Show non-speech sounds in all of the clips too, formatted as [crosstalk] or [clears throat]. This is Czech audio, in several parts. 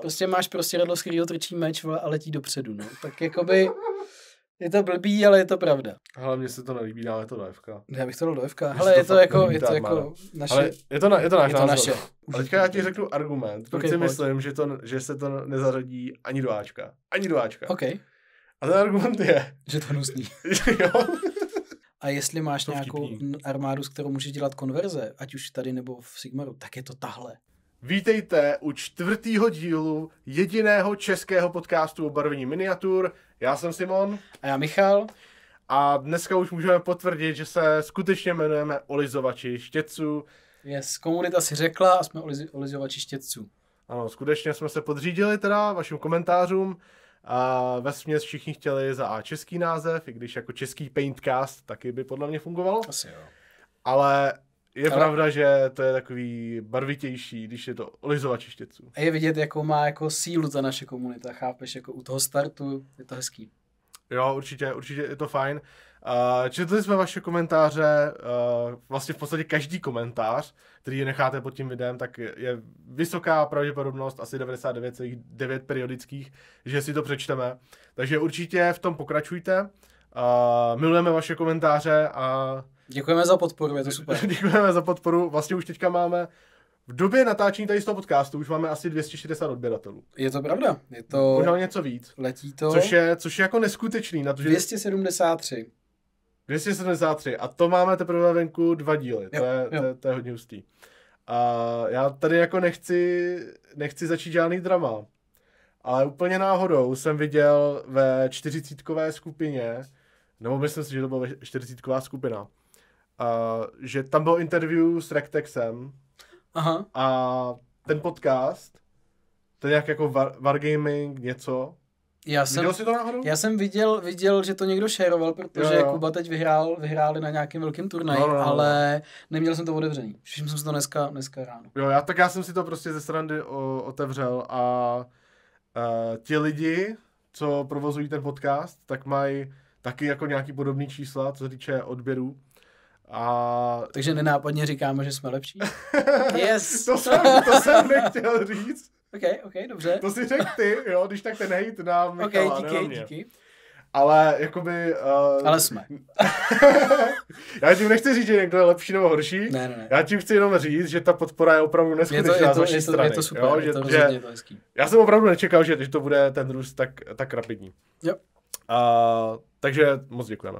Prostě máš prostě radlo, z kterého trčí meč a letí dopředu, no. Tak jakoby... Je to blbý, ale je to pravda. Ale mně se to nelíbí, dáme to do FK. No, já bych to dal do FK. Ale je to jako, je to jako naše. Ale je to, na, je to náš je to naše. Ale teďka já ti řeknu argument, proč protože si myslím, že, to, že se to nezařadí ani do Ačka. Ani do Ačka. OK. A ten argument je... Že to nuzní. [laughs] jo. A jestli máš nějakou armádu, s kterou můžeš dělat konverze, ať už tady nebo v Sigmaru, tak je to tahle. Vítejte u čtvrtého dílu jediného českého podcastu o barvení miniatur. Já jsem Simon. A já Michal. A dneska už můžeme potvrdit, že se skutečně jmenujeme Olizovači štětců. Yes, komunita si řekla a jsme oliz- Olizovači štětců. Ano, skutečně jsme se podřídili teda vašim komentářům. A ve směs všichni chtěli za A český název, i když jako český paintcast taky by podle mě fungoval. Asi jo. Ale je ale... pravda, že to je takový barvitější, když je to olizovač štěců. A je vidět, jakou má jako sílu za naše komunita, chápeš, jako u toho startu je to hezký. Jo, určitě, určitě je to fajn. Uh, četli jsme vaše komentáře, uh, vlastně v podstatě každý komentář, který necháte pod tím videem, tak je vysoká pravděpodobnost, asi 99,9 periodických, že si to přečteme. Takže určitě v tom pokračujte. Uh, milujeme vaše komentáře a Děkujeme za podporu, je to super. [laughs] Děkujeme za podporu. Vlastně už teďka máme v době natáčení tady z toho podcastu už máme asi 260 odběratelů. Je to pravda. Je to... Možná něco víc. Letí to. Což je, což je jako neskutečný. Na to, že... 273. 273. A to máme teprve venku dva díly. Jo, to, je, To, je, to je hodně hustý. A já tady jako nechci, nechci začít žádný drama. Ale úplně náhodou jsem viděl ve čtyřicítkové skupině, nebo myslím si, že to byla čtyřicítková skupina, uh, že tam byl interview s Rektexem Aha. a ten podcast, to je nějak jako var, Wargaming něco. Já jsem, viděl jsi to náhodou? Já jsem viděl, viděl, že to někdo šeroval, protože jo, jo. Kuba teď vyhrál, vyhráli na nějakém velkém turnaji, no, no, no. ale neměl jsem to otevřený. Všiml jsem si to dneska, dneska ráno. Jo, já, tak já jsem si to prostě ze strany o, otevřel a uh, ti lidi, co provozují ten podcast, tak mají taky jako nějaký podobný čísla, co se týče odběrů. A... Takže nenápadně říkáme, že jsme lepší? [laughs] yes! to, jsem, to jsem nechtěl říct. OK, OK, dobře. To si řekl ty, jo, když tak ten hejt nám Michala, OK, díky, díky. Ale jakoby... Uh... Ale jsme. [laughs] já tím nechci říct, že někdo je lepší nebo horší. Ne, ne, ne. Já tím chci jenom říct, že ta podpora je opravdu neskutečná je to, je to, z je to, strany. Je to super, jo? Že, je to, že, je to hezký. Já jsem opravdu nečekal, že, že to bude ten růst tak, tak rapidní. Jo. Uh, takže moc děkujeme.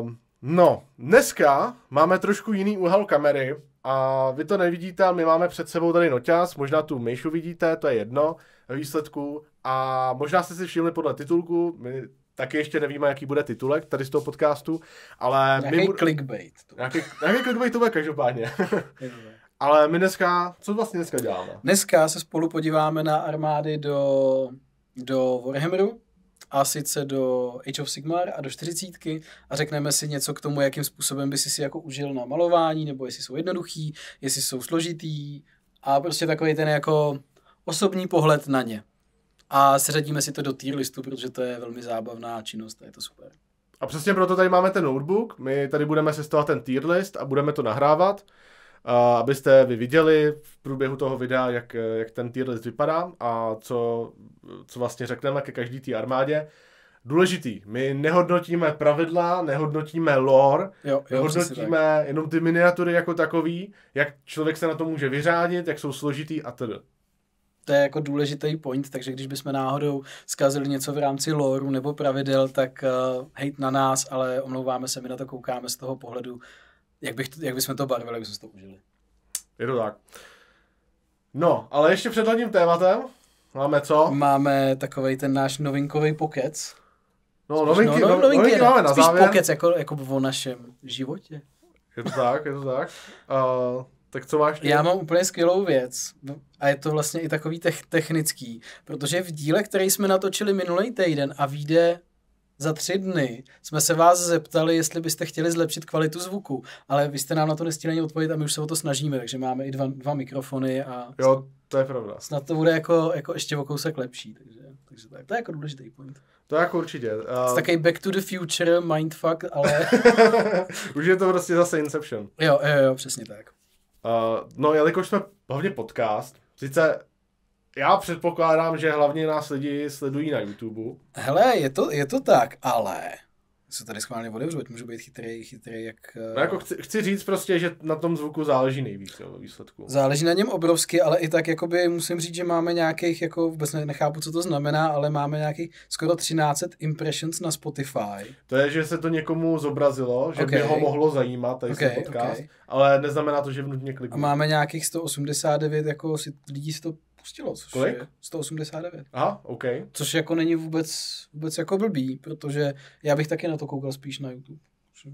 Um, No, dneska máme trošku jiný úhel kamery a vy to nevidíte, ale my máme před sebou tady noťaz, možná tu myšu vidíte, to je jedno výsledku a možná jste si všimli podle titulku, my taky ještě nevíme, jaký bude titulek tady z toho podcastu, ale... Nějaký my... clickbait. Nějaký, nějaký clickbait to bude každopádně. [laughs] ale my dneska, co vlastně dneska děláme? Dneska se spolu podíváme na armády do, do Warhammeru, a sice do Age of Sigmar a do 40 a řekneme si něco k tomu, jakým způsobem by si si jako užil na malování, nebo jestli jsou jednoduchý, jestli jsou složitý a prostě takový ten jako osobní pohled na ně. A seřadíme si to do tier listu, protože to je velmi zábavná činnost a je to super. A přesně proto tady máme ten notebook, my tady budeme sestovat ten tier list a budeme to nahrávat abyste vy viděli v průběhu toho videa, jak, jak ten tier list vypadá a co, co vlastně řekneme ke každý té armádě. Důležitý, my nehodnotíme pravidla, nehodnotíme lore, jo, jo, hodnotíme jenom ty miniatury jako takový, jak člověk se na to může vyřádit, jak jsou složitý a td. to je jako důležitý point, takže když bychom náhodou zkazili něco v rámci loru nebo pravidel, tak uh, hejt na nás, ale omlouváme se, my na to koukáme z toho pohledu jak, bych, jak bychom to barvili, jak bychom to užili. Je to tak. No, ale ještě před hlavním tématem máme co? Máme takový ten náš novinkový pokec. No, Spíš, novinky, no, no, no novinky, novinky máme na Spíš závěr. pokec jako, jako o našem životě. Je to tak, je to tak. Uh, tak co máš ty? Já mám úplně skvělou věc. No, a je to vlastně i takový tech, technický. Protože v díle, který jsme natočili minulý týden a vyjde za tři dny jsme se vás zeptali, jestli byste chtěli zlepšit kvalitu zvuku, ale vy jste nám na to nestihli ani odpovědět a my už se o to snažíme, takže máme i dva, dva mikrofony a... Jo, to je pravda. Snad to bude jako, jako ještě o kousek lepší, takže, takže tak, to je jako důležitý point. To je jako určitě. Uh... A... Takový back to the future, mindfuck, ale... [laughs] už je to prostě zase Inception. Jo, jo, jo, přesně tak. Uh, no, jelikož jsme hlavně podcast, sice já předpokládám, že hlavně nás lidi sledují na YouTube. Hele, je to, je to tak, ale se tady schválně odevřu, můžu být chytrý, chytrý, jak... Eh, no jako chci, chci, říct prostě, že na tom zvuku záleží nejvíc, jo, výsledku. Záleží na něm obrovsky, ale i tak, jakoby musím říct, že máme nějakých, jako vůbec nechápu, co to znamená, ale máme nějakých skoro 1300 impressions na Spotify. To je, že se to někomu zobrazilo, že okay. by ho mohlo zajímat, tady okay, podcast, okay. ale neznamená to, že nutně kliknu. A máme nějakých 189, jako si, lidí si to spustilo. což Kolik? je 189. Aha, OK. Což jako není vůbec, vůbec jako blbý, protože já bych taky na to koukal spíš na YouTube.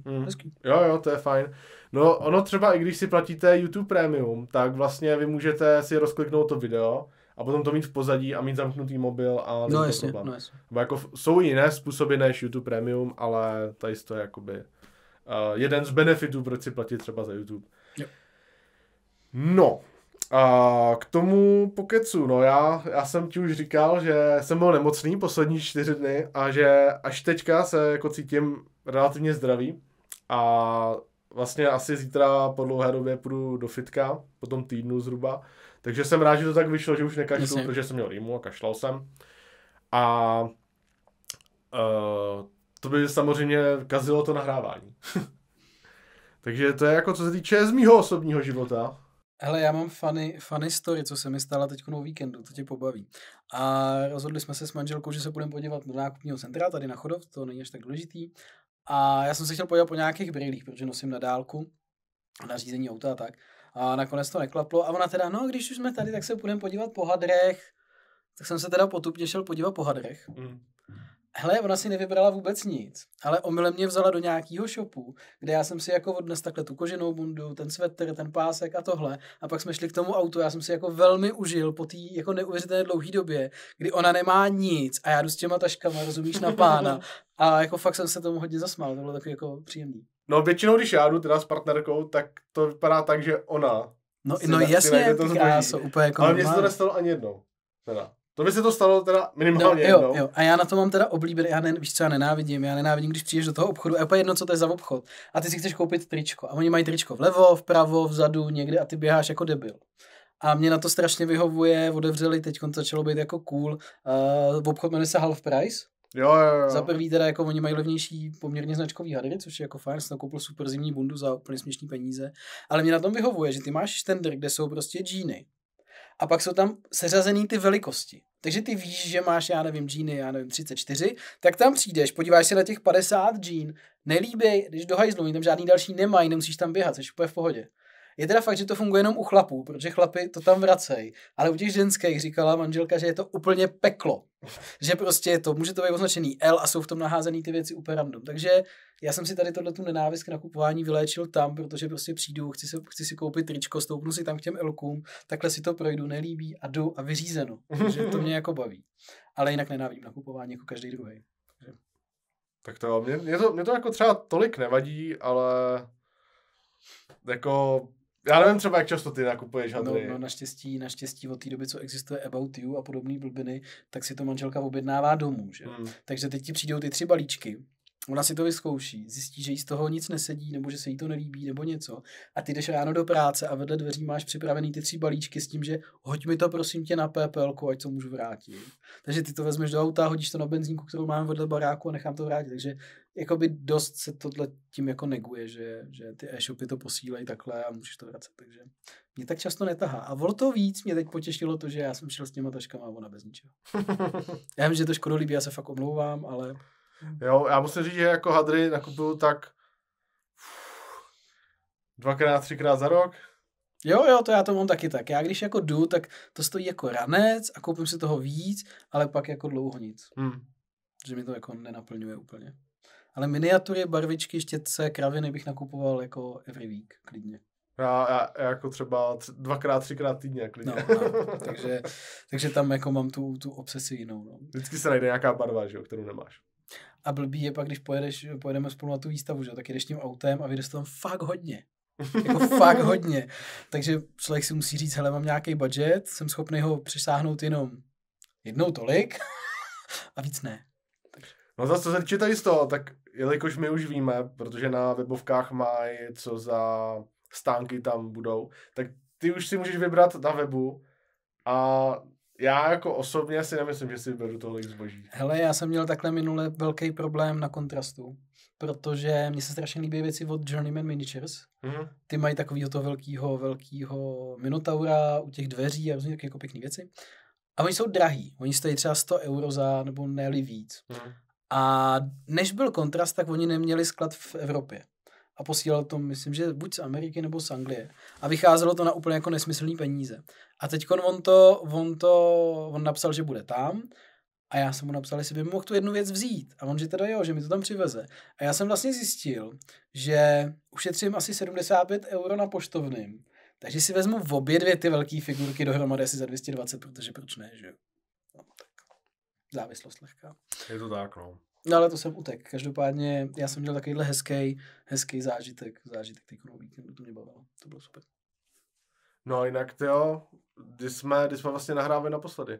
Hmm. Hezký. Jo, jo, to je fajn. No, ono třeba, i když si platíte YouTube Premium, tak vlastně vy můžete si rozkliknout to video a potom to mít v pozadí a mít zamknutý mobil a no, jasně, problém. No, jasně. jako jsou jiné způsoby než YouTube Premium, ale tady to je jakoby uh, jeden z benefitů, proč si platit třeba za YouTube. Jo. No, a k tomu pokecu, no já, já jsem ti už říkal, že jsem byl nemocný poslední čtyři dny a že až teďka se jako cítím relativně zdravý a vlastně asi zítra po dlouhé době půjdu do fitka, po tom týdnu zhruba, takže jsem rád, že to tak vyšlo, že už nekašlu, Myslím. protože jsem měl rýmu a kašlal jsem. A uh, to by samozřejmě kazilo to nahrávání. [laughs] takže to je jako co se týče z mýho osobního života. Hele, já mám funny, funny story, co se mi stala teď na víkendu, to tě pobaví. A rozhodli jsme se s manželkou, že se budeme podívat do nákupního centra tady na Chodov, to není až tak důležitý. A já jsem se chtěl podívat po nějakých brýlích, protože nosím na dálku, na řízení auta a tak. A nakonec to neklaplo a ona teda, no když už jsme tady, tak se budeme podívat po hadrech. Tak jsem se teda potupně šel podívat po hadrech. Mm hele, ona si nevybrala vůbec nic, ale omylem mě vzala do nějakého shopu, kde já jsem si jako odnes takhle tu koženou bundu, ten svetr, ten pásek a tohle. A pak jsme šli k tomu autu, já jsem si jako velmi užil po té jako neuvěřitelné dlouhé době, kdy ona nemá nic a já jdu s těma taškama, rozumíš, na pána. [laughs] A jako fakt jsem se tomu hodně zasmál, to bylo takový jako příjemný. No většinou, když já jdu teda s partnerkou, tak to vypadá tak, že ona No, no jasně, to krásu, úplně jako Ale mně se to nestalo ani jednou. Teda. To by se to stalo teda minimálně no, jo, jednou. Jo. A já na to mám teda oblíbený, já ne, víš co, já nenávidím, já nenávidím, když přijdeš do toho obchodu, a je jedno, co to je za obchod, a ty si chceš koupit tričko. A oni mají tričko vlevo, vpravo, vzadu, někde a ty běháš jako debil. A mě na to strašně vyhovuje, otevřeli, teď to začalo být jako cool. Uh, eh, v obchod jmenuje se Half Price. Jo, jo, jo. Za prvý teda jako oni mají levnější poměrně značkový hadry, což je jako fajn, jsem koupil super zimní bundu za úplně směšný peníze. Ale mě na tom vyhovuje, že ty máš štender, kde jsou prostě džíny a pak jsou tam seřazený ty velikosti. Takže ty víš, že máš, já nevím, džíny, já nevím, 34, tak tam přijdeš, podíváš se na těch 50 džín, nelíbej, když do hajzlu, oni tam žádný další nemají, nemusíš tam běhat, jsi úplně v pohodě. Je teda fakt, že to funguje jenom u chlapů, protože chlapy to tam vracejí. Ale u těch ženských říkala manželka, že je to úplně peklo. [laughs] že prostě je to, může to být označený L a jsou v tom naházený ty věci úplně random. Takže já jsem si tady tohle tu nenávist k nakupování vyléčil tam, protože prostě přijdu, chci, se, chci si koupit tričko, stoupnu si tam k těm Lkům, takhle si to projdu, nelíbí a jdu a vyřízeno. Takže to mě jako baví. Ale jinak nenávím nakupování jako každý druhý. Tak to mě, mě, to, mě to jako třeba tolik nevadí, ale jako já nevím třeba, jak často ty nakupuješ no, hadry. No, no naštěstí, naštěstí od té doby, co existuje About You a podobné blbiny, tak si to manželka objednává domů. Že? Hmm. Takže teď ti přijdou ty tři balíčky Ona si to vyzkouší, zjistí, že jí z toho nic nesedí, nebo že se jí to nelíbí, nebo něco. A ty jdeš ráno do práce a vedle dveří máš připravený ty tři balíčky s tím, že hoď mi to prosím tě na PPL, ať to můžu vrátit. Takže ty to vezmeš do auta, hodíš to na benzínku, kterou máme vedle baráku a nechám to vrátit. Takže jakoby dost se tohle tím jako neguje, že, že ty e-shopy to posílají takhle a můžeš to vracet. Takže mě tak často netahá. A o to víc mě teď potěšilo to, že já jsem šel s těma taškama a ona bez ničeho. [laughs] já vím, že to škoda líbí, já se fakt omlouvám, ale Mm. Jo, já musím říct, že jako hadry nakupuju tak dvakrát, třikrát za rok. Jo, jo, to já to mám taky tak. Já když jako jdu, tak to stojí jako ranec a koupím si toho víc, ale pak jako dlouho nic. Hmm. Že mi to jako nenaplňuje úplně. Ale miniatury, barvičky, štětce, kraviny bych nakupoval jako every week, klidně. Já, já, já jako třeba tři, dvakrát, třikrát týdně klidně. No, no, takže, takže tam jako mám tu, tu obsesi jinou. No. Vždycky se najde nějaká barva, že jo, kterou nemáš. A blbý je pak, když pojedeš, pojedeme spolu na tu výstavu, že? tak jedeš tím autem a vyjdeš tam fakt hodně. jako [laughs] fakt hodně. Takže člověk si musí říct, hele, mám nějaký budget, jsem schopný ho přesáhnout jenom jednou tolik [laughs] a víc ne. Takže. No zase se týče tady z toho, tak jelikož my už víme, protože na webovkách mají co za stánky tam budou, tak ty už si můžeš vybrat na webu a já jako osobně si nemyslím, že si beru tolik zboží. Hele, já jsem měl takhle minule velký problém na kontrastu, protože mně se strašně líbí věci od Journeyman Miniatures. Mm-hmm. Ty mají takovýho to velkého velkýho Minotaura u těch dveří a různě jako pěkné věci. A oni jsou drahý. Oni stojí třeba 100 euro za, nebo ne víc. Mm-hmm. A než byl kontrast, tak oni neměli sklad v Evropě a posílal to, myslím, že buď z Ameriky nebo z Anglie. A vycházelo to na úplně jako nesmyslný peníze. A teď on to, on to, on napsal, že bude tam a já jsem mu napsal, jestli by mohl tu jednu věc vzít. A on, že teda jo, že mi to tam přiveze. A já jsem vlastně zjistil, že ušetřím asi 75 euro na poštovným. Takže si vezmu v obě dvě ty velké figurky dohromady asi za 220, protože proč ne, že jo? No, tak. Závislost lehká. Je to tak, no. No ale to jsem utek. Každopádně já jsem měl takovýhle hezký, hezký zážitek, zážitek teď na víkendu, to mě bavilo, to bylo super. No jinak to jo, kdy jsme, kdy jsme vlastně nahrávali naposledy.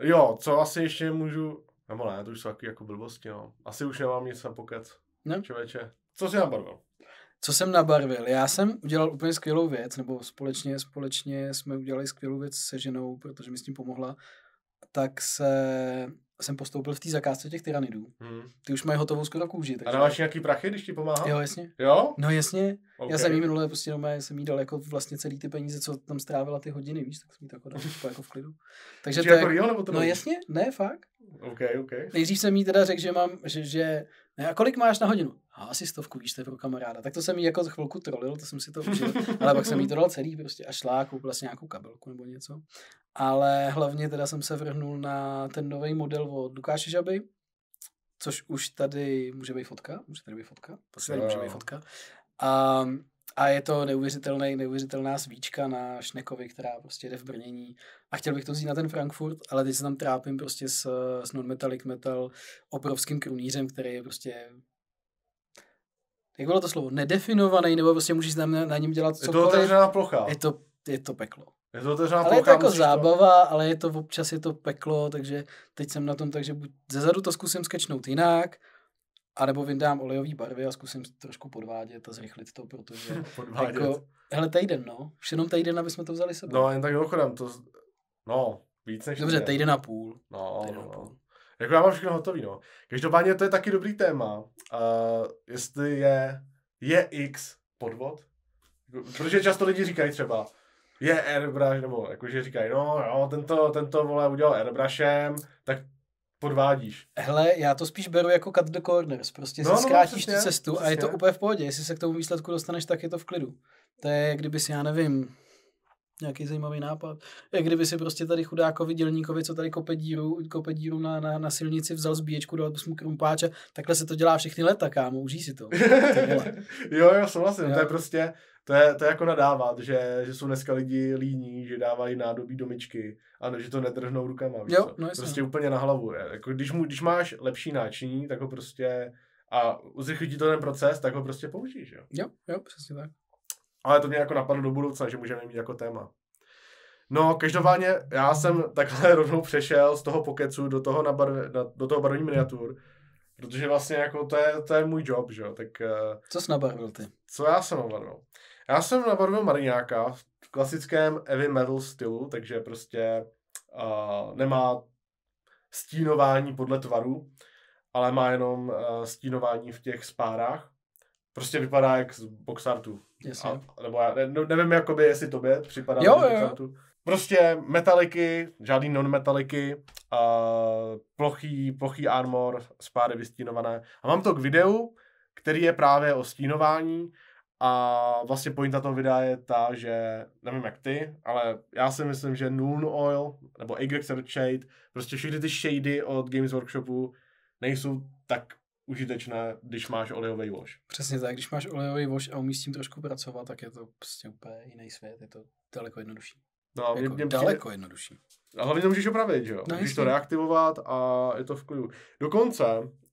Jo, co asi ještě můžu, nebo ne, to už jsou jako blbosti, no. Asi už nemám nic na pokec, Ne? No. Čověče. Co jsi nabarvil? Co jsem nabarvil? Já jsem udělal úplně skvělou věc, nebo společně, společně jsme udělali skvělou věc se ženou, protože mi s tím pomohla. Tak se jsem postoupil v té zakázce těch tyranidů. Hmm. Ty už mají hotovou skoro kůži. Takže... A dáváš nějaký prachy, když ti pomáhá? Jo, jasně. Jo? No jasně. Okay. Já jsem jí minulé prostě doma, jsem jí dal jako vlastně celý ty peníze, co tam strávila ty hodiny, víš, tak jsem jí to jako dal jako v klidu. [laughs] Takže to jako je... Jako- real, nebo to no jasně, ne, fakt. OK, OK. Nejdřív jsem jí teda řekl, že mám, že, že ne, a kolik máš na hodinu? A asi stovku, víš, to je pro kamaráda. Tak to jsem jí jako chvilku trolil, to jsem si to užil. Ale pak jsem jí to dal celý prostě a šla, koupila si nějakou kabelku nebo něco. Ale hlavně teda jsem se vrhnul na ten nový model od Lukáše Žaby, což už tady může být fotka, může tady být fotka, to prostě tady může být fotka. A a je to neuvěřitelný, neuvěřitelná svíčka na Šnekovi, která prostě jde v brnění. A chtěl bych to vzít na ten Frankfurt, ale teď se tam trápím prostě s, s non-metallic metal obrovským krunířem, který je prostě jak bylo to slovo, nedefinovaný, nebo prostě můžeš na, na něm dělat cokoliv. Je to otevřená plocha. Je to, je to peklo. Je to otevřená ale je to jako zábava, to... ale je to občas je to peklo, takže teď jsem na tom, takže buď zezadu to zkusím skečnout jinak, a nebo vyndám olejové barvy a zkusím trošku podvádět a zrychlit to, protože [laughs] podvádět. jako, hele, týden, no. Už jenom týden, aby jsme to vzali sebou. No, jen tak mimochodem, to, no, víc než Dobře, týden a půl. No, no týden no. půl. Jako já mám všechno hotový, no. Každopádně to je taky dobrý téma. Uh, jestli je, je X podvod? Jako, protože často lidi říkají třeba, je airbrush, nebo jakože říkají, no no tento, tento vole udělal airbrushem, tak podvádíš. Hele, já to spíš beru jako cut the corners, prostě no, si no, zkrátíš no, tu cestu přesně. a je to úplně v pohodě, jestli se k tomu výsledku dostaneš, tak je to v klidu. To je, kdyby si, já nevím, nějaký zajímavý nápad. Jak kdyby si prostě tady chudákovi dělníkovi, co tady kope díru, kope díru na, na, na silnici, vzal zbíječku, dal mu krumpáče, takhle se to dělá všechny leta, kámo, užij si to. [laughs] jo, jo, souhlasím, jo. to je prostě, to je, to je jako nadávat, že, že jsou dneska lidi líní, že dávají nádobí domičky a že to netrhnou rukama. Víš jo, no prostě úplně na hlavu. Je. Jako, když, mu, když máš lepší náčiní, tak ho prostě a uzrychlí ti to ten proces, tak ho prostě použij, Jo, jo, jo přesně tak. Ale to mě jako napadlo do budoucna, že můžeme mít jako téma. No, každopádně já jsem takhle [laughs] rovnou přešel z toho pokecu do toho, na bar, na, do toho barvení miniatur, protože vlastně jako to je, to je můj job, že jo, tak... Eh, co jsi nabarvil ty? Co já jsem nabarvil? Já jsem nabarvil mariňáka v klasickém heavy metal stylu, takže prostě uh, nemá stínování podle tvaru, ale má jenom uh, stínování v těch spárách. Prostě vypadá jak z boxartu. A, nebo já ne, no, nevím, jakoby, jestli tobě připadá. Jo, jo. Tu. Prostě metaliky, žádný non-metaliky, uh, plochý, plochý armor, spáry vystínované. A mám to k videu, který je právě o stínování a vlastně pointa toho videa je ta, že nevím jak ty, ale já si myslím, že Noon Oil nebo Aegir Shade, prostě všechny ty shady od Games Workshopu nejsou tak užitečné, když máš olejový voš. Přesně tak, když máš olejový voš a umíš s tím trošku pracovat, tak je to prostě úplně jiný svět, je to daleko jednodušší. No, jako mě, mě daleko přijde... jednodušší. A hlavně to můžeš opravit, že jo? No, můžeš to reaktivovat a je to v klidu. Dokonce,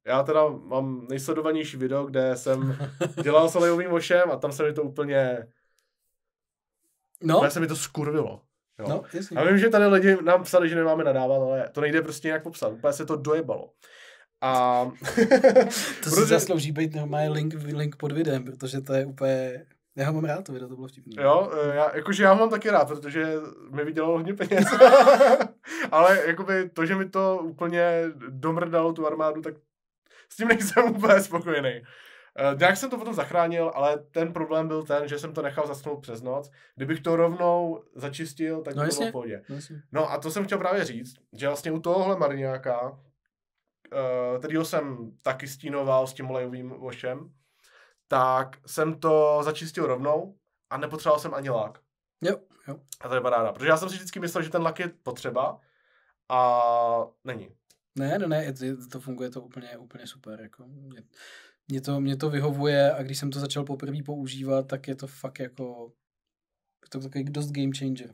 já teda mám nejsledovanější video, kde jsem [laughs] dělal s olejovým vošem a tam se mi to úplně... No. Já se mi to skurvilo. Jo. No, jasný. a vím, že tady lidi nám psali, že nemáme nadávat, ale to nejde prostě nějak popsat. Úplně se to dojebalo. A... [laughs] to si zaslouží být normálně link, link pod videem, protože to je úplně já ho mám rád, to video, to bylo vtipný. Jo, e, já, jakože já ho mám taky rád, protože mi vydělalo hodně peněz. [laughs] Ale jakoby to, že mi to úplně domrdalo tu armádu, tak s tím nejsem úplně spokojený. Uh, nějak jsem to potom zachránil, ale ten problém byl ten, že jsem to nechal zasnout přes noc. Kdybych to rovnou začistil, tak no by bylo v pohodě. No, no a to jsem chtěl právě říct, že vlastně u tohohle marňáka kterýho eh, jsem taky stínoval s tím olejovým vošem, tak jsem to začistil rovnou a nepotřeboval jsem ani lak. Jo, jo. A to je paráda, protože já jsem si vždycky myslel, že ten lak je potřeba a není. Ne, ne, ne, to funguje to úplně, úplně super. Jako mě, mě, to, mě to vyhovuje a když jsem to začal poprvé používat, tak je to fakt jako to takový dost game changer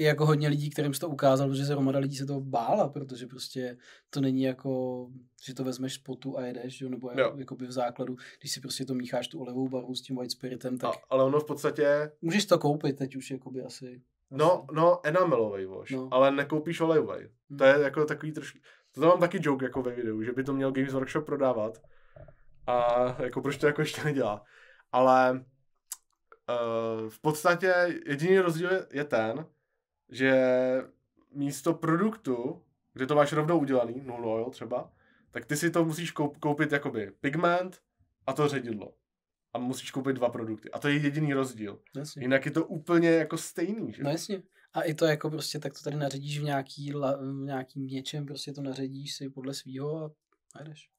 i jako hodně lidí, kterým jsi to ukázal, protože se hromada lidí se toho bála, protože prostě to není jako, že to vezmeš z potu a jedeš, jo? nebo jo. Jako by v základu, když si prostě to mícháš tu olevou barvu s tím white spiritem, tak... A, ale ono v podstatě... Můžeš to koupit teď už jakoby asi. No, no, enamelovej voš, no. ale nekoupíš olejovej. Hmm. To je hmm. jako takový trošku... To tam mám taky joke jako ve videu, že by to měl Games Workshop prodávat a jako proč to jako ještě nedělá. Ale uh, v podstatě jediný rozdíl je ten, že místo produktu, kde to máš rovnou udělaný, null oil třeba, tak ty si to musíš koup, koupit jakoby pigment a to ředidlo. A musíš koupit dva produkty. A to je jediný rozdíl. No jasně. Jinak je to úplně jako stejný. Že? No jasně. A i to jako prostě, tak to tady naředíš v, nějaký, v nějakým něčem, prostě to naředíš si podle svýho a najdeš.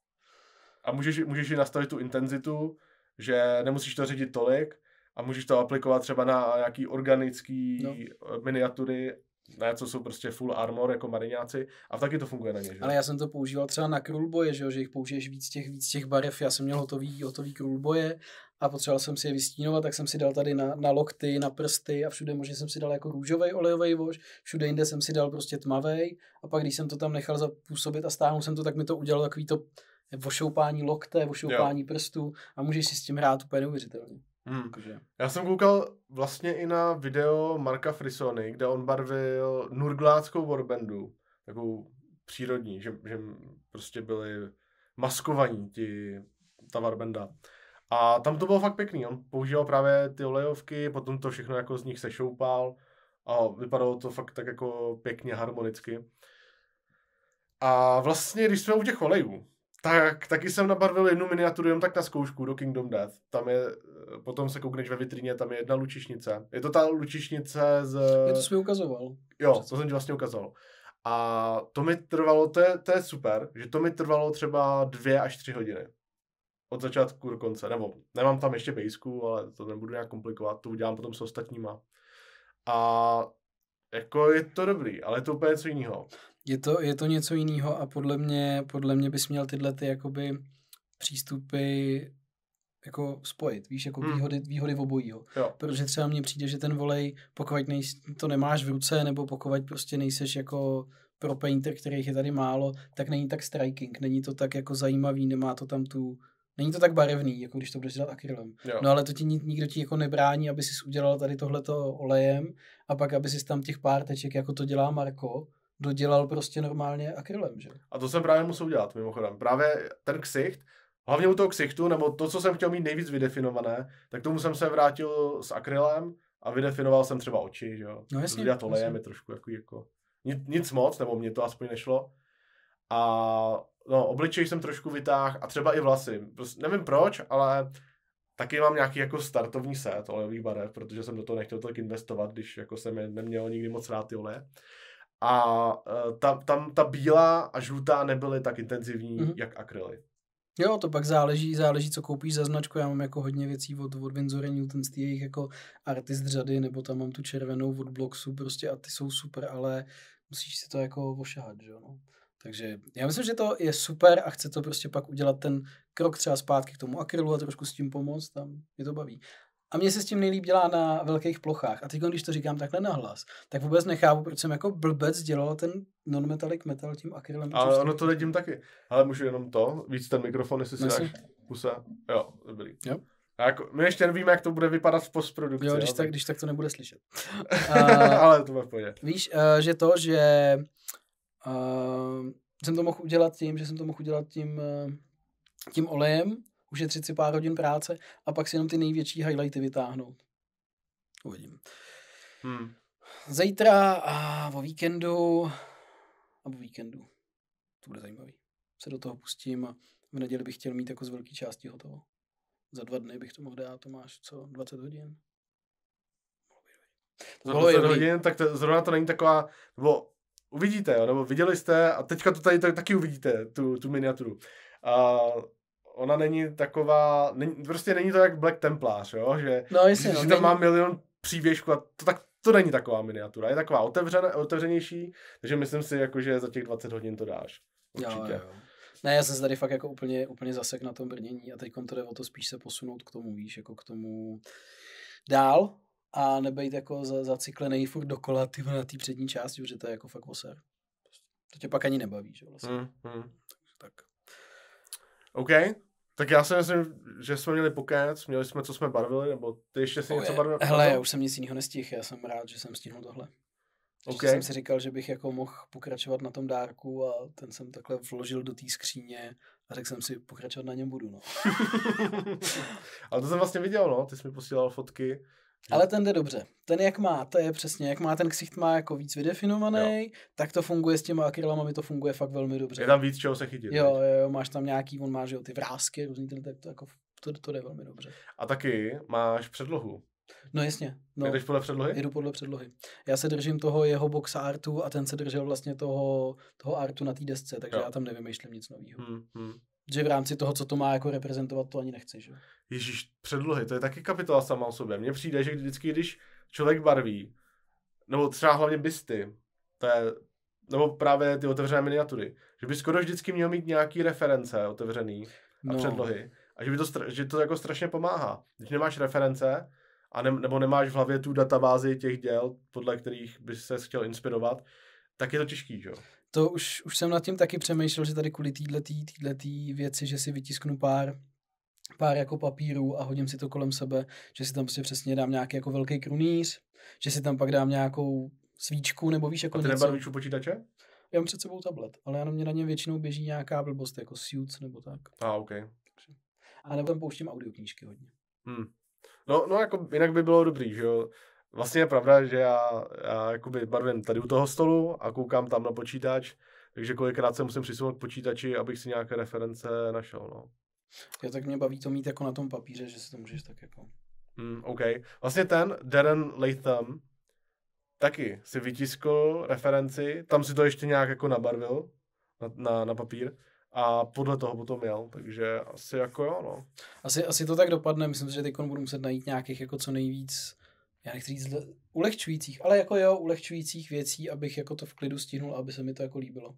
A můžeš, můžeš i nastavit tu intenzitu, že nemusíš to ředit tolik, a můžeš to aplikovat třeba na nějaký organický no. Eh, miniatury ne, co jsou prostě full armor jako mariňáci a taky to funguje na ně, že? Ale já jsem to používal třeba na krulboje, že, že jich použiješ víc těch, víc těch barev, já jsem měl hotový, hotový krulboje a potřeboval jsem si je vystínovat, tak jsem si dal tady na, na lokty, na prsty a všude možně jsem si dal jako růžový olejový vož, všude jinde jsem si dal prostě tmavý a pak když jsem to tam nechal zapůsobit a stáhnul jsem to, tak mi to udělalo takový to vošoupání lokte, vošoupání jo. prstů a můžeš si s tím hrát úplně neuvěřitelně. Hmm. Takže... Já jsem koukal vlastně i na video Marka Frisony, kde on barvil nurgláckou warbandu, takovou přírodní, že, že prostě byli maskovaní ti, ta warbanda. A tam to bylo fakt pěkný, on používal právě ty olejovky, potom to všechno jako z nich sešoupal a vypadalo to fakt tak jako pěkně harmonicky. A vlastně, když jsme u těch olejů, tak, taky jsem nabarvil jednu miniaturu jenom tak na zkoušku do Kingdom Death. Tam je, eh, potom se koukneš ve vitríně, tam je jedna lučišnice. Je to ta lučišnice z... Je to jsi mi ukazoval. Jo, Přesně. to jsem ti vlastně ukazoval. A to mi trvalo, to je, to je super, že to mi trvalo třeba dvě až tři hodiny. Od začátku do konce, nebo nemám tam ještě pejsku, ale to nebudu nějak komplikovat, to udělám potom s ostatníma. A jako je to dobrý, ale je to úplně něco jiného. Je to, je to něco jiného a podle mě, podle mě bys měl tyhle ty jakoby přístupy jako spojit, víš, jako hmm. výhody, výhody obojího. Jo. Protože třeba mně přijde, že ten volej, pokud nej, to nemáš v ruce, nebo pokud prostě nejseš jako pro painter, kterých je tady málo, tak není tak striking, není to tak jako zajímavý, nemá to tam tu, není to tak barevný, jako když to budeš dělat akrylem. Jo. No ale to ti nikdo ti jako nebrání, aby si udělal tady tohleto olejem a pak aby si tam těch pár teček, jako to dělá Marko, dodělal prostě normálně akrylem, že? A to jsem právě musel udělat, mimochodem. Právě ten ksicht, hlavně u toho ksichtu, nebo to, co jsem chtěl mít nejvíc vydefinované, tak tomu jsem se vrátil s akrylem a vydefinoval jsem třeba oči, že jo. No jasně. Dělat olejem mi trošku jako, jako nic, nic moc, nebo mě to aspoň nešlo. A no, obličej jsem trošku vytáhl a třeba i vlasy. Prostě nevím proč, ale taky mám nějaký jako startovní set olejových barev, protože jsem do toho nechtěl tak investovat, když jako jsem je neměl nikdy moc rád ty oleje a e, ta, tam ta bílá a žlutá nebyly tak intenzivní, mm-hmm. jak akryly. Jo, to pak záleží, záleží, co koupíš za značku. Já mám jako hodně věcí od, od Windsor Newton z jejich jako artist řady, nebo tam mám tu červenou od Bloxu prostě a ty jsou super, ale musíš si to jako ošahat, že jo, no. Takže já myslím, že to je super a chce to prostě pak udělat ten krok třeba zpátky k tomu akrylu a trošku s tím pomoct, tam mě to baví. A mně se s tím nejlíp dělá na velkých plochách. A teď, když to říkám takhle nahlas, tak vůbec nechápu, proč jsem jako blbec dělal ten non-metallic metal tím akrylem. A ono to vidím taky. Ale můžu jenom to, víc ten mikrofon, jestli si dáš pusa. Jo, dobrý. Jo. A jako, my ještě nevíme, jak to bude vypadat v postprodukci. Jo, když, jo, tak, když tak to nebude slyšet. uh, [laughs] ale to bude pojde. Víš, uh, že to, že uh, jsem to mohl udělat tím, že jsem to mohl udělat tím, uh, tím olejem, ušetřit si pár hodin práce a pak si jenom ty největší highlighty vytáhnout. Uvidím. Hmm. Zítra a o víkendu a o víkendu. To bude zajímavý. Se do toho pustím a v neděli bych chtěl mít jako z velké části hotovo. Za dva dny bych to mohl dát, to máš co, 20 hodin? To bylo 20 hodin, tak to, zrovna to není taková, nebo uvidíte, jo, nebo viděli jste a teďka to tady, tady taky uvidíte, tu, tu miniaturu. Uh, ona není taková, není, prostě není to jak Black Templář, jo? že, no, jestli, že, no, že tam není... má milion přívěžků a to, tak, to není taková miniatura, je taková otevřené, otevřenější, takže myslím si, jako, že za těch 20 hodin to dáš. Určitě. Jo, jo. Ne, já jsem se tady fakt jako úplně, úplně zasek na tom brnění a teď to jde o to spíš se posunout k tomu, víš, jako k tomu dál a nebejt jako za, zaciklený furt dokola ty na té přední části, protože to je jako fakt oser. To tě pak ani nebaví, že vlastně. Mm, mm. Tak. OK, tak já si myslím, že jsme měli pokec, měli jsme, co jsme barvili, nebo ty ještě si oh, něco je. barvil? Jako hele, já už jsem nic jiného nestihl, já jsem rád, že jsem stihl tohle. Okay. Já jsem si říkal, že bych jako mohl pokračovat na tom dárku a ten jsem takhle vložil do té skříně a řekl jsem si, pokračovat na něm budu, no. [laughs] Ale to jsem vlastně viděl, no, ty jsi mi posílal fotky, ale ten jde dobře. Ten, jak má, to je přesně, jak má ten ksicht, má jako víc vydefinovaný, jo. tak to funguje s těma akrylamami, to funguje fakt velmi dobře. Je tam víc čeho se chytit. Jo, jo, jo, máš tam nějaký, on má, že jo, ty vrázky, různý ten, tak to, jako, to, to jde velmi dobře. A taky máš předlohu. No jasně. No. Jdeš podle předlohy? Jdu podle předlohy. Já se držím toho jeho box artu a ten se držel vlastně toho, toho artu na té desce, takže jo. já tam nevymýšlím nic nového. Hmm, hmm. Že v rámci toho, co to má jako reprezentovat, to ani nechci, že? Ježíš, předlohy, to je taky kapitola sama o sobě. Mně přijde, že vždycky, když člověk barví, nebo třeba hlavně bysty, to je, nebo právě ty otevřené miniatury, že by skoro vždycky měl mít nějaký reference otevřený a no. předlohy. A že, by to, že to jako strašně pomáhá. Když nemáš reference, a ne, nebo nemáš v hlavě tu databázi těch děl, podle kterých bys se chtěl inspirovat, tak je to těžký, že jo? To už, už jsem nad tím taky přemýšlel, že tady kvůli této věci, že si vytisknu pár pár jako papírů a hodím si to kolem sebe, že si tam prostě přesně dám nějaký jako velký krunýř, že si tam pak dám nějakou svíčku nebo víš jako a ty něco. počítače? Já mám před sebou tablet, ale jenom mě na něm většinou běží nějaká blbost, jako Suits nebo tak. A, ah, OK. A nebo tam pouštím audioknížky hodně. Hmm. No, no jako jinak by bylo dobrý, že jo. Vlastně je pravda, že já, já jakoby barvím tady u toho stolu a koukám tam na počítač, takže kolikrát se musím přisunout k počítači, abych si nějaké reference našel, no. Já tak mě baví to mít jako na tom papíře, že si to můžeš tak jako... Mm, OK. Vlastně ten Darren Latham taky si vytiskl referenci, tam si to ještě nějak jako nabarvil na, na, na papír a podle toho potom měl. takže asi jako jo, no. Asi, asi to tak dopadne, myslím si, že teď budu muset najít nějakých jako co nejvíc, já nechci říct ulehčujících, ale jako jo, ulehčujících věcí, abych jako to v klidu stihnul, aby se mi to jako líbilo.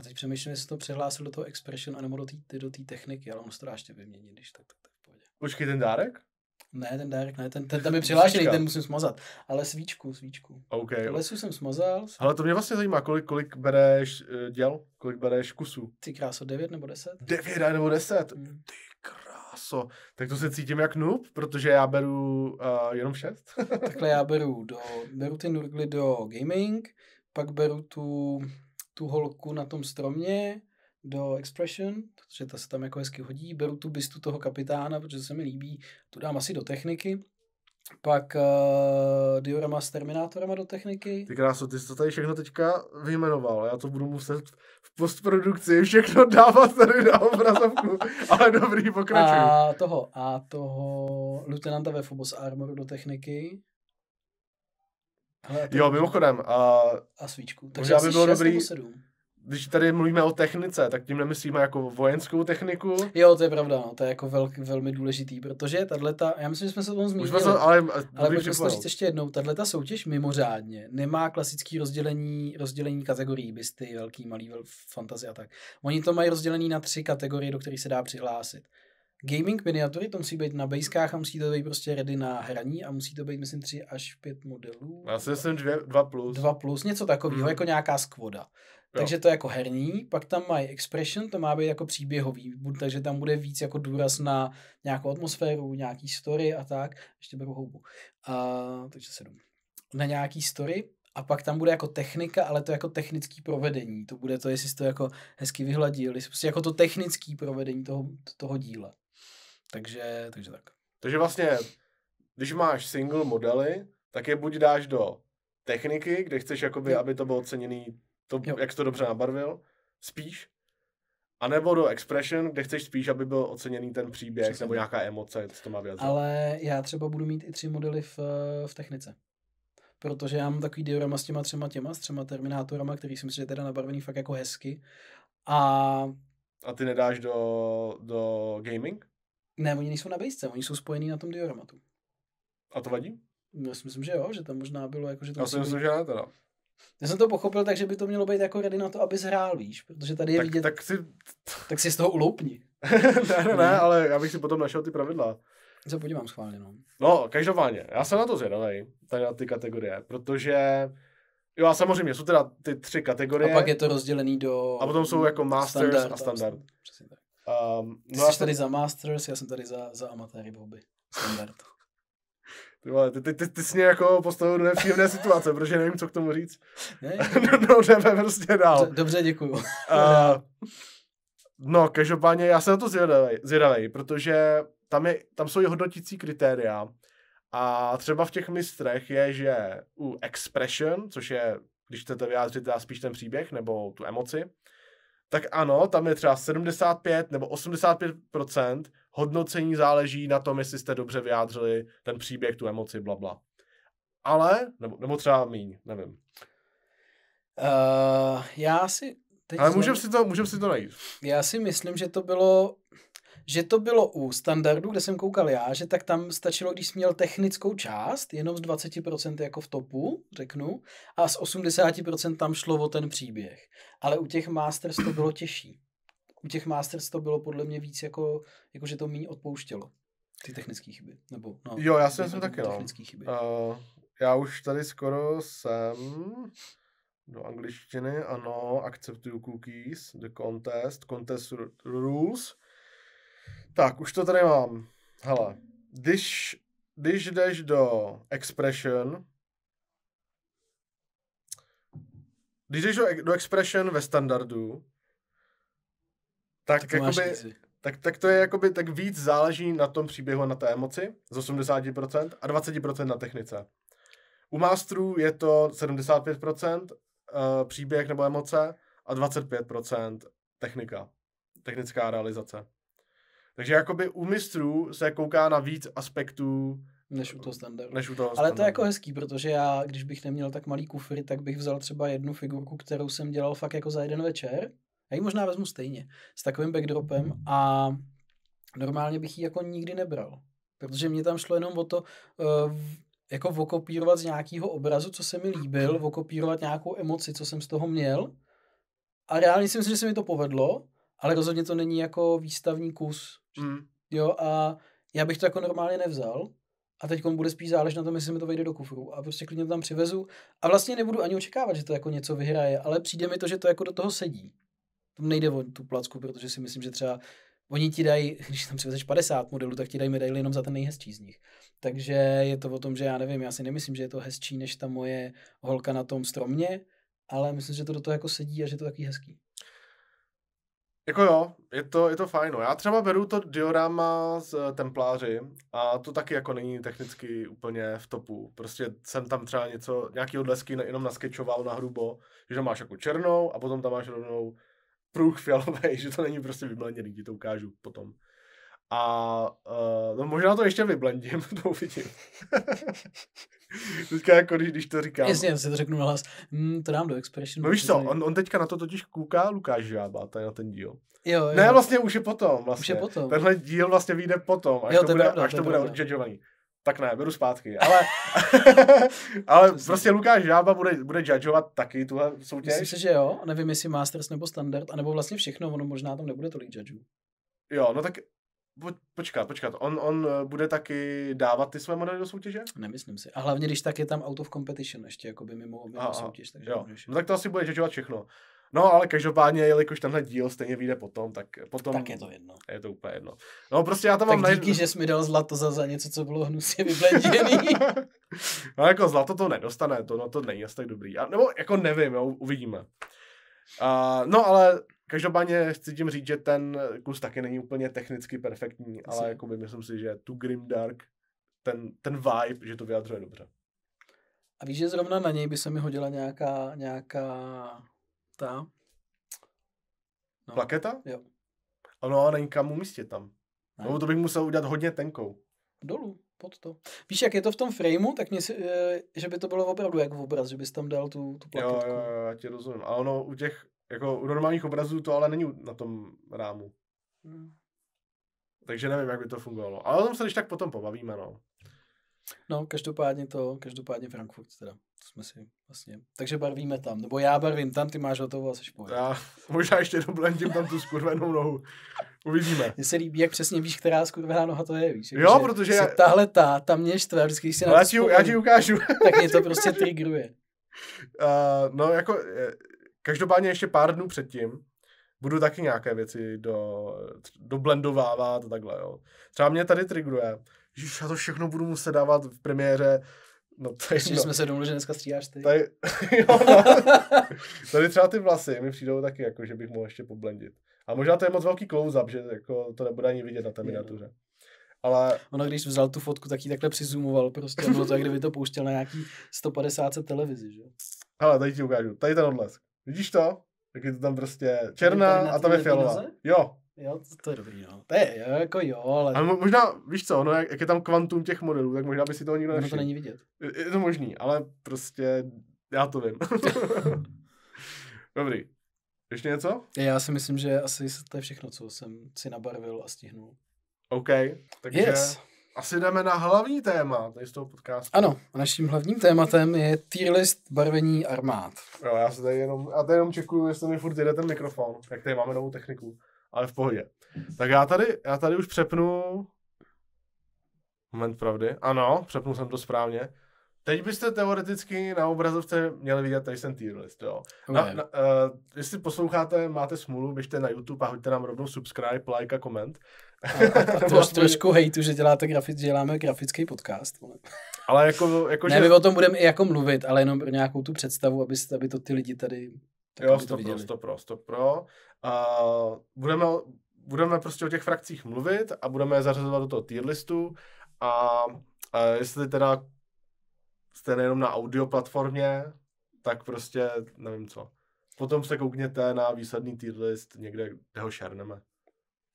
A teď přemýšlím, jestli to přihlásil do toho expression anebo do té do techniky, ale on se to dá ještě vyměnit, když tak, tak, tak Počkej, ten dárek? Ne, ten dárek ne, ten, ten tam je přihlášený, ten musím smazat. Ale svíčku, svíčku. OK. Lesu jsem smazal. Ale to mě vlastně zajímá, kolik, kolik bereš eh, děl, kolik bereš kusů. Ty kráso, 9 nebo 10? 9 nebo 10? Hmm. Ty kráso. Tak to se cítím jak noob, protože já beru uh, jenom 6. Takhle já beru, do, beru ty nurgly do gaming, pak beru tu tu holku na tom stromě do Expression, protože ta se tam jako hezky hodí, beru tu bistu toho kapitána, protože se mi líbí, tu dám asi do techniky, pak uh, diorama s Terminátorama do techniky. Ty krásu, ty jsi to tady všechno teďka vyjmenoval. Já to budu muset v postprodukci všechno dávat tady na obrazovku. [laughs] Ale dobrý, pokračuj. A toho, a toho Lutenanta ve Phobos Armoru do techniky jo, mimochodem. A, a svíčku. Takže by bylo dobrý, když tady mluvíme o technice, tak tím nemyslíme jako vojenskou techniku. Jo, to je pravda, no, to je jako velk, velmi důležitý, protože tahle, já myslím, že jsme se o tom zmínili, Už jsme se, ale, ale pojďme to říct ještě jednou, tahle soutěž mimořádně nemá klasický rozdělení, rozdělení kategorií, bysty, velký, malý, velký, fantazie a tak. Oni to mají rozdělený na tři kategorie, do kterých se dá přihlásit gaming miniatury, to musí být na bejskách, a musí to být prostě ready na hraní a musí to být, myslím, tři až pět modelů. Já si myslím dva plus. Dva plus, něco takového, mm. jako nějaká skvoda. Takže to je jako herní, pak tam mají expression, to má být jako příběhový, takže tam bude víc jako důraz na nějakou atmosféru, nějaký story a tak. Ještě beru houbu. A, takže sedm. Na nějaký story, a pak tam bude jako technika, ale to jako technický provedení. To bude to, jestli jsi to jako hezky vyhladil, jestli prostě jako to technický provedení toho, toho díla. Takže, takže tak. Takže vlastně, když máš single modely, tak je buď dáš do techniky, kde chceš, jakoby, aby to bylo oceněný, to, jo. jak jsi to dobře nabarvil, spíš, a nebo do expression, kde chceš spíš, aby byl oceněný ten příběh Přesně. nebo nějaká emoce, co to má vyjadřovat. Ale já třeba budu mít i tři modely v, v technice. Protože já mám takový diorama s těma třema těma, s třema terminátorama, který si myslím, že teda nabarvený fakt jako hezky. A... A ty nedáš do, do gaming? Ne, oni nejsou na bejsce, oni jsou spojení na tom dioramatu. A to vadí? Já si myslím, že jo, že tam možná bylo jako, že to Já si myslím, být... že ne teda. Já jsem to pochopil tak, že by to mělo být jako ready na to, abys hrál, víš, protože tady je tak, vidět... Tak si... tak si z toho uloupni. [laughs] ne, ne, ne, ale já bych si potom našel ty pravidla. Se podívám schválně, no. No, každopádně, já jsem na to zvědavý, tady na ty kategorie, protože... Jo, a samozřejmě jsou teda ty tři kategorie. A pak je to rozdělený do... A potom jsou jako Masters standard, a Standard. Přesně tak. Um, Ty no jsi jsem... tady za Masters, já jsem tady za, za amatéry Bobby. Standard. [laughs] Ty, vole, ty, ty, ty, ty jsi mě jako postavil do nepříjemné situace, protože nevím, co k tomu říct. Ne, [laughs] no, no, jdeme prostě dál. Dobře, děkuju. uh, [laughs] no, každopádně já jsem na to zvědavý, zvědavý protože tam, je, tam jsou i hodnotící kritéria a třeba v těch mistrech je, že u expression, což je, když chcete vyjádřit spíš ten příběh nebo tu emoci, tak ano, tam je třeba 75 nebo 85% hodnocení záleží na tom, jestli jste dobře vyjádřili ten příběh, tu emoci, bla, bla. Ale, nebo, nebo třeba míň, nevím. Uh, já si... Teď Ale můžeme si, to, můžem si to najít. Já si myslím, že to bylo že to bylo u standardu, kde jsem koukal já, že tak tam stačilo, když jsi měl technickou část, jenom z 20% jako v topu, řeknu, a z 80% tam šlo o ten příběh. Ale u těch Masters to bylo těžší. U těch Masters to bylo podle mě víc jako, jako že to méně odpouštělo. Ty technické chyby. Nebo, no, jo, já jsem to taky, no. Chyby. Uh, já už tady skoro jsem do angličtiny, ano, akceptuju cookies, the contest, contest rules, tak, už to tady mám. Hele, když, když jdeš do expression, když jdeš do, do expression ve standardu, tak, tak jakoby, tak, tak to je jakoby, tak víc záleží na tom příběhu na té emoci z 80% a 20% na technice. U masterů je to 75% eh, příběh nebo emoce a 25% technika, technická realizace. Takže jakoby u mistrů se kouká na víc aspektů než u toho standardu. Než u toho standardu. Ale to je jako hezký, protože já, když bych neměl tak malý kufry, tak bych vzal třeba jednu figurku, kterou jsem dělal fakt jako za jeden večer. Já ji možná vezmu stejně, s takovým backdropem a normálně bych ji jako nikdy nebral. Protože mě tam šlo jenom o to, uh, jako vokopírovat z nějakého obrazu, co se mi líbil, vokopírovat nějakou emoci, co jsem z toho měl. A reálně si myslím, že se mi to povedlo, ale rozhodně to není jako výstavní kus Mm. Jo, a já bych to jako normálně nevzal, a teď bude spíš záležet na tom, jestli mi to vejde do kufru. A prostě klidně to tam přivezu. A vlastně nebudu ani očekávat, že to jako něco vyhraje, ale přijde mi to, že to jako do toho sedí. Tam nejde o tu placku, protože si myslím, že třeba oni ti dají, [laughs] když tam přivezeš 50 modelů, tak ti dají medaily jenom za ten nejhezčí z nich. Takže je to o tom, že já nevím, já si nemyslím, že je to hezčí než ta moje holka na tom stromě, ale myslím, že to do toho jako sedí a že je to taky hezký. Jako jo, je to, je to fajn. No. Já třeba beru to diorama z eh, Templáři a to taky jako není technicky úplně v topu. Prostě jsem tam třeba něco, nějaký odlesky jenom naskečoval na hrubo, že tam máš jako černou a potom tam máš rovnou pruh [laughs] fialový, že to není prostě vymleněný, ti to ukážu potom. A uh, no možná to ještě vyblendím, [laughs] to uvidím. [laughs] teďka jako když, když to říkám. Jasně, si to řeknu na hlas. Hmm, to dám do expression. No víš co, on, on teďka na to totiž kouká Lukáš Žába, tady na ten díl. Jo, jo. Ne, vlastně už je potom. Vlastně. Už je potom. Tenhle díl vlastně vyjde potom, až jo, to, to bude, až to, bude odjudžovaný. Tak ne, beru zpátky. Ale, [laughs] ale prostě Lukáš Žába bude, bude judgeovat taky tuhle soutěž. Myslím si, že jo. Nevím, jestli Masters nebo Standard, anebo vlastně všechno, ono možná tam nebude tolik judgeů. Jo, no tak Počkat, počkat. On, on eh, bude taky dávat ty své modely do soutěže? Nemyslím si. A hlavně, když tak je tam out of competition ještě, jako by mimo, mimo Aha, soutěž. Takže jo. No, tak to asi bude žadovat všechno. No, ale každopádně, jelikož tenhle díl stejně vyjde potom, tak potom... Tak je to jedno. Je to úplně jedno. No, prostě já tam tak mám... Tak díky, na... že jsi mi dal zlato za, za něco, co bylo hnusně vyblenděný. [laughs] no, jako zlato to nedostane, to, no, to není asi tak dobrý. A, nebo jako nevím, jo, uvidíme. Uh, no, ale Každopádně chci tím říct, že ten kus taky není úplně technicky perfektní, Asi. ale jako by myslím si, že tu Grim Dark, ten, ten vibe, že to vyjadřuje dobře. A víš, že zrovna na něj by se mi hodila nějaká, nějaká ta... No. Plaketa? Jo. Ano, ale není kam umístit tam. Ne. No, to bych musel udělat hodně tenkou. Dolů, pod to. Víš, jak je to v tom frameu, tak mě si, eh, že by to bylo opravdu jak v obraz, že bys tam dal tu, tu plaketku. Jo, jo, já ti rozumím. A ono u těch jako u normálních obrazů to ale není na tom rámu. Hmm. Takže nevím, jak by to fungovalo. Ale o tom se když tak potom pobavíme, no. No, každopádně to, každopádně Frankfurt teda. To jsme si vlastně, takže barvíme tam. Nebo já barvím tam, ty máš hotovo a seš pojď. Já [laughs] možná ještě doblendím tam tu skurvenou nohu. Uvidíme. Mně se líbí, jak přesně víš, která skurvená noha to je, víš. Jo, protože... Já... Tahle ta, tam mě štve, vždycky, když si no, na já ti, já ti ukážu. tak mě to prostě triggeruje. Uh, [laughs] no, jako, Každopádně ještě pár dnů předtím budu taky nějaké věci do, do blendovávat a takhle, jo. Třeba mě tady trigruje, že já to všechno budu muset dávat v premiéře No tady Ještě no. jsme se domluvili, že dneska stříháš ty. Tady, [laughs] jo, no. [laughs] tady třeba ty vlasy mi přijdou taky, jako, že bych mohl ještě poblendit. A možná to je moc velký close-up, že jako, to nebude ani vidět na té miniatuře. Ale... Ono, když vzal tu fotku, tak ji takhle přizumoval prostě. Bylo to, jak kdyby to pouštěl na nějaký 150 televizi, že? Hele, tady ti ukážu. Tady ten odlesk. Vidíš to? Tak je to tam prostě černá a tam je fialová. Jo. Jo, to, to je dobrý, no. no. To je, jo, jako jo, ale... Ale možná, víš co, no, jak, jak, je tam kvantum těch modelů, tak možná by si toho nikdo nevšiml. No to není vidět. Je, je to možný, ale prostě já to vím. [laughs] Dobrý. Ještě něco? Já si myslím, že asi to je všechno, co jsem si nabarvil a stihnul. OK, takže... Yes asi jdeme na hlavní téma tady z toho podcastu. Ano, naším hlavním tématem je tier list barvení armád. Jo, já se tady jenom, a tady jenom čekuju, jestli mi furt jede ten mikrofon, jak tady máme novou techniku, ale v pohodě. Tak já tady, já tady už přepnu Moment pravdy. Ano, přepnu jsem to správně. Teď byste teoreticky na obrazovce měli vidět tady ten tier list, jo. Na, na, uh, jestli posloucháte, máte smůlu, běžte na YouTube a hoďte nám rovnou subscribe, like a koment. A, a troš, trošku hejtu, že děláte grafic, děláme grafický podcast. Ale, ale jako, jako ne, že... my o tom budeme i jako mluvit, ale jenom pro nějakou tu představu, aby, aby to ty lidi tady tak jo, 100 pro, 100 pro, 100 pro. Uh, budeme, budeme prostě o těch frakcích mluvit a budeme je zařazovat do toho tier listu a uh, jestli teda jste nejenom na audio platformě, tak prostě nevím co. Potom se koukněte na výsledný tier list někde, kde ho šerneme.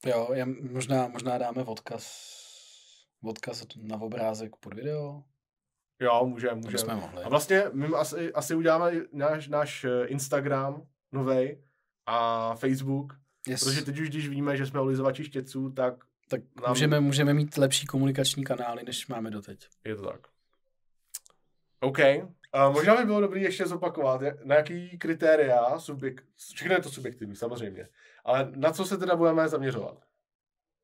Jo, já možná, možná dáme odkaz, odkaz na obrázek pod video. Jo, můžeme, můžeme. A vlastně my asi, asi uděláme náš, náš eh, Instagram novej a Facebook, yes. protože teď už když víme, že jsme olizovači štěců, tak tak nám... můžeme, můžeme mít lepší komunikační kanály, než máme doteď. Je to tak. OK. A eh, možná by bylo dobré ještě zopakovat, na jaký kritéria, subjekt, všechno je to subjektivní, samozřejmě, ale na co se teda budeme zaměřovat?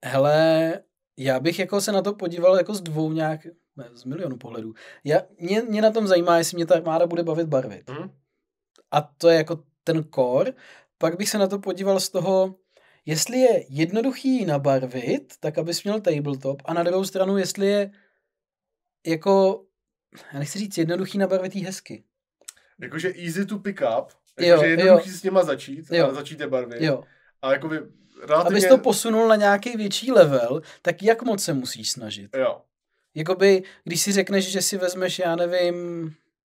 Hele, já bych jako se na to podíval jako z dvou nějak, ne, z milionu pohledů. Já, mě, mě na tom zajímá, jestli mě ta mára bude bavit barvit. Hmm? A to je jako ten kor. Pak bych se na to podíval z toho, jestli je jednoduchý nabarvit, tak abys měl tabletop, a na druhou stranu, jestli je jako, já nechci říct jednoduchý nabarvit hezky. Jakože easy to pick up, jakože jednoduchý jo. s něma začít, jo. ale začít je barvit. Jo. A jakoby relativně... Abys to posunul na nějaký větší level, tak jak moc se musíš snažit? Jo. Jakoby, když si řekneš, že si vezmeš, já nevím,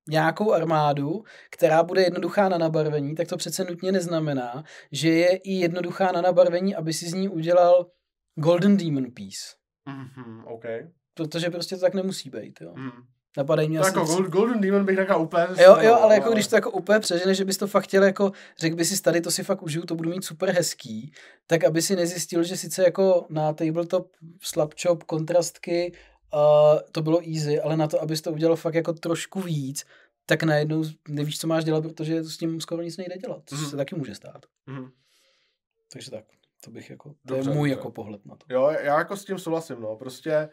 nějakou armádu, která bude jednoduchá na nabarvení, tak to přece nutně neznamená, že je i jednoduchá na nabarvení, aby si z ní udělal Golden Demon Piece. Mm-hmm, okay. Protože prostě to tak nemusí být, jo. Mm. Napadají mě tak Jako Golden Demon bych taká úplně... Jo, jo, no, ale jako když to jako úplně přežili, že bys to fakt chtěl jako, řekl by si tady, to si fakt užiju, to budu mít super hezký, tak aby si nezjistil, že sice jako na tabletop, slapchop, kontrastky, uh, to bylo easy, ale na to, abys to udělal fakt jako trošku víc, tak najednou nevíš, co máš dělat, protože s tím skoro nic nejde dělat, což mm. se taky může stát. Mm. Takže tak, to bych jako, to dobře, je můj dobře. jako pohled na to. Jo, já jako s tím souhlasím, no, prostě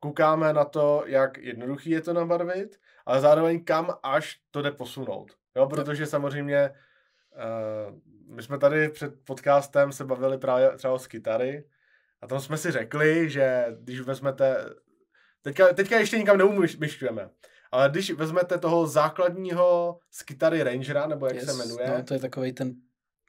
koukáme na to, jak jednoduchý je to nabarvit, ale zároveň kam až to jde posunout. Jo, protože samozřejmě uh, my jsme tady před podcastem se bavili právě třeba o skytary a tam jsme si řekli, že když vezmete, teďka, teďka ještě nikam neumyšťujeme, ale když vezmete toho základního z kytary Rangera, nebo jak yes, se jmenuje. No, to je takový ten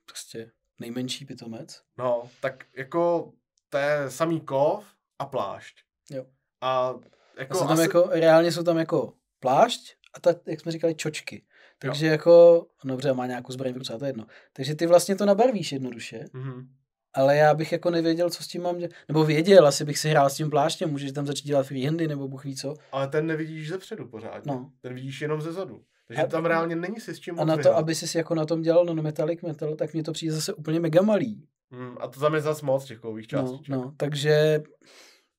prostě nejmenší pitomec. No, tak jako to je samý kov a plášť. Jo. A jako, a jsou tam asi... jako, reálně jsou tam jako plášť a ta, jak jsme říkali, čočky. Takže jo. jako, no dobře, má nějakou zbraň v ruce, to je jedno. Takže ty vlastně to nabarvíš jednoduše. Mm-hmm. Ale já bych jako nevěděl, co s tím mám dělat. Nebo věděl, asi bych si hrál s tím pláštěm, můžeš tam začít dělat freehandy nebo buch ví co. Ale ten nevidíš ze předu pořád. No. Ten vidíš jenom ze zadu. Takže a, tam reálně není si s čím A na to, aby si jako na tom dělal no metallic metal, tak mi to přijde zase úplně mega malý. Mm, a to tam je zase moc těch kových částí. No, no, takže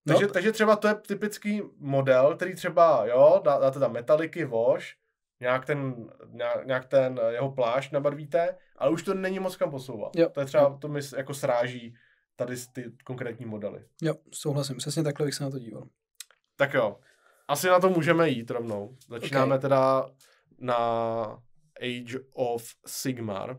takže, no. takže třeba to je typický model, který třeba, jo, dá, dáte tam metaliky, voš, nějak ten, nějak ten eh, jeho plášť nabarvíte, ale už to není moc kam posouvat. Jo. To je třeba, to mi jako sráží tady ty konkrétní modely. Jo, souhlasím, přesně takhle bych se na to díval. Tak jo, asi na to můžeme jít rovnou. Začínáme okay. teda na Age of Sigmar.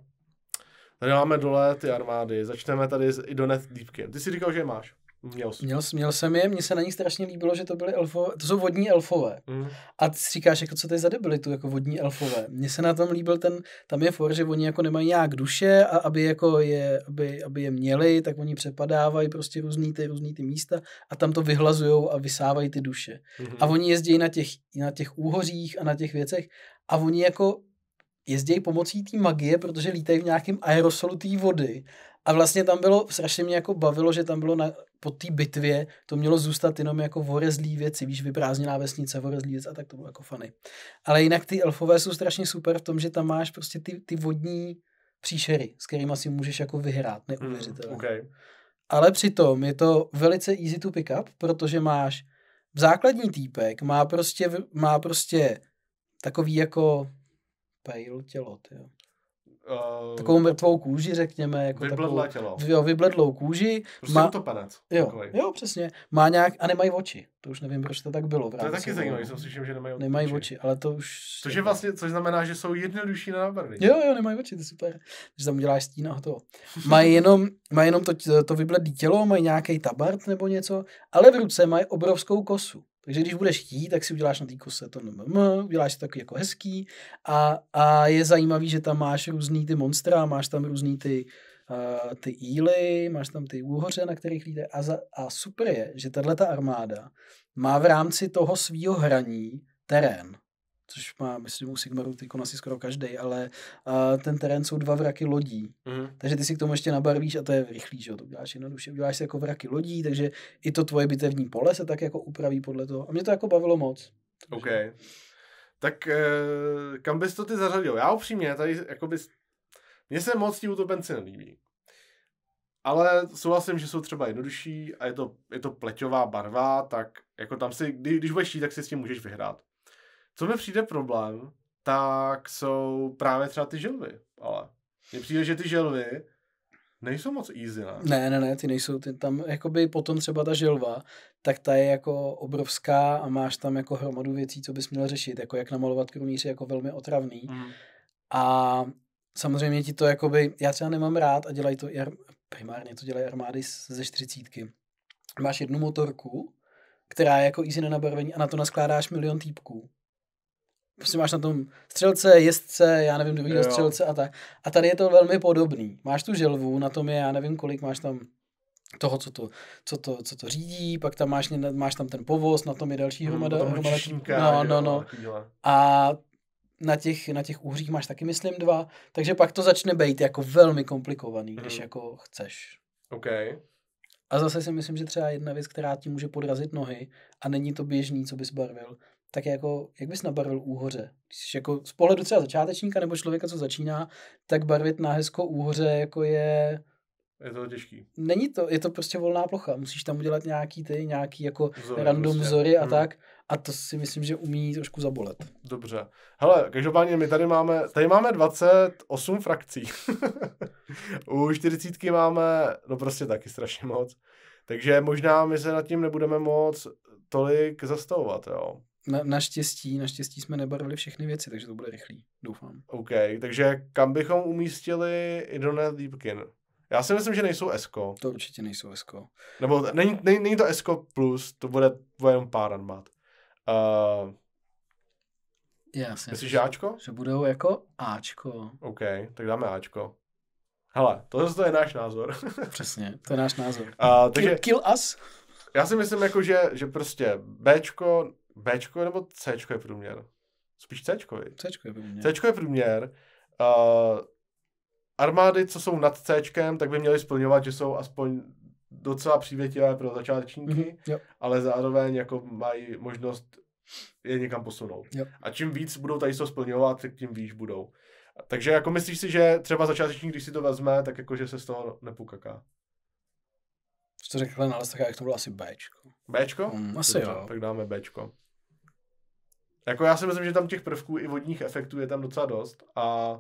Tady máme dole ty armády, začneme tady s Idonet Deepkin. Ty si říkal, že je máš. Měl, jsi. měl, měl jsem je, mně se na nich strašně líbilo, že to byly elfové, to jsou vodní elfové. Mm. A ty říkáš, jako co to je za debilitu, jako vodní elfové. Mně se na tom líbil ten, tam je for, že oni jako nemají nějak duše a aby, jako je, aby, aby je měli, tak oni přepadávají prostě různý ty, různý ty místa a tam to vyhlazují a vysávají ty duše. Mm. hmm A oni jezdí na těch, na těch úhořích a na těch věcech a oni jako jezdí pomocí té magie, protože lítají v nějakém aerosolu té vody. A vlastně tam bylo, strašně mě jako bavilo, že tam bylo na, po té bitvě to mělo zůstat jenom jako vorezlý věci, víš, vyprázněná vesnice, vorezlý věc a tak to bylo jako fany. Ale jinak ty elfové jsou strašně super v tom, že tam máš prostě ty, ty vodní příšery, s kterými si můžeš jako vyhrát, mm, neuvěřitelně. Mm, okay. Ale přitom je to velice easy to pick up, protože máš základní týpek, má prostě, má prostě takový jako pale tělo, tělo. Uh, takovou mrtvou kůži, řekněme. Jako vybledlé takovou, tělo. Jo, vybledlou kůži. Prostě má, to panec. Jo, takový. jo, přesně. Má nějak, a nemají oči. To už nevím, proč to tak bylo. to je taky zajímavé, jsem slyšel, že nemají oči. Nemají oči, ale to už... Což je jako- vlastně, což znamená, že jsou jednodušší na barvy. Jo, jo, nemají oči, to je super. Když tam uděláš stín a hotovo. Mají jenom, mají jenom to, to vybledlé tělo, mají nějaký tabard nebo něco, ale v ruce mají obrovskou kosu. Takže když budeš chtít, tak si uděláš na té kose to NMM, uděláš to takový jako hezký a, a je zajímavý, že tam máš různý ty monstra, máš tam různý ty uh, ty íly, máš tam ty úhoře, na kterých jde a, za, a super je, že tahle ta armáda má v rámci toho svýho hraní terén což má, myslím, u Sigmaru ty asi skoro každý, ale uh, ten terén jsou dva vraky lodí. Mm-hmm. Takže ty si k tomu ještě nabarvíš a to je rychlý, že jo, to uděláš jednoduše. Uděláš si jako vraky lodí, takže i to tvoje bitevní pole se tak jako upraví podle toho. A mě to jako bavilo moc. Takže... OK. Tak eh, kam bys to ty zařadil? Já upřímně, tady jako bys... Mně se moc ti utopenci nelíbí. Ale souhlasím, že jsou třeba jednodušší a je to, je to pleťová barva, tak jako tam si, kdy, když budeš tak si s tím můžeš vyhrát. Co mi přijde problém, tak jsou právě třeba ty želvy, ale mně přijde, že ty želvy nejsou moc easy, ne? Ne, ne, ne, ty nejsou, ty tam, jakoby potom třeba ta želva, tak ta je jako obrovská a máš tam jako hromadu věcí, co bys měl řešit, jako jak namalovat krunýř jako velmi otravný. Mm. A samozřejmě ti to jakoby, já třeba nemám rád a dělají to, primárně to dělají armády ze čtyřicítky. Máš jednu motorku, která je jako easy na nabarvení a na to naskládáš milion týpků prostě máš na tom střelce, jezdce, já nevím, druhého střelce a tak. A tady je to velmi podobný. Máš tu želvu, na tom je, já nevím, kolik máš tam toho, co to, co to, co to řídí, pak tam máš, máš tam ten povoz, na tom je další hromada. Hmm, hromada no, no, no, no. A na těch, na těch úhřích máš taky, myslím, dva, takže pak to začne být jako velmi komplikovaný, hmm. když jako chceš. OK. A zase si myslím, že třeba jedna věc, která ti může podrazit nohy a není to běžný, co bys barvil, tak jako, jak bys nabarvil úhoře? Když jsi jako z pohledu třeba začátečníka nebo člověka, co začíná, tak barvit na hezko úhoře jako je... Je to těžký. Není to, je to prostě volná plocha. Musíš tam udělat nějaký ty, nějaký jako vzory, prostě. random prostě. vzory a hmm. tak. A to si myslím, že umí trošku zabolet. Dobře. Hele, každopádně my tady máme, tady máme 28 frakcí. [laughs] U 40 máme, no prostě taky strašně moc. Takže možná my se nad tím nebudeme moc tolik zastavovat, jo. Na, naštěstí, naštěstí jsme nebarvili všechny věci, takže to bude rychlý, doufám. OK, takže kam bychom umístili Idonet Deepkin? Já si myslím, že nejsou Esko. To určitě nejsou Esko. Nebo není, není, není to Esko plus, to bude, bude jenom pár anmat. Uh, Jasně. Myslíš, že Ačko? Že budou jako Ačko. OK, tak dáme Ačko. Hele, to, to je náš názor. [laughs] Přesně, to je náš názor. Uh, takže, kill, kill us? Já si myslím, jako, že, že prostě Bčko B nebo C je průměr? Spíš C. je. je průměr. Cčko je průměr. Uh, armády, co jsou nad C, tak by měly splňovat, že jsou aspoň docela přívětivé pro začátečníky, mm-hmm, ale zároveň jako mají možnost je někam posunout. Jo. A čím víc budou tady to splňovat, tak tím výš budou. Takže jako myslíš si, že třeba začátečník, když si to vezme, tak jako, že se z toho nepukaká? Co to řekl ale tak jak to bylo asi Bčko. Bčko? Mm, asi tak, jo. Tak dáme Bčko. Jako já si myslím, že tam těch prvků i vodních efektů je tam docela dost a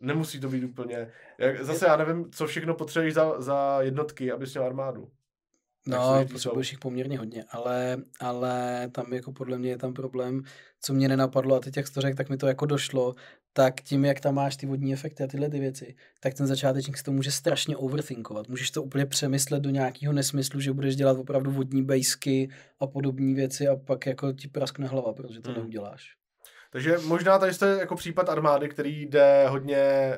nemusí to být úplně. Jak, zase já nevím, co všechno potřebuješ za, za jednotky, abys měl armádu. No, potřebuješ jich poměrně hodně, ale, ale tam jako podle mě je tam problém, co mě nenapadlo a teď jak jsi to řekl, tak mi to jako došlo, tak tím, jak tam máš ty vodní efekty a tyhle ty věci, tak ten začátečník si to může strašně overthinkovat. Můžeš to úplně přemyslet do nějakého nesmyslu, že budeš dělat opravdu vodní bejsky a podobné věci a pak jako ti praskne hlava, protože to hmm. neuděláš. Takže možná tady jste jako případ armády, který jde hodně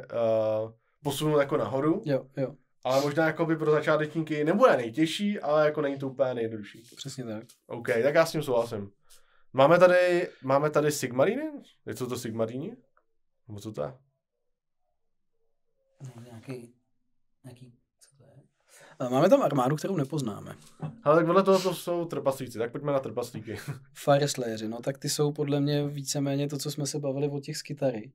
uh, posunout jako nahoru. Jo, jo. Ale možná jako by pro začátečníky nebude nejtěžší, ale jako není to úplně nejjednodušší. Přesně tak. OK, tak já s tím souhlasím. Máme tady, máme tady Sigmariny? Je co to Sigmarini? Nebo co to je? nějaký, nějaký, co to je? Eh, máme tam armádu, kterou nepoznáme. Ale tak vedle toho to jsou trpaslíci, tak pojďme na trpaslíky. Fireslayeri, no tak ty jsou podle mě víceméně to, co jsme se bavili o těch skytary.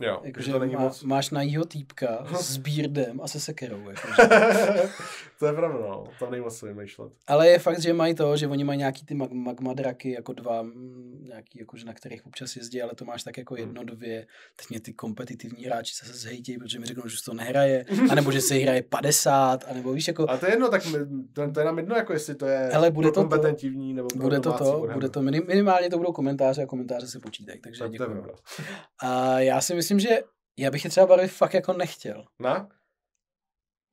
Jo, jakože to není má, moc... máš na jeho týpka s beardem a se sekerou. že... [laughs] to je pravda, no. Tam není moc vymýšlet. Ale je fakt, že mají to, že oni mají nějaký ty mag- magmadraky, jako dva, mm, nějaký, že na kterých občas jezdí, ale to máš tak jako hmm. jedno, hmm. dvě. Teď mě ty kompetitivní hráči se zhejtí, protože mi řeknou, že to nehraje, anebo že se hraje 50, anebo víš, jako... A to je jedno, tak my, to, to, je nám jedno, jako jestli to je Hele, bude to kompetitivní, to, nebo bude to to, bude to, minim, minimálně to budou komentáře a komentáře se počítají, takže to, děkuji. A já si myslím, myslím, že já bych je třeba barvit fakt jako nechtěl. Ne?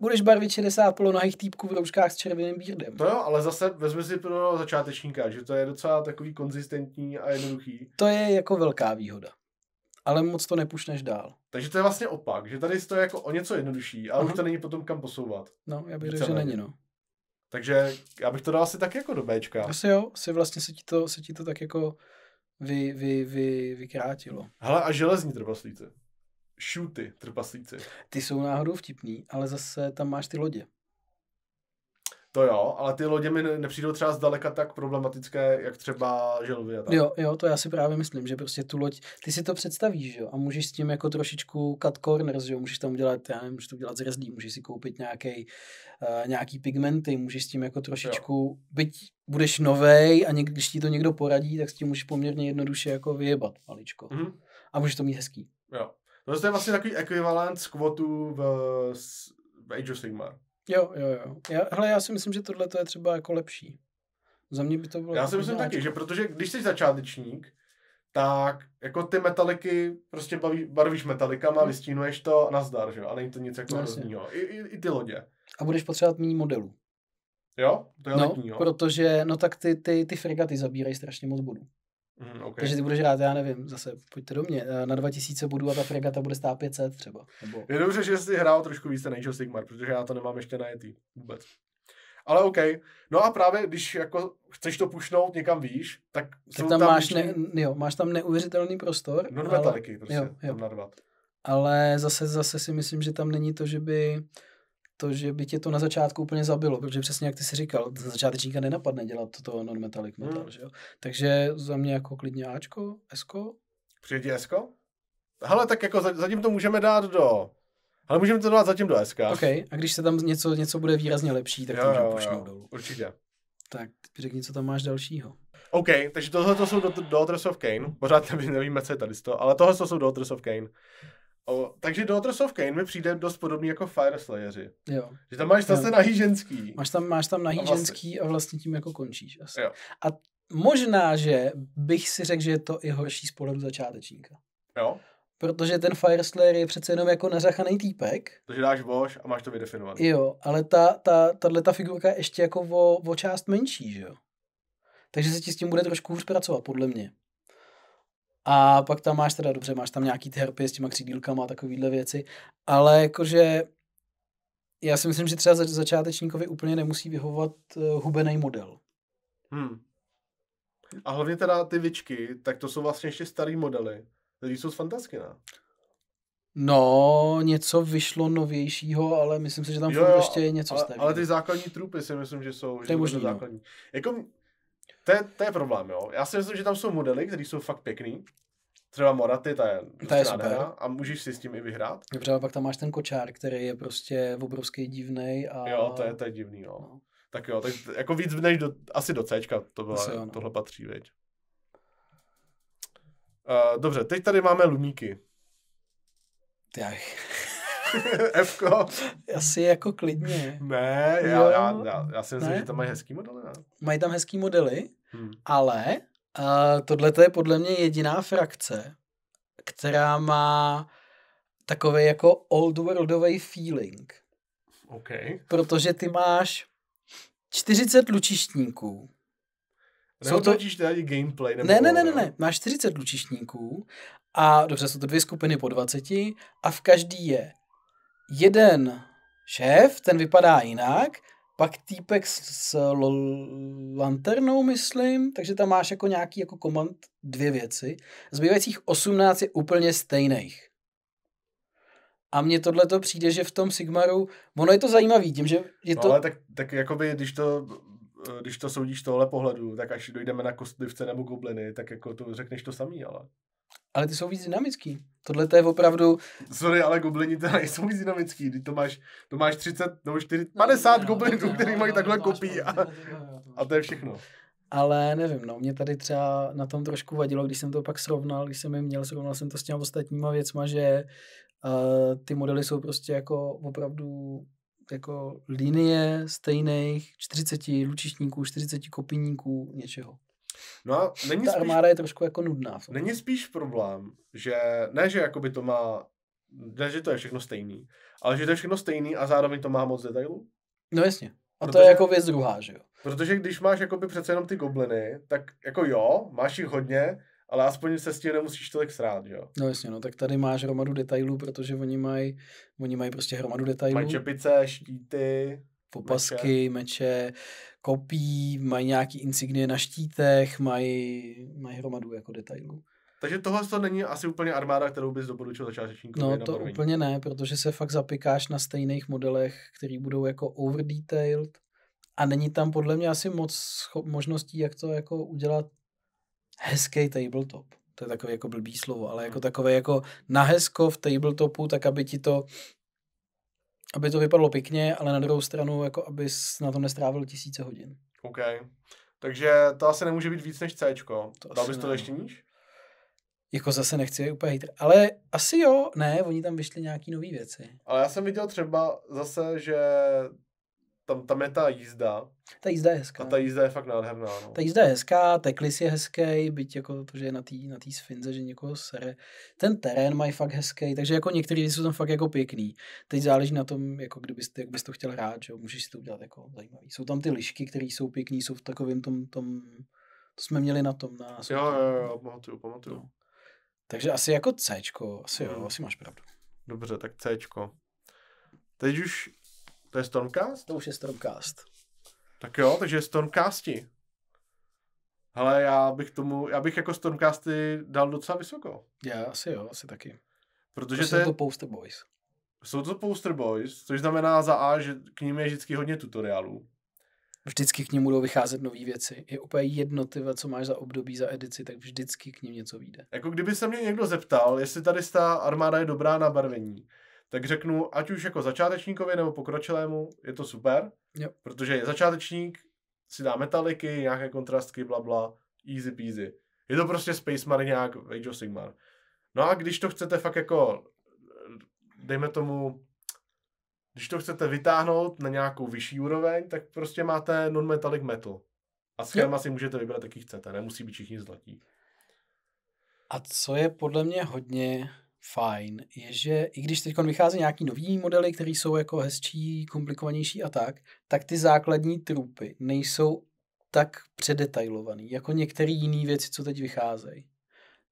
Budeš barvit 60 polonahých týpků v rouškách s červeným bírdem. No jo, ale zase vezmi si pro začátečníka, že to je docela takový konzistentní a jednoduchý. To je jako velká výhoda. Ale moc to nepušneš dál. Takže to je vlastně opak, že tady to je jako o něco jednodušší, ale uh-huh. už to není potom kam posouvat. No, já bych řekl, že není, no. Takže já bych to dal asi tak jako do Bčka. Asi jo, asi vlastně se ti to, se ti to tak jako vy, vy, vy, vykrátilo. Hele, a železní trpaslíci. Šuty trpaslíci. Ty jsou náhodou vtipný, ale zase tam máš ty lodě. To jo, ale ty lodě mi nepřijdou třeba zdaleka tak problematické, jak třeba želvy a tak. Jo, jo, to já si právě myslím, že prostě tu loď, ty si to představíš, jo, a můžeš s tím jako trošičku cut corners, jo, můžeš tam udělat, já nevím, můžeš to udělat z můžeš si koupit nějaký uh, eh, nějaký pigmenty, můžeš s tím jako trošičku, jo. byť budeš novej a někdy, když ti to někdo poradí, tak s tím můžeš poměrně jednoduše jako vyjebat maličko. Mm-hmm. A můžeš to mít hezký. Jo. To je vlastně takový ekvivalent squatu v, v Age of Sigmar. Jo, jo, jo. Já, hele, já si myslím, že tohle je třeba jako lepší. Za mě by to bylo... Já si jako myslím taky, že protože když jsi začátečník, tak jako ty metaliky prostě baví, barvíš metalikama, hmm. vystínuješ to a nazdar, že jo? A není to nic jako no, I, i, I ty lodě. A budeš potřebovat méně modelů. Jo? To je no, letní, jo? protože, no tak ty, ty, ty fregaty zabírají strašně moc bodů. Mm, okay. Takže ty budeš rád, já nevím, zase pojďte do mě, eh, na 2000 budu a ta fregata bude stát 500 třeba. Nebo... Je dobře, že jsi hrál trošku více ten Age Sigmar, protože já to nemám ještě najetý vůbec. Ale OK. No a právě, když jako chceš to pušnout někam výš, tak, tak tam, tam máš, ne, jo, máš tam neuvěřitelný prostor. No dva ale... taky, prostě, jo, jo. tam Ale zase, zase si myslím, že tam není to, že by to, že by tě to na začátku úplně zabilo, protože přesně jak ty si říkal, začátečníka nenapadne dělat toto non-metallic metal, hmm. že jo? Takže za mě jako klidně Ačko, Sko. Přijde Sko? Hele, tak jako zatím to můžeme dát do... Ale můžeme to dát zatím do SK. OK, a když se tam něco, něco bude výrazně lepší, tak jo, to můžeme pošnout dolů. Určitě. Tak řekni, co tam máš dalšího. OK, takže tohle to jsou Daughters of Kane. Pořád nevíme, co je tady to, ale tohle to jsou Daughters of Kane. O, takže Daughters of Kane mi přijde dost podobný jako Fire Slayeri. Jo. Že tam máš zase nahý ženský. Máš tam, máš tam nahý a vlastně. ženský a vlastně tím jako končíš. Asi. Jo. A možná, že bych si řekl, že je to i horší z pohledu začátečníka. Jo. Protože ten Fire Slayer je přece jenom jako nařachaný týpek. Takže dáš boš a máš to vydefinované. Jo, ale ta, ta, tato, ta figurka je ještě jako o, o část menší, že jo? Takže se ti s tím bude trošku hůř pracovat, podle mě. A pak tam máš teda, dobře, máš tam nějaký terapie s těma křídílkama a takovýhle věci, ale jakože já si myslím, že třeba za, začátečníkovi úplně nemusí vyhovovat uh, eh, hubený model. Hmm. A hlavně teda ty vičky, tak to jsou vlastně ještě starý modely, které jsou z Fantaskina. No, něco vyšlo novějšího, ale myslím si, že tam jo, jo, ještě je něco ale, Ale ty základní trupy si myslím, že jsou, to je možný, no. základní. No. Jako to je, to je problém, jo. Já si myslím, že tam jsou modely, které jsou fakt pěkný. Třeba Moraty, ta je, ta prostě je super. a můžeš si s tím i vyhrát. Dobře, a pak tam máš ten kočár, který je prostě obrovský divný. A... Jo, to je, to je divný, jo. no. Tak jo, tak jako víc než do, asi do C, to byla, asi jo, no. tohle patří, veď. Uh, eh, dobře, teď tady máme lumíky. Tak. [laughs] F. Asi jako klidně. Ne, já, já, já, já si myslím, ne? že tam mají hezký modely. Ne? Mají tam hezký modely, hmm. ale uh, tohle je podle mě jediná frakce, která má takový jako old worldový feeling. Okay. Protože ty máš 40 lučištníků. Jsou to... tady gameplay? ne, ne, ne, ne, ne. Máš 40 lučištníků a dobře, jsou to dvě skupiny po 20 a v každý je jeden šéf, ten vypadá jinak, pak týpek s, s lanternou, myslím, takže tam máš jako nějaký jako komand dvě věci. Zbývajících 18 je úplně stejných. A mně tohle to přijde, že v tom Sigmaru, ono je to zajímavý tím, že je no to... No, ale tak, tak jakoby, když to když to soudíš tohle pohledu, tak až dojdeme na kostlivce nebo gobliny, tak jako to řekneš to samý, ale... Ale ty jsou víc dynamický. Tohle to je opravdu... Sorry, ale goblini to nejsou [laughs] víc dynamický. Ty to máš, to máš 30 nebo 40, 50 no, no, goblinů, no, který mají takhle kopí a, a to je všechno. Ale nevím, no, mě tady třeba na tom trošku vadilo, když jsem to pak srovnal, když jsem je měl, srovnal jsem to s těma ostatníma věcma, že uh, ty modely jsou prostě jako opravdu jako linie stejných 40 lučišníků, 40 kopiníků, něčeho. No a není Ta spíš, je trošku jako nudná. Není spíš problém, že ne, že jakoby to má, ne, že to je všechno stejný, ale že to je všechno stejný a zároveň to má moc detailů? No jasně. A protože, to je jako věc druhá, že jo? Protože když máš jakoby přece jenom ty gobliny, tak jako jo, máš jich hodně, ale aspoň se s tím nemusíš tolik srát, jo? No jasně, no tak tady máš hromadu detailů, protože oni mají oni mají prostě hromadu detailů. Mají čepice, štíty, popasky, meče, meče kopí, mají nějaký insignie na štítech, mají, mají hromadu jako detailů. Takže tohle to není asi úplně armáda, kterou bys doporučil začátečníkům. No to barvení. úplně ne, protože se fakt zapikáš na stejných modelech, který budou jako over detailed a není tam podle mě asi moc možností, jak to jako udělat hezký tabletop. To je takové jako blbý slovo, ale jako hmm. takové jako na hezko v tabletopu, tak aby ti to aby to vypadlo pěkně, ale na druhou stranu, jako abys na tom nestrávil tisíce hodin. OK. Takže to asi nemůže být víc než C. Dal bys ne. to ještě no. níž? Jako zase nechci úplně hejtr. Ale asi jo, ne, oni tam vyšli nějaký nové věci. Ale já jsem viděl třeba zase, že tam, tam je ta jízda. Ta jízda je hezká. A ta jízda je fakt nádherná. No. Ta jízda je hezká, teklis je hezký, byť jako to, že je na té na tý sfinze, že někoho sere. Ten terén mají fakt hezký, takže jako některé jsou tam fakt jako pěkný. Teď záleží na tom, jako kdybys, jak bys to chtěl hrát, že můžeš si to udělat jako zajímavý. Jsou tam ty lišky, které jsou pěkný, jsou v takovém tom, tom, to jsme měli na tom. Na jo, jo, jo, pamatuju, pamatuju. No. Takže asi jako C, asi jo, jo, hmm. asi máš pravdu. Dobře, tak C. Teď už to je Stormcast? To už je Stormcast. Tak jo, takže Stormcasti. Hele, já bych tomu, já bych jako Stormcasty dal docela vysoko. Já asi jo, asi taky. Protože to jsou to Poster Boys. Jsou to Poster Boys, což znamená za A, že k ním je vždycky hodně tutoriálů. Vždycky k ním budou vycházet nové věci. Je úplně jednotlivé, co máš za období, za edici, tak vždycky k ním něco vyjde. Jako kdyby se mě někdo zeptal, jestli tady ta armáda je dobrá na barvení, tak řeknu, ať už jako začátečníkovi nebo pokročilému, je to super, jo. protože začátečník si dá metaliky, nějaké kontrastky, bla, bla, easy peasy. Je to prostě Space Marine nějak Age of Sigmar. No a když to chcete fakt jako, dejme tomu, když to chcete vytáhnout na nějakou vyšší úroveň, tak prostě máte non-metallic metal. A schéma yep. si můžete vybrat, jaký chcete, nemusí být všichni zlatí. A co je podle mě hodně fajn, je, že i když teď vychází nějaký nový modely, které jsou jako hezčí, komplikovanější a tak, tak ty základní trupy nejsou tak předetailovaný, jako některé jiné věci, co teď vycházejí.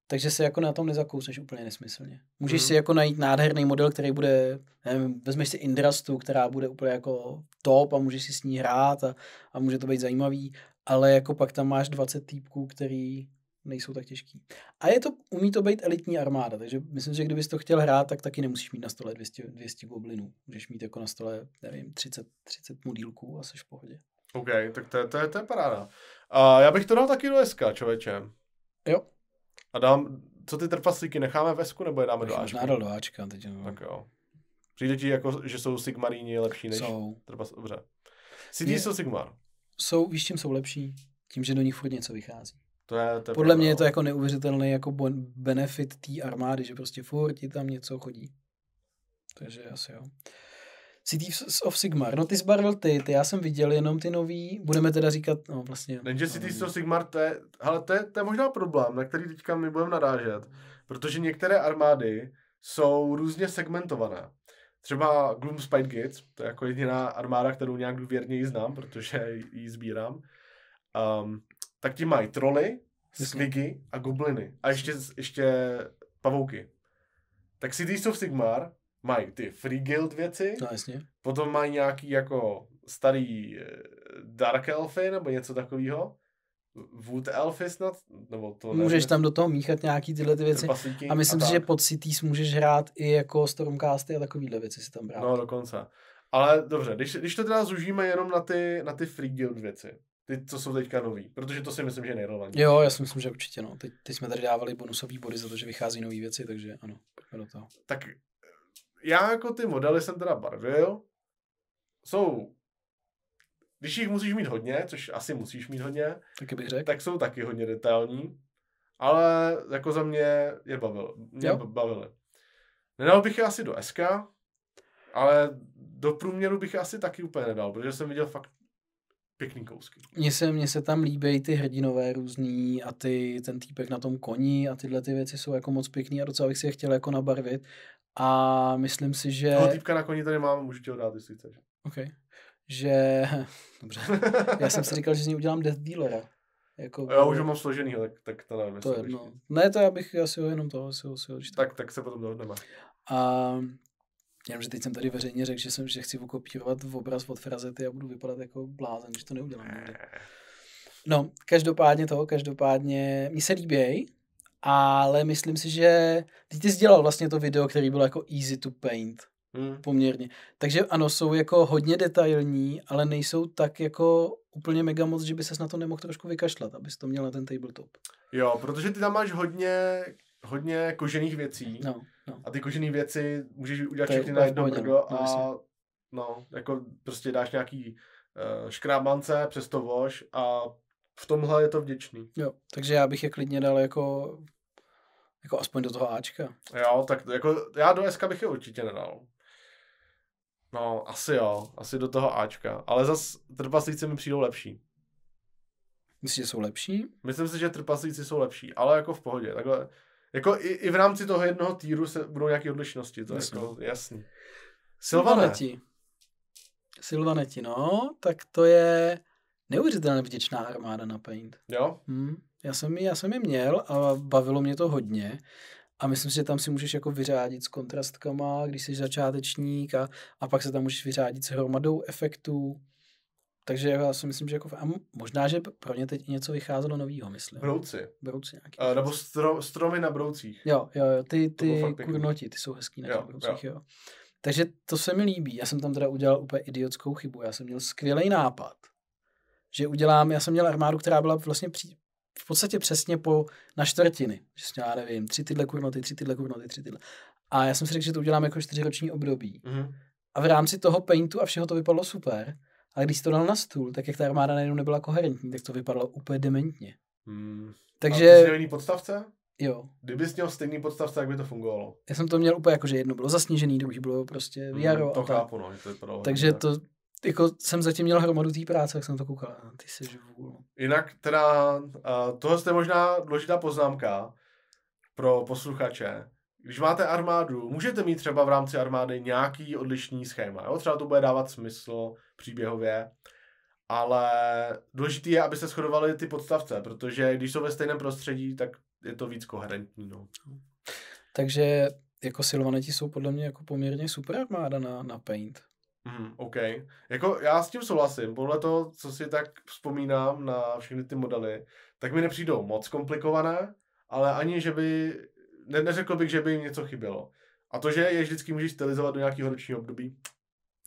Takže se jako na tom nezakousneš úplně nesmyslně. Můžeš mm. si jako najít nádherný model, který bude, nevím, vezmeš si Indrastu, která bude úplně jako top a můžeš si s ní hrát a, a může to být zajímavý, ale jako pak tam máš 20 týpků, který nejsou tak těžký. A je to, umí to být elitní armáda, takže myslím, že kdybys to chtěl hrát, tak taky nemusíš mít na stole 200, 200 goblinů. Můžeš mít jako na stole, nevím, 30, 30 modílků a jsi v pohodě. OK, tak to je, to je, to je paráda. A já bych to dal taky do SK, člověče. Jo. A dám, co ty trpaslíky, necháme ve SKu nebo je dáme Bych do Ačka? do Ačka teď. No. Tak jo. Přijde ti jako, že jsou Sigmaríni lepší než jsou. trpas, dobře. CD jsou Sigmar. Jsou, víš, čím jsou lepší? Tím, že do nich furt něco vychází. To je, to je Podle mě je to no. jako neuvěřitelný jako benefit té armády, že prostě furt ti tam něco chodí. Takže asi jo. City of Sigmar. No ty zbarvil ty, ty já jsem viděl jenom ty nový, budeme teda říkat, no vlastně. Jenže City of Sigmar, to je, ale to je, to je možná problém, na který teďka my budeme narážet, protože některé armády jsou různě segmentované. Třeba Gloom Spite Gates, to je jako jediná armáda, kterou nějak důvěrněji znám, protože ji sbírám. Um, tak ti mají troly, sligy a gobliny. A ještě, ještě pavouky. Tak si of Sigmar mají ty Free Guild věci, no, jasně. potom mají nějaký jako starý eh, Dark Elfy nebo něco takového. Wood Elfy snad? Nebo to nevím. Můžeš tam do toho míchat nějaký tyhle ty věci. a myslím a si, tak. že pod Cities můžeš hrát i jako Stormcasty a takovýhle věci si tam brát. No dokonce. Ale dobře, když, když to teda zužíme jenom na ty, na ty Free Guild věci, ty, co jsou teďka nový, protože to si myslím, že je nejrelevantnější. Jo, já si myslím, že určitě no. Teď, teď jsme tady dávali bonusové body za to, že vychází nové věci, takže ano, pojďme do toho. Tak já jako ty modely jsem teda barvil, jsou když jich musíš mít hodně, což asi musíš mít hodně, taky bych řekl. tak jsou taky hodně detailní, ale jako za mě je bavil, mě jo. bavili. Nedal bych je asi do SK, ale do průměru bych asi taky úplně nedal, protože jsem viděl fakt pěkný kousky. Mně se, mně se tam líbí ty hrdinové různý a ty, ten týpek na tom koni a tyhle ty věci jsou jako moc pěkný a docela bych si je chtěl jako nabarvit. A myslím si, že... Toho týpka na koni tady mám, můžu ti ho dát, jestli chceš. OK. Že... [laughs] Dobře. Já jsem si říkal, že z ní udělám Death Dealera. Jako, já už ho mám složený, tak, tak to nevím. To no. Ne, to já bych asi ho jenom toho si ho, si ho ho Tak, tak se potom dohodneme. A Jenomže teď jsem tady veřejně řekl, že, jsem, že chci ukopírovat v obraz od Frazety a budu vypadat jako blázen, že to neudělám. Nikdy. No, každopádně to, každopádně mi se líbí, ale myslím si, že ty jsi dělal vlastně to video, který bylo jako easy to paint. Hmm. Poměrně. Takže ano, jsou jako hodně detailní, ale nejsou tak jako úplně mega moc, že by ses na to nemohl trošku vykašlat, abys to měl na ten tabletop. Jo, protože ty tam máš hodně hodně kožených věcí. No, no. A ty kožené věci můžeš udělat to všechny je na jedno brdo no, a no, no, jako prostě dáš nějaký uh, škrábance přes to vož a v tomhle je to vděčný. Jo, takže já bych je klidně dal jako jako aspoň do toho Ačka. Jo, tak jako já do SK bych je určitě nedal. No, asi jo, asi do toho Ačka. Ale zas trpaslíci mi přijdou lepší. Myslíš, že jsou lepší? Myslím si, že trpaslíci jsou lepší, ale jako v pohodě. Takhle jako i, i v rámci toho jednoho týru se budou nějaké odlišnosti, to je jako jasný. Silvaneti. Silvaneti, no, tak to je neuvěřitelně vděčná armáda na Paint. Jo? Hm, Já jsem, ji, já jsem je měl a bavilo mě to hodně. A myslím si, že tam si můžeš jako vyřádit s kontrastkama, když jsi začátečník a, a pak se tam můžeš vyřádit s hromadou efektů takže já si myslím, že jako, a možná, že pro ně teď něco vycházelo novýho, myslím. Brouci. Brouci nějaký. A, eh, nebo stro, stromy na broucích. Jo, jo, jo ty, ty kurnoti, ty jsou hezký na těch jo, broucích, jo. jo. Takže to se mi líbí. Já jsem tam teda udělal úplně idiotskou chybu. Já jsem měl skvělý nápad, že udělám, já jsem měl armádu, která byla vlastně při, v podstatě přesně po na čtvrtiny. Že jsem měla, nevím, tři tyhle kurnoty, tři tyhle kurnoty, tři tyhle. A já jsem si řekl, že to udělám jako čtyřroční období. Mm-hmm. A v rámci toho paintu a všeho to vypadalo super. Ale když jsi to dal na stůl, tak jak ta armáda najednou nebyla koherentní, tak to vypadalo úplně dementně. Hmm. Takže... A ty jsi podstavce? Jo. jsi měl stejný podstavce, jak by to fungovalo? Já jsem to měl úplně jako, že jedno bylo zasněžený, druhý bylo prostě hmm, jaro. Hmm, to a tak. chápu, no, že to vypadalo. Takže to, jako jsem zatím měl hromadu té práce, jak jsem to koukal. Ty se no. Jinak teda, uh, tohle je možná důležitá poznámka pro posluchače když máte armádu, můžete mít třeba v rámci armády nějaký odlišný schéma. Jo? Třeba to bude dávat smysl příběhově, ale důležité je, aby se shodovaly ty podstavce, protože když jsou ve stejném prostředí, tak je to víc koherentní. No. Takže jako Silvaneti jsou podle mě jako poměrně super armáda na, na Paint. Mm, OK. Jako já s tím souhlasím. Podle toho, co si tak vzpomínám na všechny ty modely, tak mi nepřijdou moc komplikované, ale ani, že by ne, neřekl bych, že by jim něco chybělo. A to, že je vždycky můžeš stylizovat do nějakého ročního období.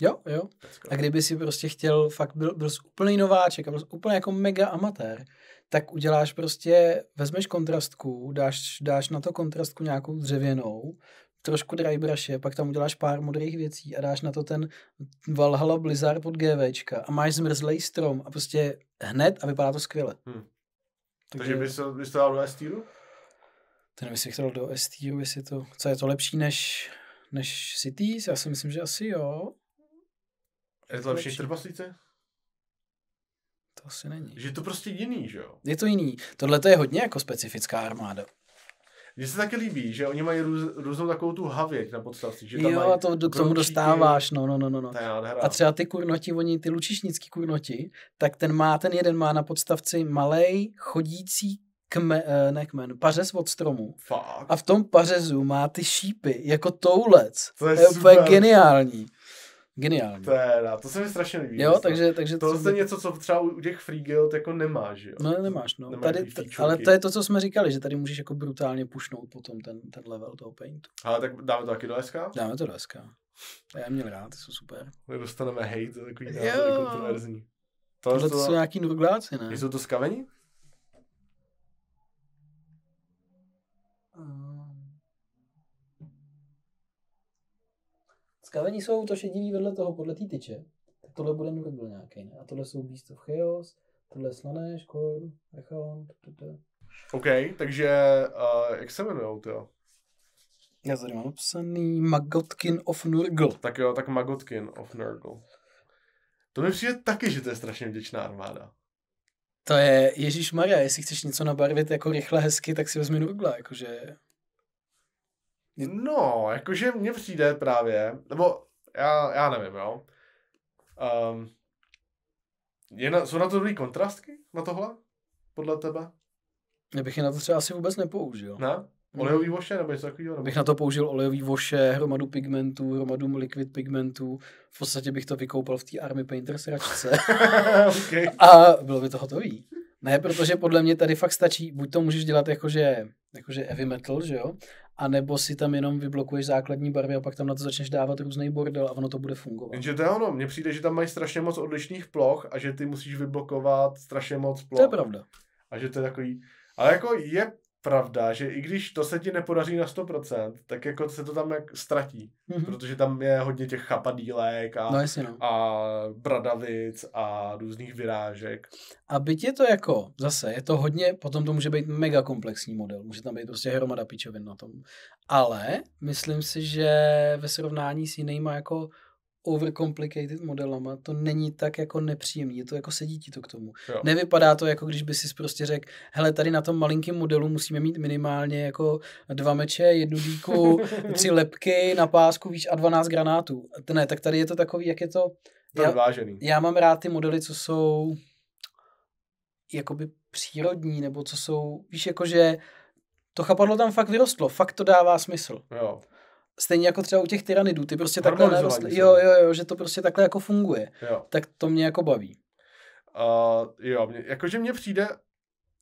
Jo, jo. A kdyby si prostě chtěl, fakt byl, byl úplný nováček a byl úplně jako mega amatér, tak uděláš prostě, vezmeš kontrastku, dáš, dáš na to kontrastku nějakou dřevěnou, trošku drybrushe, pak tam uděláš pár modrých věcí a dáš na to ten Valhalla Blizzard od GVčka a máš zmrzlej strom a prostě hned a vypadá to skvěle. Hmm. Takže, Takže bys to, bys to dal do ten by si bych do STU, jestli to, co je to lepší než, než Cities? Já si myslím, že asi jo. Je to lepší než trpaslíce? To asi není. Že je to prostě jiný, že jo? Je to jiný. Tohle to je hodně jako specifická armáda. Mně se taky líbí, že oni mají růz, různou takovou tu havěť na podstavci. Že tam jo, a to do, k tomu dostáváš, no, no, no, no. no. A třeba ty kurnoti, oni, ty lučišnický kurnoti, tak ten má, ten jeden má na podstavci malej chodící kme, eh, ne kmen, pařez od stromu. Fakt. A v tom pařezu má ty šípy, jako toulec. To je, to je super. úplně geniální. Geniální. To, je, no, to se mi strašně líbí. Jo, takže, takže to je něco, co třeba u, těch free guild jako nemáš, jo? No, nemáš, no. Nemáš tady, t- ale to je to, co jsme říkali, že tady můžeš jako brutálně pušnout potom ten, ten level toho paintu. Ale tak dáme to taky do SK? Dáme to do SK. To já měl rád, jsou super. My Dostaneme hate, takový názory kontroverzní. Tohle, Tohle to jsou nějaký nurgláci, ne? Jsou to skaveni? Skaveni jsou to šedivý vedle toho, podle té tyče. Tak tohle bude nový byl nějaký, ne? A tohle jsou Beast of Chaos, tohle je Slanesh, Korn, Echaon, OK, takže uh, jak se jmenujou ty Já tady mám napsaný Magotkin of Nurgle. Tak jo, tak Magotkin of Nurgle. To mi přijde taky, že to je strašně vděčná armáda. To je, Ježíš Maria, jestli chceš něco nabarvit jako rychle hezky, tak si vezmi Nurgla, jakože No, jakože mně přijde právě, nebo já, já nevím, jo. Um, je na, jsou na to dobrý kontrastky, na tohle, podle tebe? Já bych je na to třeba asi vůbec nepoužil. Ne? Mhm. Olejový voše nebo něco takového? Nebo... Bych na to použil olejový voše, hromadu pigmentů, hromadu liquid pigmentů. V podstatě bych to vykoupil v té Army Painter sračce. [laughs] okay. A bylo by to hotový. Ne, protože podle mě tady fakt stačí, buď to můžeš dělat jakože, jakože heavy metal, že jo, a nebo si tam jenom vyblokuješ základní barvy a pak tam na to začneš dávat různý bordel a ono to bude fungovat. Že to je ono, mně přijde, že tam mají strašně moc odlišných ploch a že ty musíš vyblokovat strašně moc ploch. To je pravda. A že to je takový, ale jako je pravda, že i když to se ti nepodaří na 100%, tak jako se to tam jak ztratí, mm-hmm. protože tam je hodně těch chapadílek a, no, no. a bradavic a různých vyrážek. A byť je to jako, zase, je to hodně, potom to může být mega komplexní model, může tam být prostě hromada pičovin na tom, ale myslím si, že ve srovnání s jinýma jako overcomplicated modelama, to není tak jako nepříjemný, to jako sedí ti to k tomu. Jo. Nevypadá to jako když by si prostě řekl, hele tady na tom malinkém modelu musíme mít minimálně jako dva meče, jednu díku, [laughs] tři lepky na pásku, víš, a 12 granátů. Ne, tak tady je to takový, jak je to... Já, já mám rád ty modely, co jsou jakoby přírodní, nebo co jsou, víš, jakože to chapadlo tam fakt vyrostlo, fakt to dává smysl. Jo stejně jako třeba u těch tyranidů, ty prostě takhle narostly, jo, jo, jo, že to prostě takhle jako funguje, jo. tak to mě jako baví. Uh, jo, mě, jakože mně přijde,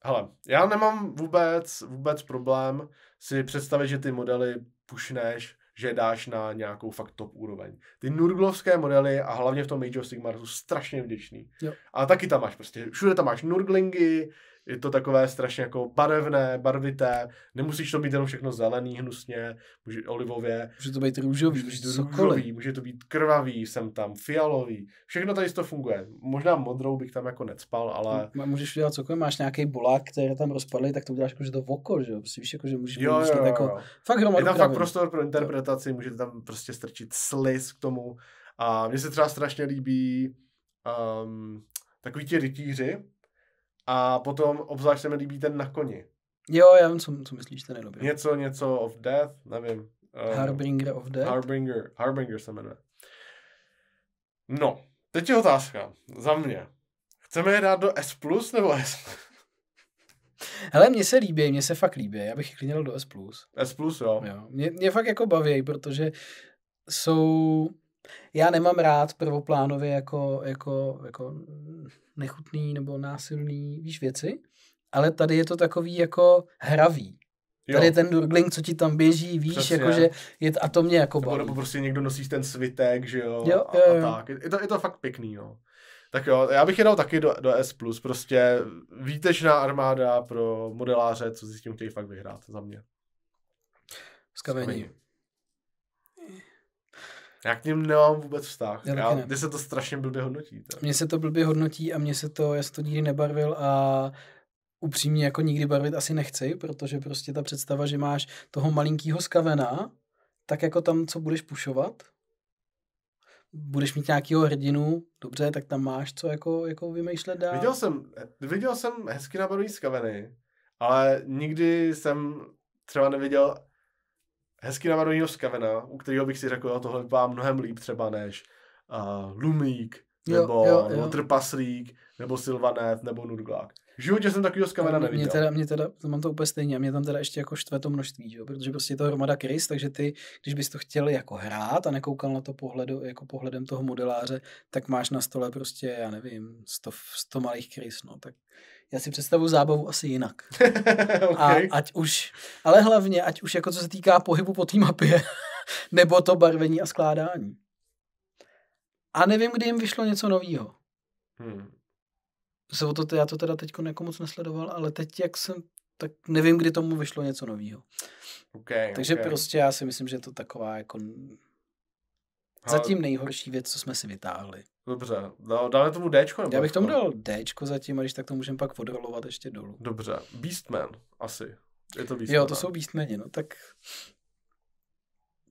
hele, já nemám vůbec, vůbec problém si představit, že ty modely pušneš, že dáš na nějakou fakt top úroveň. Ty nurglovské modely a hlavně v tom Age of Sigmar jsou strašně vděčný. Jo. A taky tam máš prostě, všude tam máš nurglingy, je to takové strašně jako barevné, barvité, nemusíš to být jenom všechno zelený, hnusně, může, olivově. Může to být růžový, může to být cokoliv. růžový, může to být krvavý, jsem tam fialový, všechno tady to funguje. Možná modrou bych tam jako necpal, ale... Můžeš udělat cokoliv, máš nějaký bolák, který tam rozpadlý, tak to uděláš jako, že to v oko, že jo, prostě víš, jako, že můžeš jo, jo, jo, jako... Fakt je tam fakt prostor pro interpretaci, můžete tam prostě strčit sliz k tomu. A mně se třeba strašně líbí um, takový ti rytíři, a potom obzvlášť se mi líbí ten na koni. Jo, já vím, co, co myslíš, ten je dobrý. Něco, něco of death, nevím. Um, Harbinger of death? Harbinger, Harbinger se jmenuje. No, teď je otázka. Za mě. Chceme je dát do S+, nebo S? Hele, mně se líbí, mně se fakt líbí. Já bych je klidně do S+. S+, jo. jo. Mě, mě fakt jako baví, protože jsou já nemám rád prvoplánově jako, jako, jako nechutný nebo násilný, víš, věci, ale tady je to takový jako hravý. Jo. Tady ten durgling, co ti tam běží, víš, jako, jakože je, a to mě jako baví. Nebo, prostě někdo nosíš ten svitek, že jo, jo, a, jo, jo. a tak. Je to, je to fakt pěkný, jo. No. Tak jo, já bych jedal taky do, do S+, prostě výtečná armáda pro modeláře, co si s tím chtějí fakt vyhrát, za mě. Skavení. Skavení. Já k ním nemám vůbec vztah. Já, já mně se to strašně blbě hodnotí. Tak. Mně se to blbě hodnotí a mně se to, já se to nikdy nebarvil a upřímně jako nikdy barvit asi nechci, protože prostě ta představa, že máš toho malinkýho skavena, tak jako tam, co budeš pušovat, budeš mít nějakýho hrdinu, dobře, tak tam máš co jako, jako vymýšlet dál. Viděl jsem, viděl jsem hezky nabarvený skaveny, ale nikdy jsem třeba neviděl hezky navrženého skavena, u kterého bych si řekl, jo, tohle vám mnohem líp třeba než uh, Lumík, nebo jo, jo, jo. Trpaslík, nebo Silvanet, nebo Nurglák. V životě jsem takového skavena neviděl. Mě teda, mě teda, to mám to úplně stejně, a mě tam teda ještě jako štve to množství, jo? protože prostě je to hromada krys, takže ty, když bys to chtěl jako hrát a nekoukal na to pohledu, jako pohledem toho modeláře, tak máš na stole prostě, já nevím, sto, sto malých krys, no, tak já si představu zábavu asi jinak. [laughs] okay. A ať už, ale hlavně, ať už jako co se týká pohybu po té mapě, [laughs] nebo to barvení a skládání. A nevím, kdy jim vyšlo něco novýho. Hmm. to, já to teda teď jako moc nesledoval, ale teď, jak jsem, tak nevím, kdy tomu vyšlo něco novýho. Okay, Takže okay. prostě já si myslím, že je to taková jako Zatím nejhorší věc, co jsme si vytáhli. Dobře, no, dáme tomu D. Já bych tomu dal D zatím, a když tak to můžeme pak odrolovat ještě dolů. Dobře, Beastman asi. Je to Beastman. Jo, to jsou Beastmeni, no tak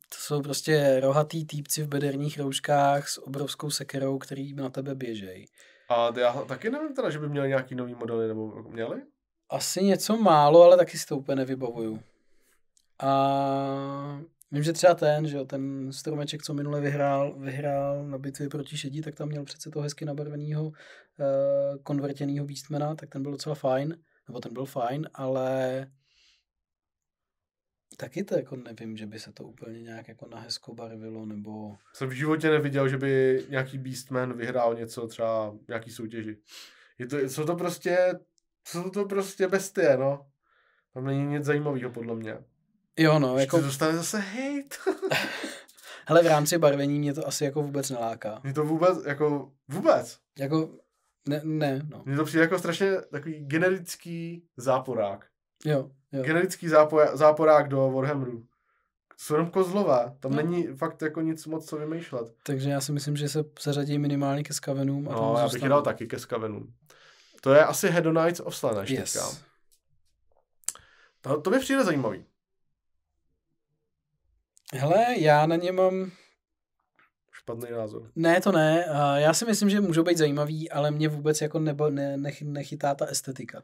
to jsou prostě rohatý týpci v bederních rouškách s obrovskou sekerou, který na tebe běžejí. A já taky nevím teda, že by měli nějaký nový modely, nebo měli? Asi něco málo, ale taky si to úplně nevybavuju. A Vím, že třeba ten, že jo, ten stromeček, co minule vyhrál, vyhrál na bitvě proti šedí, tak tam měl přece toho hezky nabarveného e, eh, konvertěného výstmena, tak ten byl docela fajn, nebo ten byl fajn, ale taky to jako nevím, že by se to úplně nějak jako na hezko barvilo, nebo... Jsem v životě neviděl, že by nějaký Beastman vyhrál něco, třeba nějaký soutěži. Je to, jsou to prostě, jsou to prostě bestie, no. Tam není nic zajímavého, podle mě. Jo, no, Ještě jako... dostane zase hate. [laughs] Hele, v rámci barvení mě to asi jako vůbec neláká. Mě to vůbec, jako vůbec. Jako, ne, ne, no. Mně to přijde jako strašně takový generický záporák. Jo, jo. Generický zápo- záporák do Warhammeru. Jsou jenom kozlové, tam no. není fakt jako nic moc co vymýšlet. Takže já si myslím, že se zařadí minimálně ke skavenům. A no, já bych dal taky ke skavenům. To je asi Hedonites of Slanesh yes. To, to mi přijde zajímavý. Hele, já na ně mám... Špatný názor. Ne, to ne. Já si myslím, že můžou být zajímavý, ale mě vůbec jako nebo, ne, nech, nechytá ta estetika.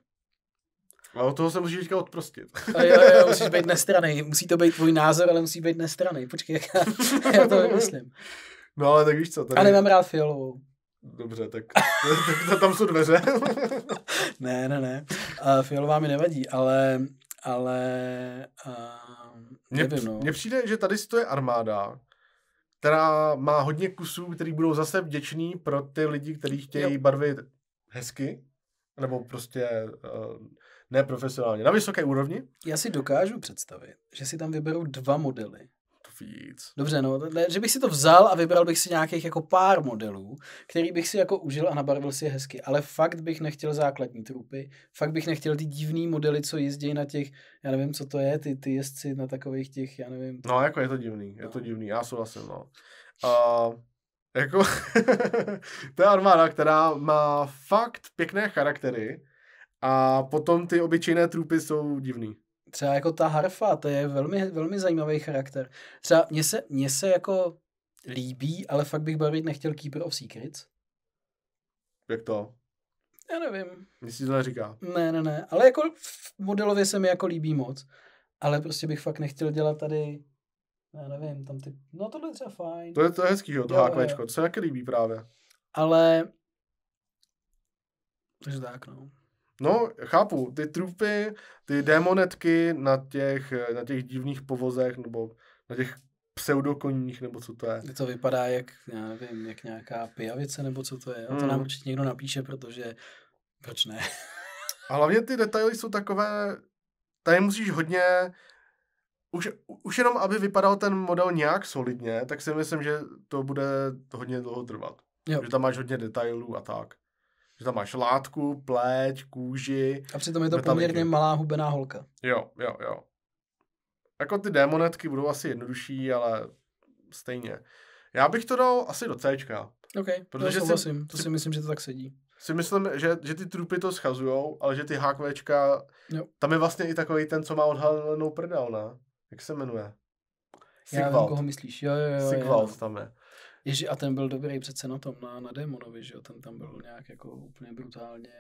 A od toho se musíš teďka odprostit. A jo, jo, musíš být nestraný. Musí to být tvůj názor, ale musí být nestraný. Počkej, jak já, [laughs] já to myslím. No ale tak víš co. Tady... A nemám rád fialovou. Dobře, tak, [laughs] tam jsou dveře. [laughs] ne, ne, ne. Uh, fialová mi nevadí, ale, ale uh, mně no. přijde, že tady to je armáda, která má hodně kusů, který budou zase vděčný pro ty lidi, kteří chtějí jo. barvit hezky, nebo prostě uh, eh, neprofesionálně, na vysoké úrovni. Já si dokážu představit, že si tam vyberou dva modely, víc. Dobře, no, že bych si to vzal a vybral bych si nějakých jako pár modelů, který bych si jako užil a nabarvil si hezky, ale fakt bych nechtěl základní trupy, fakt bych nechtěl ty divný modely, co jezdí na těch, já nevím, co to je, ty, ty jezdci na takových těch, já nevím. No, jako je to divný, je no. to divný, já souhlasím, no. A, jako, [laughs] to je armáda, která má fakt pěkné charaktery a potom ty obyčejné trupy jsou divný. Třeba jako ta harfa, to je velmi, velmi zajímavý charakter. Třeba mně se, mně se jako líbí, ale fakt bych barvit nechtěl Keeper of Secrets. Jak to? Já nevím. Nic si to neříká. Ne, ne, ne. Ale jako modelově se mi jako líbí moc. Ale prostě bych fakt nechtěl dělat tady já nevím, tam ty, no tohle je třeba fajn. To je, to je hezký, jo, to jo, HQčko, to se jaké líbí právě. Ale, takže tak, no. No, chápu, ty trupy, ty démonetky na těch, na těch divných povozech, nebo na těch pseudokoních, nebo co to je. To vypadá jak, já nevím, jak nějaká pijavice, nebo co to je. Hmm. To nám určitě někdo napíše, protože proč ne? A hlavně ty detaily jsou takové, tady musíš hodně, už, už jenom aby vypadal ten model nějak solidně, tak si myslím, že to bude hodně dlouho trvat. Jo. Že tam máš hodně detailů a tak že tam máš látku, pleť, kůži. A přitom je to metaliky. poměrně malá hubená holka. Jo, jo, jo. Jako ty démonetky budou asi jednodušší, ale stejně. Já bych to dal asi do C. OK, protože to, si, to si myslím, že to tak sedí. Si myslím, že, že ty trupy to schazujou, ale že ty hákvečka, jo. tam je vlastně i takový ten, co má odhalenou prdel, ne? Jak se jmenuje? Sigvald. Já vím, koho myslíš. Jo, jo, jo. Sigvald jo. tam je. Ježi, a ten byl dobrý přece na tom, na, na Démonovi, že jo? Ten tam byl nějak jako úplně brutálně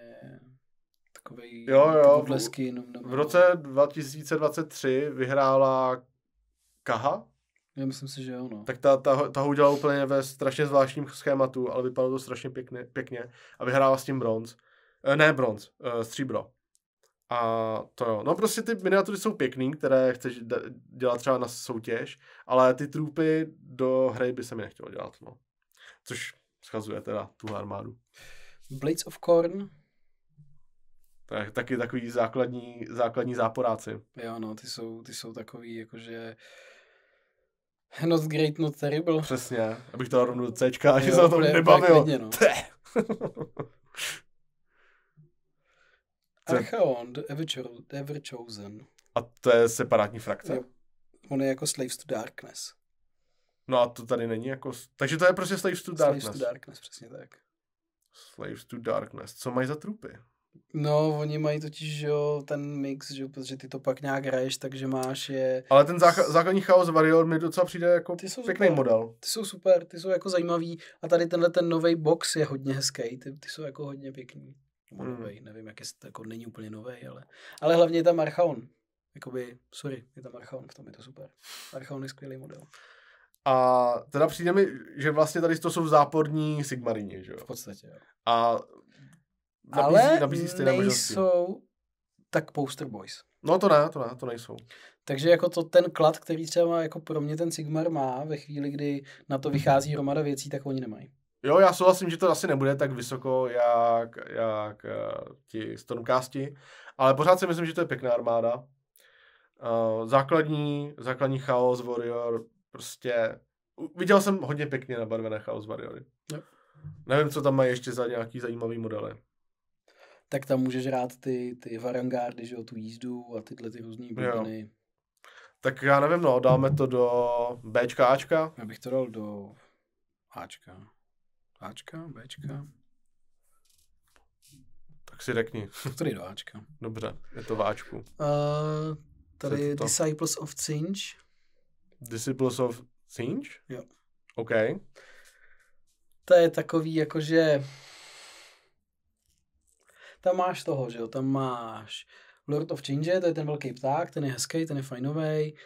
takovej jo, jo, blesky. No, no, v roce 2023 vyhrála Kaha. Já myslím si, že jo, no. Tak ta, ta, ta ho udělala úplně ve strašně zvláštním schématu, ale vypadalo to strašně pěkně, pěkně a vyhrála s tím bronz. E, ne bronz, e, stříbro. A to jo. No prostě ty miniatury jsou pěkný, které chceš dělat třeba na soutěž, ale ty trupy do hry by se mi nechtělo dělat, no. Což schazuje teda tu armádu. Blades of Corn. Tak, taky takový základní, základní záporáci. Jo, no, ty jsou, ty jsou takový, jakože... Not great, not terrible. Přesně, abych to rovnou do Cčka, až se o tom nebavil. Klidně, no. [laughs] Archeon, the ever, ever Chosen. A to je separátní frakce? Jo. On je jako Slaves to Darkness. No a to tady není jako... Takže to je prostě Slaves to Darkness. Slaves to Darkness, přesně tak. Slaves to Darkness. Co mají za trupy? No, oni mají totiž, že jo, ten mix, že protože ty to pak nějak hraješ, takže máš je... Ale ten zácha- základní chaos Warrior mi docela přijde jako ty jsou pěkný super, model. Ty jsou super, ty jsou jako zajímavý a tady tenhle ten nový box je hodně hezký, ty, ty jsou jako hodně pěkný. Hmm. Nový, mm. nevím, jak jestli to jako není úplně nový, ale, ale hlavně je tam Archaon. Jakoby, sorry, je tam Archaon, v tom je to super. Archaon je skvělý model. A teda přijde mi, že vlastně tady to jsou záporní Sigmarini, že jo? V podstatě, jo. A nabízí, ale nabízí stejné nejsou možnosti. tak poster boys. No to ne, to ne, to nejsou. Takže jako to ten klad, který třeba jako pro mě ten Sigmar má ve chvíli, kdy na to vychází hromada věcí, tak oni nemají. Jo, já souhlasím, že to asi nebude tak vysoko, jak, jak uh, ti Stormcasti, ale pořád si myslím, že to je pěkná armáda. Uh, základní, základní Chaos Warrior, prostě... Viděl jsem hodně pěkně nabarvené Chaos Warriory. Yep. Nevím, co tam mají ještě za nějaký zajímavý modely. Tak tam můžeš rád ty, ty varangardy, že jo, tu jízdu a tyhle ty různý blbiny. Tak já nevím, no, dáme to do Bčka, Ačka? Já bych to dal do Ačka. Ačka, Bčka. Tak si řekni. Který do Ačka. Dobře, je to váčku. Uh, eh, tady je Disciples of Cinch. Disciples of Cinch? Jo. OK. To je takový jakože... Tam máš toho, že jo, tam máš Lord of Change, to je ten velký pták, ten je hezký, ten je fajnový.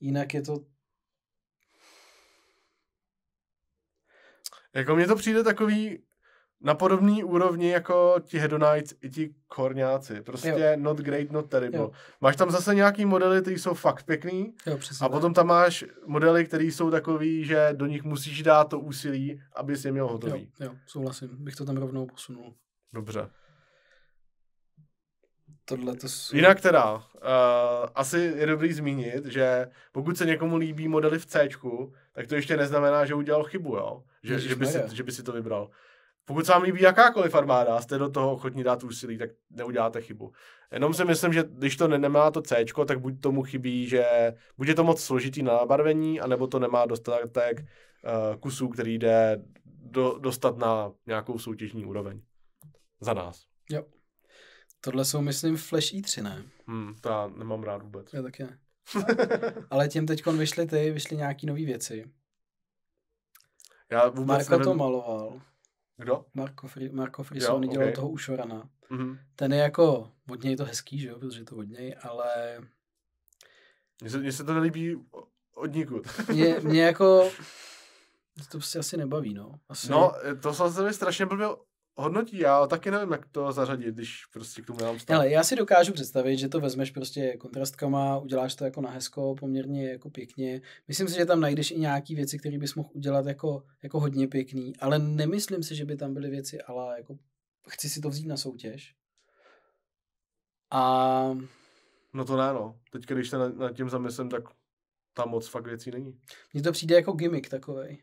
Jinak je to Jako mně to přijde takový na podobný úrovni jako ti hedonites i ti korňáci. Prostě jo. not great, not terrible. Jo. Máš tam zase nějaký modely, které jsou fakt pěkný jo, a potom tam máš modely, které jsou takový, že do nich musíš dát to úsilí, aby si je měl hotový. Jo, jo, souhlasím. Bych to tam rovnou posunul. Dobře. Tohle to jsou... Jinak teda, uh, asi je dobrý zmínit, že pokud se někomu líbí modely v C, tak to ještě neznamená, že udělal chybu, jo že, že, by si, že by si to vybral. Pokud se vám líbí jakákoliv armáda a jste do toho ochotní dát úsilí, tak neuděláte chybu. Jenom si myslím, že když to nemá to C, tak buď tomu chybí, že bude to moc složitý na nabarvení, anebo to nemá dostatek uh, kusů, který jde do, dostat na nějakou soutěžní úroveň. Za nás. Jo. Tohle jsou, myslím, Flash e i3, ne? Hmm, to já nemám rád vůbec. Já taky ne. Ale těm teď vyšly ty, vyšly nějaký nové věci. Já vůbec Marko nevím... to maloval. Kdo? Marko, Fri- Marko Frisoni okay. dělal toho Ušorana. Mm-hmm. Ten je jako, od něj to hezký, že jo, protože je to od něj, ale... Mně se, mně se to nelíbí od nikud. mě, mě [laughs] jako... To se asi nebaví, no. Asi... No, to se mi strašně blbě hodnotí, já taky nevím, jak to zařadit, když prostě k tomu nemám stát. Ale já si dokážu představit, že to vezmeš prostě kontrastkama, uděláš to jako na hezko, poměrně jako pěkně. Myslím si, že tam najdeš i nějaké věci, které bys mohl udělat jako, jako hodně pěkný, ale nemyslím si, že by tam byly věci, ale jako chci si to vzít na soutěž. A... No to ne, no. Teď, když se nad, nad tím zamyslím, tak tam moc fakt věcí není. Mně to přijde jako gimmick takovej.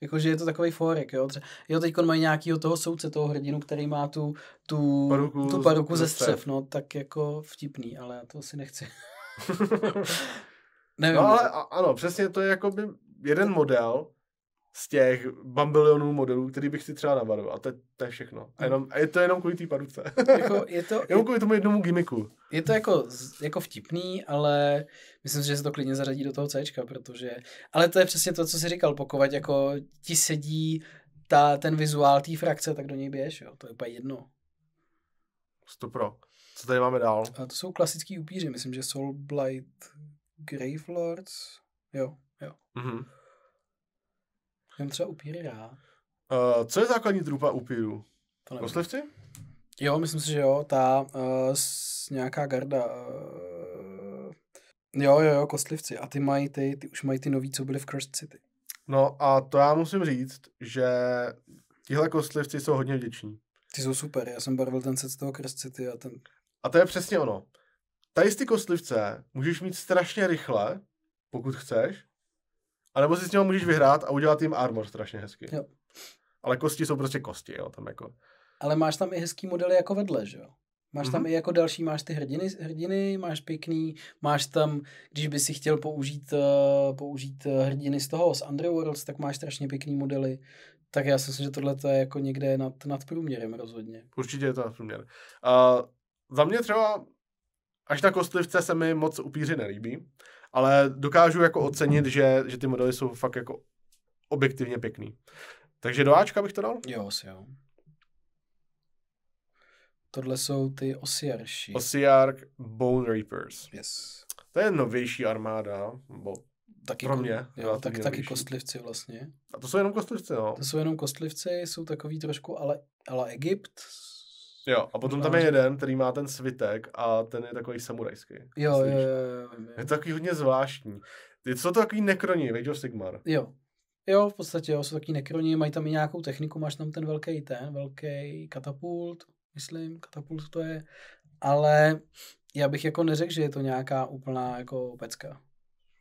Jakože je to takový forek, jo. Tře- jo, teď mají nějakého toho soudce, toho hrdinu, který má tu, tu paruku, tu paruku ze střev, no, tak jako vtipný, ale já to asi nechci. [laughs] Nevím. No, no ale a, ano, přesně to je jako by jeden model, z těch bambilionů modelů, který bych si třeba nabarvil. A to, to je všechno. A, hmm. jenom, a je to jenom kvůli té paruce. Jako je to, [laughs] jenom kvůli tomu jednomu gimmiku. Je to jako, jako vtipný, ale myslím si, že se to klidně zařadí do toho C, protože... Ale to je přesně to, co jsi říkal, pokovat jako ti sedí ta, ten vizuál té frakce, tak do něj běž, jo. To je úplně jedno. Stopro. pro. Co tady máme dál? A to jsou klasický upíři, myslím, že Soulblight Grave Lords. Jo, jo. hmm Jem třeba upíry já. Uh, co je základní trupa upíru? To Kostlivci? Jo, myslím si, že jo. Ta uh, s, nějaká garda. Uh, jo, jo, jo, kostlivci. A ty mají ty, ty už mají ty nový, co byly v Cursed City. No a to já musím říct, že tihle kostlivci jsou hodně vděční. Ty jsou super, já jsem barvil ten set z toho Cursed City a ten... A to je přesně ono. Tady z ty kostlivce můžeš mít strašně rychle, pokud chceš, a nebo si s ním můžeš vyhrát a udělat jim armor strašně hezky. Jo. Ale kosti jsou prostě kosti, jo, tam jako. Ale máš tam i hezký modely jako vedle, že jo? Máš mm-hmm. tam mhm. i jako další, máš ty hrdiny, hrdiny, máš pěkný, máš tam, když by si chtěl použít, uh, použít eh, hrdiny z toho, z Underworlds, tak máš strašně pěkný modely. Tak já si myslím, že tohle je jako někde nad, nad průměrem rozhodně. Určitě je to nad průměrem. Uh, za mě třeba až na kostlivce se mi moc upíři nelíbí ale dokážu jako ocenit, že, že ty modely jsou fakt jako objektivně pěkný. Takže do Ačka bych to dal? Jo, asi jo. Tohle jsou ty Osiarši. Osiark Bone Reapers. Yes. To je novější armáda, bo taky, pro mě. Jo, tak, taky novější. kostlivci vlastně. A to jsou jenom kostlivci, jo. No. To jsou jenom kostlivci, jsou takový trošku ale, ale Egypt, Jo, a potom tam je jeden, který má ten svitek a ten je takový samurajský. Jo, jo, jo, jo, jo. Je to takový hodně zvláštní. Je to takový nekroní, víš, Sigmar? Jo. Jo, v podstatě jo, jsou takový nekroní. mají tam i nějakou techniku, máš tam ten velký ten, velký katapult, myslím, katapult to je, ale já bych jako neřekl, že je to nějaká úplná jako pecka.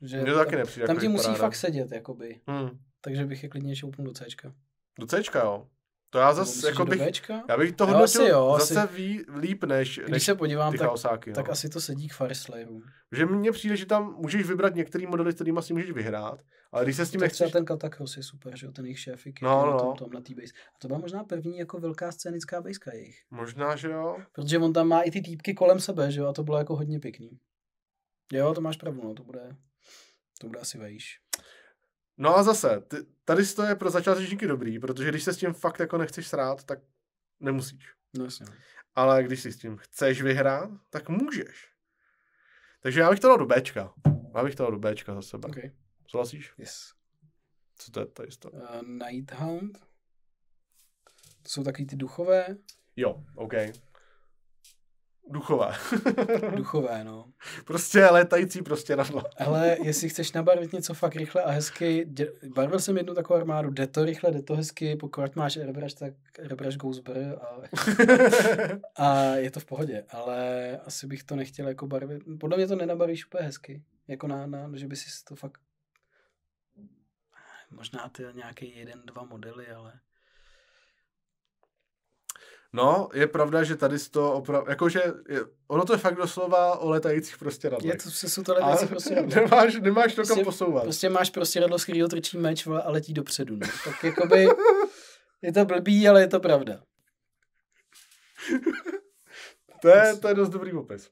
Že Mně to taky nepřijde. Tam jako ti musí paráda. fakt sedět, jakoby. Hmm. Takže bych je klidně šoupnul do C. Do C, jo? To já zase, jako, jako bych, já bych to hodnotil jo, jo, zase asi, ví, líp než, když se podívám, ty tak, chaosáky, tak no. asi to sedí k Farisleju. Že mně přijde, že tam můžeš vybrat některý modely, kterými si můžeš vyhrát, ale když se s tím nechceš... Třeba ten Katakros je super, že jo, ten jejich šéfik no, no. na tom, tom na té base. A to byla možná první jako velká scénická baseka jejich. Možná, že jo. Protože on tam má i ty týpky kolem sebe, že jo, a to bylo jako hodně pěkný. Jo, to máš pravdu, no, to bude, to bude asi vejš. No a zase, ty, tady to je pro začátečníky dobrý, protože když se s tím fakt jako nechceš srát, tak nemusíš. No jasně. No. Ale když si s tím chceš vyhrát, tak můžeš. Takže já bych to dal do Bčka. Já bych to dal do Bčka za sebe. Okay. Souhlasíš? Yes. Co to je tady to? Uh, eh, Nighthound. To jsou takový ty duchové. Jo, OK. Duchové. Duchové, no. [laughs] Prostě létající prostě radla. Ale jestli chceš nabarvit něco fakt rychle a hezky, dě, barvil jsem jednu takovou armádu, jde to rychle, jde to hezky, pokud máš airbrush, tak airbrush go zbr a, [laughs] a je to v pohodě, ale asi bych to nechtěl jako barvit. Podle mě to nenabarvíš úplně hezky, jako na, na že by si to fakt možná ty nějaký jeden, dva modely, ale No, je pravda, že tady to opravdu, jakože, je, ono to je fakt doslova o letajících prostě radlech. Je to, se jsou to letající prostě radlech. nemáš, nemáš to prostě, posouvat. Prostě máš prostě radlo, z kterého trčí meč vole, a letí dopředu. No. Tak jakoby, [laughs] je to blbý, ale je to pravda. to, je, prostě- to je dost dobrý popis.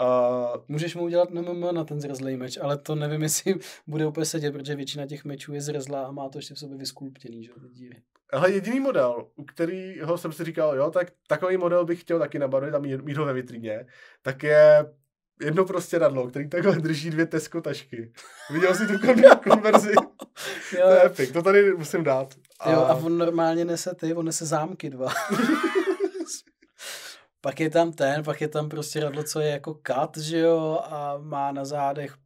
Uh, můžeš mu udělat MMM na ten zrezlej meč, ale to nevím, [laughs] jestli bude úplně sedět, protože většina těch mečů je zrezlá a má to ještě v sobě vyskulptěný, že díry. Ale jediný model, u kterého jsem si říkal, jo, tak takový model bych chtěl taky nabarvit a mít ho ve vitríně, tak je jedno prostě radlo, který takhle drží dvě Tesco tašky. Viděl jsi tu [laughs] konverzi? to je epic, to tady musím dát. A... Jo, a on normálně nese ty, on nese zámky dva. [laughs] pak je tam ten, pak je tam prostě radlo, co je jako kat, že jo, a má na zádech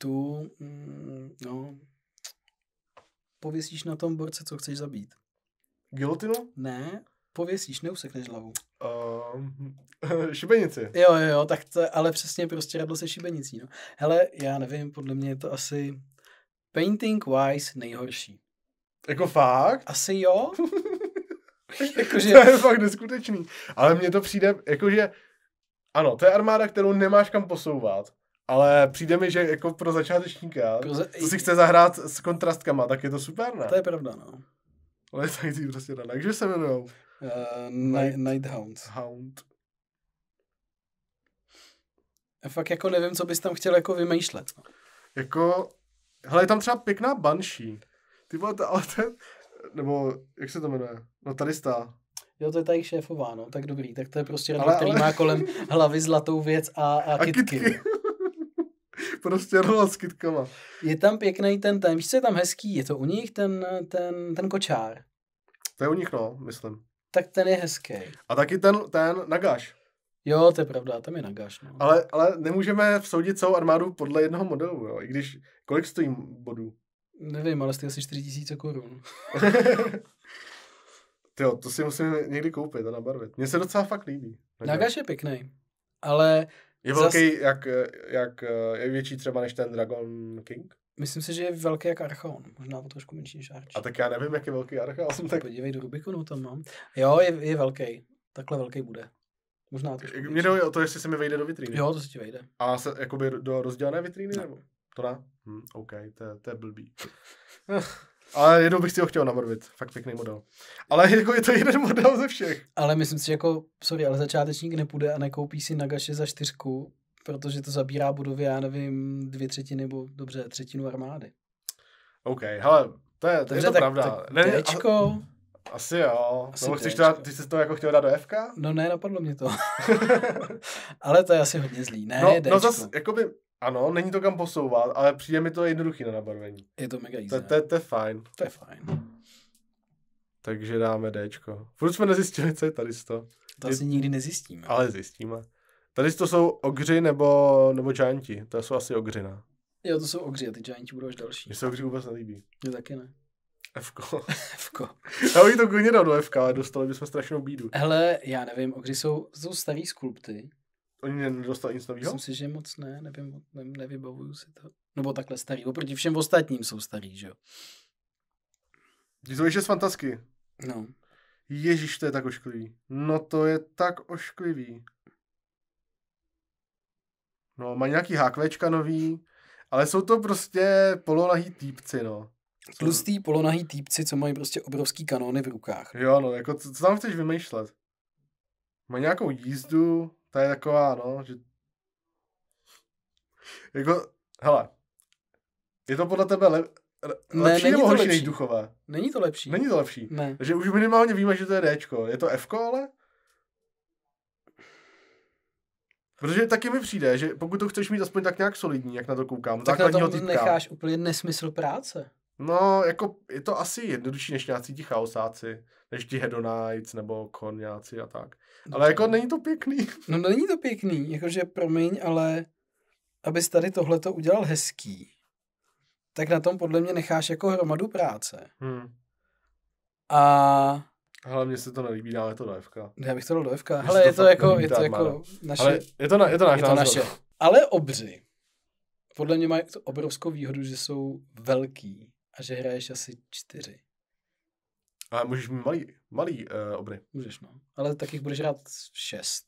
tu, mm, no, pověsíš na tom borce, co chceš zabít. Gilotinu? Ne, pověsíš, neusekneš hlavu. Uh, [laughs] šibenici. Jo, jo, tak to, ale přesně prostě radlo se šibenicí, no. Hele, já nevím, podle mě je to asi painting wise nejhorší. Jako fakt? Asi jo. [laughs] [laughs] jakože... to je fakt neskutečný. Ale mně to přijde, jakože, ano, to je armáda, kterou nemáš kam posouvat, ale přijde mi, že jako pro začátečníka, pro jako za... co si chce zahrát s kontrastkama, tak je to super, ne? To je pravda, no. Letající prostě rana. Takže se jmenujou? Uh, Night, Night Hound. Hound. A fakt jako nevím, co bys tam chtěl jako vymýšlet. No. Jako, hele, je tam třeba pěkná Banshee. Ty vole, to, ale ten, nebo jak se to jmenuje? No stá. Jo, to je tady šéfová, no, tak dobrý, tak to je prostě rada, ale, který ale... má kolem hlavy zlatou věc a, a, a kytky. kytky. [laughs] prostě rola s kytkama. Je tam pěkný ten, ten, víš, co je tam hezký, je to u nich ten, ten, ten kočár. To je u nich, no, myslím. Tak ten je hezký. A taky ten, ten nagáš Jo, to je pravda, tam je nagáš No. Ale, ale nemůžeme vsoudit celou armádu podle jednoho modelu, jo, i když kolik stojí bodů? Nevím, ale jste asi 4000 tisíce korun. [laughs] jo, to si musím někdy koupit a nabarvit. Mně se docela fakt líbí. Nagash je pěkný, ale... Je velký, zas... jak, jak, eh, je větší třeba než ten Dragon King? Myslím si, že je velký jak Archon, možná o trošku menší než Arch. A tak já nevím, jak je velký jsem Tak... Podívej do Rubikonu, tam mám. Jo, je, je velký, takhle velký bude. Možná trošku Mě jde o to, jestli se mi vejde do vitríny. Jo, to se ti vejde. A se, jakoby do rozdělené vitríny? Ne. Nebo? To ne? Hmm, OK, to, to je blbý. Ale jednou bych si ho chtěl namrvit. Fakt pěkný model. Ale jako je to jeden model ze všech. Ale myslím si, že jako, sorry, ale začátečník nepůjde a nekoupí si Nagaše za čtyřku, protože to zabírá budovy, já nevím, dvě třetiny nebo dobře, třetinu armády. OK, hele, to je, to je to tak, pravda. Tak ne, Dčko, asi jo. Asi no, chceš to ty jsi to jako chtěl dát do FK? No ne, napadlo mě to. [laughs] ale to je asi hodně zlý. Ne, no, no zase, jakoby, ano, není to kam posouvat, ale přijde mi to jednoduchý na nabarvení. Je to mega easy. To je fajn. To je fajn. Takže dáme D. Furt jsme nezjistili, co je tady to. To asi nikdy nezjistíme. Ale zjistíme. Tady to jsou ogři nebo, nebo gianti. To jsou asi ogřina. Jo, to jsou ogři a ty gianti budou až další. Mně se ogři vůbec nelíbí. Jo, taky ne. Fko. [laughs] Fko. Já bych to klidně dal do Fka, ale dostali bychom strašnou bídu. Hele, já nevím, ogři jsou, jsou starý skulpty. Oni nedostali nic nového? Myslím si, že moc ne, nevím, ne, nevybavuju si to. Nebo takhle starý, oproti všem ostatním jsou starý, že jo. to je fantasky. No. Ježíš, to je tak ošklivý. No to je tak ošklivý. No, má nějaký hákvečka nový, ale jsou to prostě polonahý týpci, no. Tlustý polonahý týpci, co mají prostě obrovský kanóny v rukách. Jo, no, jako co, co tam chceš vymýšlet? Má nějakou jízdu, to je taková, no, že... Jako, hele, je to podle tebe le... lepší ne, nebo horší než duchové? Není to lepší. Není to lepší. Ne. Takže už minimálně víme, že to je Dčko. Je to Fko, ale? Protože taky mi přijde, že pokud to chceš mít aspoň tak nějak solidní, jak na to koukám, tak na tom týpka. necháš úplně nesmysl práce. No, jako je to asi jednodušší než nějací ti chaosáci, než ti hedonites nebo konňáci a tak. Ale jako není to pěkný. [laughs] No není to pěkný, jakože promiň, ale abys tady tohleto udělal hezký, tak na tom podle mě necháš jako hromadu práce. Hmm. A... Hlavně se to nelíbí, dáme to do no, FK. Já bych to dal do FK. Ale je to, jako, je to jako naše... Ale je to, na, je to, náš je to naše. Ale obři, podle mě mají obrovskou výhodu, že jsou velký a že hraješ asi čtyři. A můžeš mít malý, malý uh, eh, obry. Můžeš, no. Ale tak jich budeš rád šest.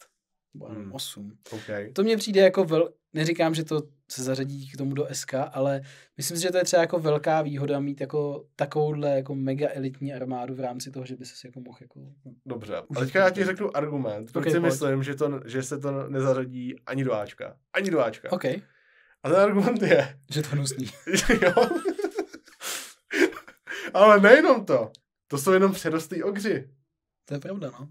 Nebo hmm. osm. Okay. To mně přijde jako vel... Neříkám, že to se zařadí k tomu do SK, ale myslím si, že to je třeba jako velká výhoda mít jako takovouhle jako mega elitní armádu v rámci toho, že by se jako mohl jako... Dobře, ale teďka já ti řeknu argument, proč okay, si pojď. myslím, že, to, že se to nezařadí ani do Ačka. Ani do Ačka. Okay. A ten argument je... Že to hnusný. [laughs] jo. ale nejenom to. To jsou jenom přerostlý ogři. To je pravda, no.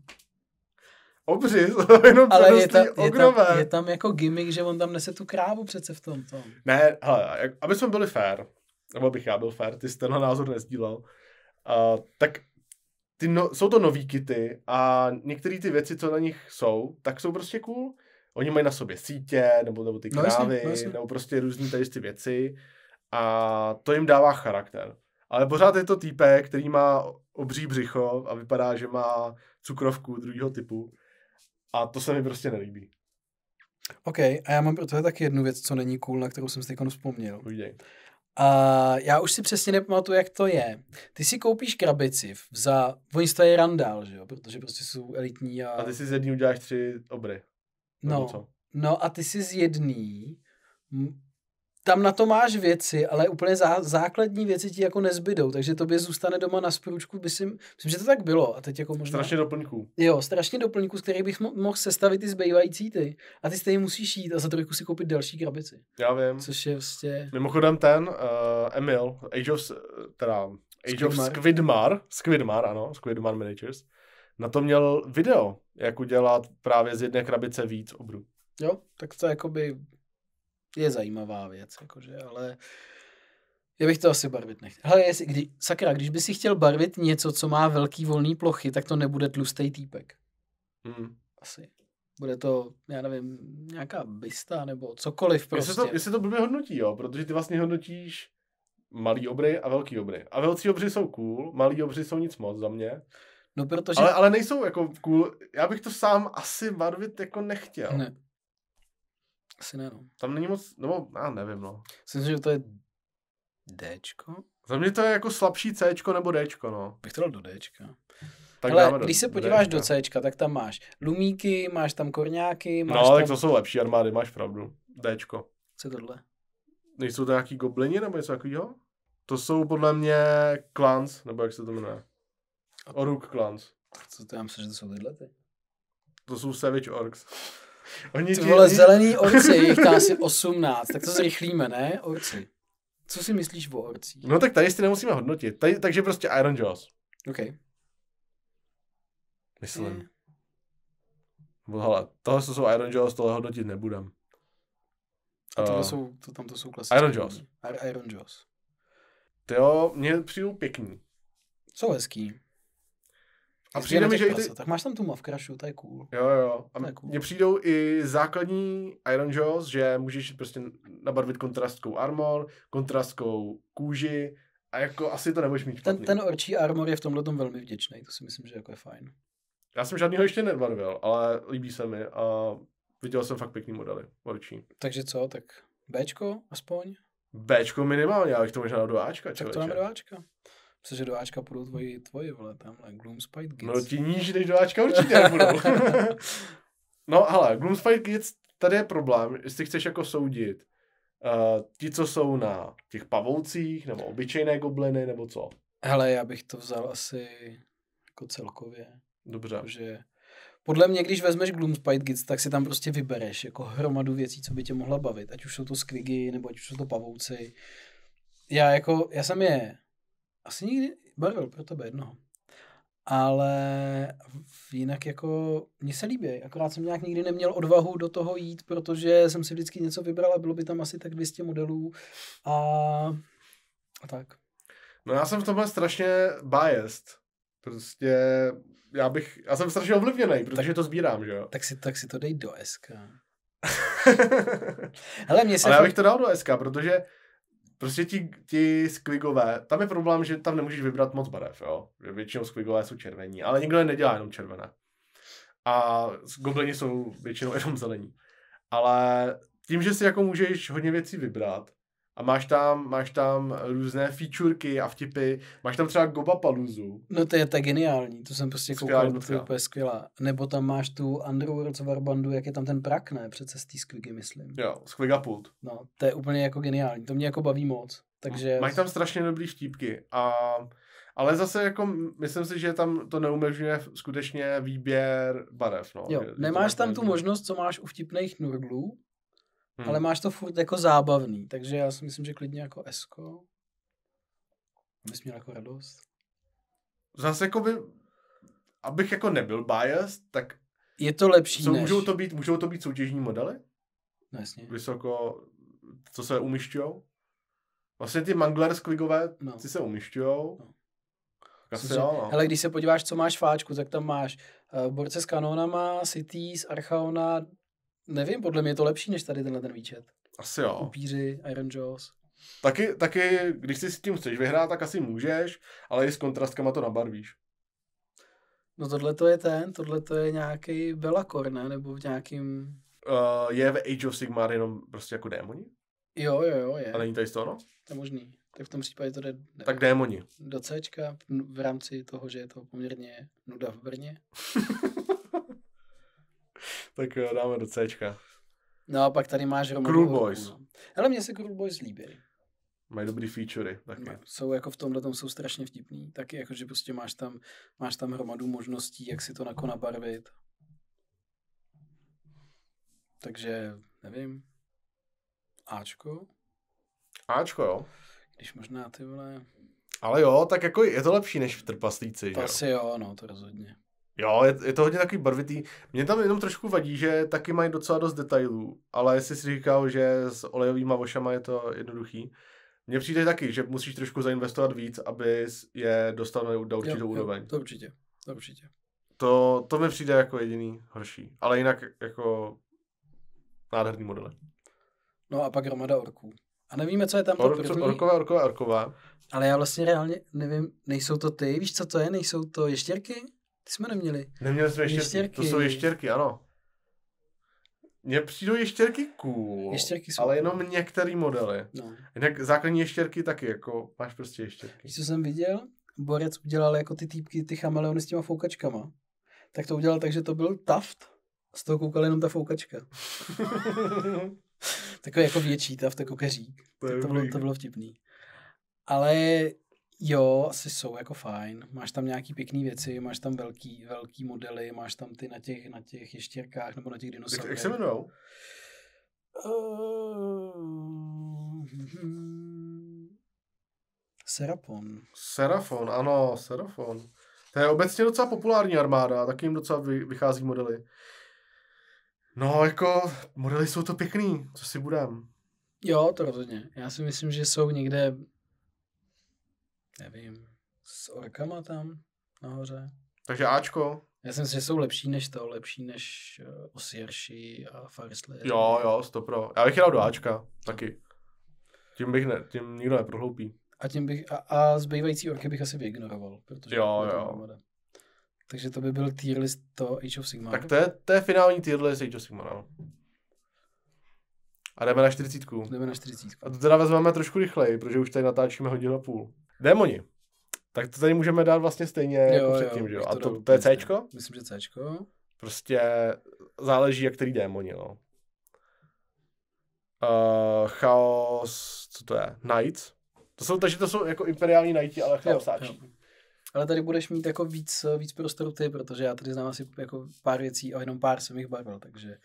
Obři, to [laughs] jenom Ale je, ta, je, tam, je tam jako gimmick, že on tam nese tu krávu přece v tom. tom. Ne, hele, aby jsme byli fair, nebo bych já byl fair, ty jsi tenhle názor nezdílel, uh, tak ty no, jsou to nový kity a některé ty věci, co na nich jsou, tak jsou prostě cool. Oni mají na sobě sítě, nebo, nebo ty krávy, no, jasně, no, jasně. nebo prostě různé tady ty věci a to jim dává charakter. Ale pořád je to týpek, který má obří břicho a vypadá, že má cukrovku druhého typu. A to se mi prostě nelíbí. OK, a já mám pro tohle taky jednu věc, co není cool, na kterou jsem si teď vzpomněl. Uvidím. A já už si přesně nepamatuju, jak to je. Ty si koupíš krabici za... Oni stojí randál, že jo? Protože prostě jsou elitní a... A ty si z jedný uděláš tři obry. No, no a ty si z jedný tam na to máš věci, ale úplně zá, základní věci ti jako nezbydou, takže tobě zůstane doma na spručku, myslím, myslím, že to tak bylo. A teď jako možná... Strašně doplňků. Jo, strašně doplňků, z kterých bych mo- mohl sestavit ty zbývající ty. A ty stejně musíš jít a za trojku si koupit další krabici. Já vím. Což je vlastně... Mimochodem ten, uh, Emil, Age of, teda, Age Squidmar. of Squidmar, Squidmar, ano, Squidmar Miniatures, na to měl video, jak udělat právě z jedné krabice víc obrů. Jo, tak to jakoby je zajímavá věc, jakože, ale já bych to asi barvit nechtěl. Hele, jestli, kdy, sakra, když by si chtěl barvit něco, co má velký volný plochy, tak to nebude tlustý týpek. Mm. Asi. Bude to, já nevím, nějaká bysta nebo cokoliv prostě. Jestli to, jestli to blbě hodnotí, jo, protože ty vlastně hodnotíš malý obry a velký obry. A velcí obři jsou cool, malý obři jsou nic moc za mě. No protože... Ale, ale nejsou jako cool, já bych to sám asi barvit jako nechtěl. Ne. Asi ne, no. Tam není moc, nebo já nevím, no. Myslím, že to je Dčko? Za mě to je jako slabší Cčko nebo Dčko, no. Bych to dal do Dčka. Tak Ale když se podíváš do, do Cčka, tak tam máš lumíky, máš tam korňáky, no, máš No, tam... tak to jsou lepší armády, máš pravdu. Dčko. Co je tohle? Nejsou to nějaký goblini nebo něco takového? To jsou podle mě klans, nebo jak se to jmenuje. Oruk klans. Co to já myslím, že to jsou tyhle ty? To jsou Savage orks. Oni ty vole, zelený orci, jich tam asi 18, tak to zrychlíme, ne? Orci. Co si myslíš o orcích? No tak tady si nemusíme hodnotit. Tady, takže prostě Iron Jaws. OK. Myslím. Mm. hele, tohle jsou Iron Jaws, tohle hodnotit nebudem. A tohle uh, jsou, to, tam to jsou klasické. Iron Jaws. Iron Jaws. Ty jo, mně přijdu pěkný. Jsou hezký. A přijde mi, že ty... Tak máš tam tu v to je cool. Jo, jo. A cool. přijdou i základní Iron Jaws, že můžeš prostě nabarvit kontrastkou armor, kontrastkou kůži a jako asi to nebudeš mít Ten, ten orčí armor je v tomhle tom velmi vděčný, to si myslím, že jako je fajn. Já jsem žádnýho ještě nebarvil, ale líbí se mi a viděl jsem fakt pěkný modely orčí. Takže co, tak Bčko aspoň? Bčko minimálně, já bych to možná do Ačka. Člověče. Tak to mám do Ačka. Myslím, že do Ačka půjdou tvoji, tvoji, vole, tamhle, Gloomspite Kids. No ti níž než do Ačka určitě nebudou. [laughs] no ale, Gloomspite Kids, tady je problém, jestli chceš jako soudit. Uh, ti, co jsou na těch pavoucích, nebo obyčejné gobliny, nebo co? Hele, já bych to vzal asi jako celkově. Dobře. Protože podle mě, když vezmeš Spite Kids, tak si tam prostě vybereš jako hromadu věcí, co by tě mohla bavit. Ať už jsou to skvigy, nebo ať už jsou to pavouci. Já jako, já jsem je asi nikdy barvil pro tebe jednoho. Ale jinak jako mně se líbí, akorát jsem nějak nikdy neměl odvahu do toho jít, protože jsem si vždycky něco vybral a bylo by tam asi tak 200 modelů a, a tak. No já jsem v tomhle strašně biased. Prostě já bych, já jsem strašně ovlivněný, protože tak, to sbírám, že jo. Tak si, tak si to dej do SK. [laughs] Hele, mě se Ale já bych to dal do SK, protože Prostě ti, ti squigové, tam je problém, že tam nemůžeš vybrat moc barev, jo? Že většinou squigové jsou červení, ale nikdo je nedělá jenom červené. A goblini jsou většinou jenom zelení. Ale tím, že si jako můžeš hodně věcí vybrat, a máš tam, máš tam různé featureky a vtipy. Máš tam třeba Goba Paluzu. No to je tak geniální, to jsem prostě skvělá koukal, to je úplně skvělá. Nebo tam máš tu Underworld Warbandu, jak je tam ten prak, ne? Přece z Squiggy, myslím. Jo, skvigapult. No, to je úplně jako geniální, to mě jako baví moc. Takže... No, máš tam strašně dobrý vtipky. a ale zase jako myslím si, že tam to neumožňuje skutečně výběr barev. No. Jo, nemáš tam tu možnost, co máš u vtipných nurglů, Hmm. Ale máš to furt jako zábavný, takže já si myslím, že klidně jako esko. Bys měl jako radost. Zase jako by, abych jako nebyl bias, tak... Je to lepší co, než... můžou, to být, můžou to být soutěžní modely? No jasně. Vysoko, co se umišťujou? Vlastně ty mangler skligové, no. ty se umišťujou. No. no. Hele, když se podíváš, co máš fáčku, tak tam máš uh, borce s kanonama, cities, archaona, Nevím, podle mě je to lepší než tady tenhle ten výčet. Asi jo. Upíři, Iron Jaws. Taky, taky, když si s tím chceš vyhrát, tak asi můžeš, ale i s kontrastkama to nabarvíš. No tohle to je ten, tohle to je nějaký Belakor, ne? Nebo v nějakým... Uh, je v Age of Sigmar jenom prostě jako démoni? Jo, jo, jo, je. A není tady z toho, no? To je možný. Tak v tom případě to jde... tak démoni. Do C v rámci toho, že je to poměrně nuda v Brně. [laughs] tak dáme do C. No a pak tady máš Romanu Cruel Boys. Ale no. mně se Cruel Boys líbí. Mají dobrý featurey taky. No, jsou jako v tomhle tom jsou strašně vtipný. Taky jako, že prostě máš tam, máš tam hromadu možností, jak si to nako nabarvit. Takže, nevím. Ačko? Ačko, jo. Když možná ty vole... Ale jo, tak jako je to lepší než v trpaslíci, to že? asi jo, no, to rozhodně. Jo, je, je to hodně takový barvitý. Mě tam jenom trošku vadí, že taky mají docela dost detailů, ale jestli si říkal, že s olejovými vošama je to jednoduchý, mně přijde taky, že musíš trošku zainvestovat víc, aby je dostal do určitou úroveň. to určitě, to určitě. To, to mi přijde jako jediný horší, ale jinak jako nádherný model. No a pak hromada orků. A nevíme, co je tam Or, to první. Orkové, orkové, orkové. Ale já vlastně reálně nevím, nejsou to ty, víš, co to je? Nejsou to ještěrky? Ty jsme neměli. Neměli jsme ještěrky. ještěrky. To jsou ještěrky, ano. Mně přijdou ještěrky cool, ještěrky jsou ale jenom cool. některé modely. No. Jinak základní ještěrky taky, jako máš prostě ještěrky. Když co jsem viděl, Borec udělal jako ty týpky, ty chameleony s těma foukačkama. Tak to udělal tak, že to byl taft. Z toho koukala jenom ta foukačka. [laughs] Takový jako větší taft, jako keřík. To, to, bylo, to bylo vtipný. Ale Jo, asi jsou jako fajn. Máš tam nějaký pěkné věci, máš tam velký, velký modely, máš tam ty na těch, na těch ještěrkách nebo na těch dinosaurech. Jak se jmenujou? Uh, eh, Serafon. Serafon, ano, Serafon. To je obecně docela populární armáda, taky jim docela vychází modely. No, jako, modely jsou to pěkný, co si budem. Jo, to rozhodně. Já si myslím, že jsou někde nevím, s orkama tam nahoře. Takže Ačko. Já si myslím, že jsou lepší než to, lepší než uh, eh, Osirši a Farisley. Jo, jo, stopro. Já bych jel do Ačka, taky. Tím bych ne, tím nikdo neprohloupí. A, tím bych, a, a zbývající orky bych asi vyignoroval, protože jo, jo. Nevada. Takže to by byl tier list to Age of Sigmar. Tak to je, to je finální tier list Age of Sigmar, ano. A jdeme na 40. Jdeme na 40. A to teda vezmeme trošku rychleji, protože už tady natáčíme hodinu a půl. Démoni. Tak to tady můžeme dát vlastně stejně jo, jako předtím, jo, že jo? A to, to, to je C? Myslím, že C. Prostě záleží, jak který démoni, no. Uh, chaos, co to je? Knights. To jsou, takže to jsou jako imperiální Knighti, ale chaosáči. Jako ale tady budeš mít jako víc, víc prostoru ty, protože já tady znám asi jako pár věcí a jenom pár jsem jich bavil, takže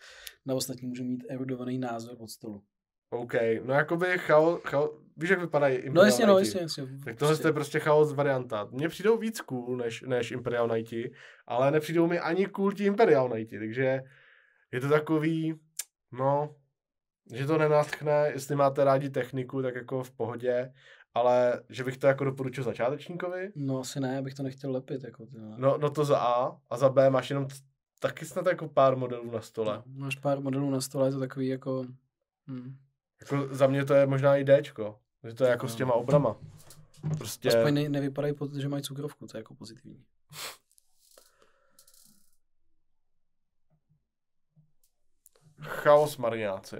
na ostatní můžu mít erudovaný názor od stolu. OK, no jakoby chaos, chaos Víš, jak vypadají no Imperial No jasně, no jasně, jasně. Tak tohle prostě. je prostě chaos varianta. Mně přijdou víc cool než, než Imperial Knighti, ale nepřijdou mi ani cool ti Imperial Knighti, takže je to takový, no, že to nenatchne, jestli máte rádi techniku, tak jako v pohodě, ale že bych to jako doporučil začátečníkovi? No asi ne, bych to nechtěl lepit. Jako tyhle. No. no, no to za A a za B máš jenom taky snad jako pár modelů na stole. No, máš pár modelů na stole, je to takový jako... Hm. Jako za mě to je možná i Dčko. Že to je jako no. s těma ehm, obrama. Prostě... Aspoň ne, nevypadají, že mají cukrovku, to je jako pozitivní. Chaos marináci.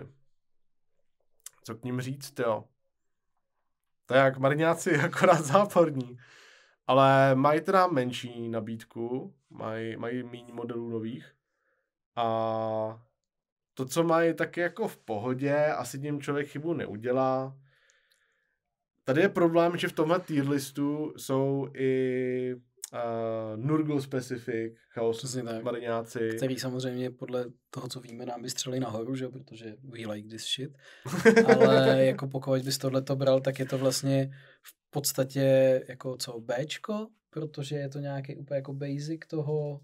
Co k ním říct, jo? To je jak marináci, akorát záporní. Ale mají teda menší nabídku, mají, mají méně modelů nových. A to, co mají, tak je jako v pohodě, asi tím člověk chybu neudělá. Tady je problém, že v tomhle tier listu jsou i uh, Nurgle Specific, Chaos Mariňáci. Který samozřejmě podle toho, co víme, nám by střeli nahoru, že? protože we like this shit. [laughs] Ale jako pokud bys tohle to bral, tak je to vlastně v podstatě jako co, Bčko? Protože je to nějaký úplně jako basic toho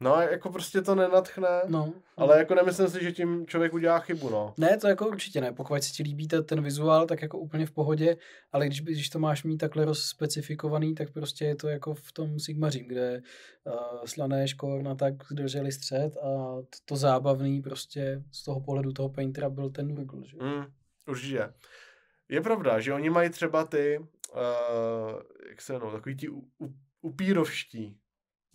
No, jako prostě to nenatchne, no, no. ale no. jako nemyslím si, že tím člověk udělá chybu, no. Ne, to jako určitě ne, pokud se ti líbí ten, ten vizuál, tak jako úplně v pohodě, ale když, když to máš mít takhle rozspecifikovaný, tak prostě je to jako v tom Sigmařím, kde uh, slané škorna tak drželi střed a to, to zábavný prostě z toho pohledu toho paintera byl ten Nurgle, že? Mm, určitě. Je pravda, že oni mají třeba ty, uh, jak se jmenou, takový ti upírovští,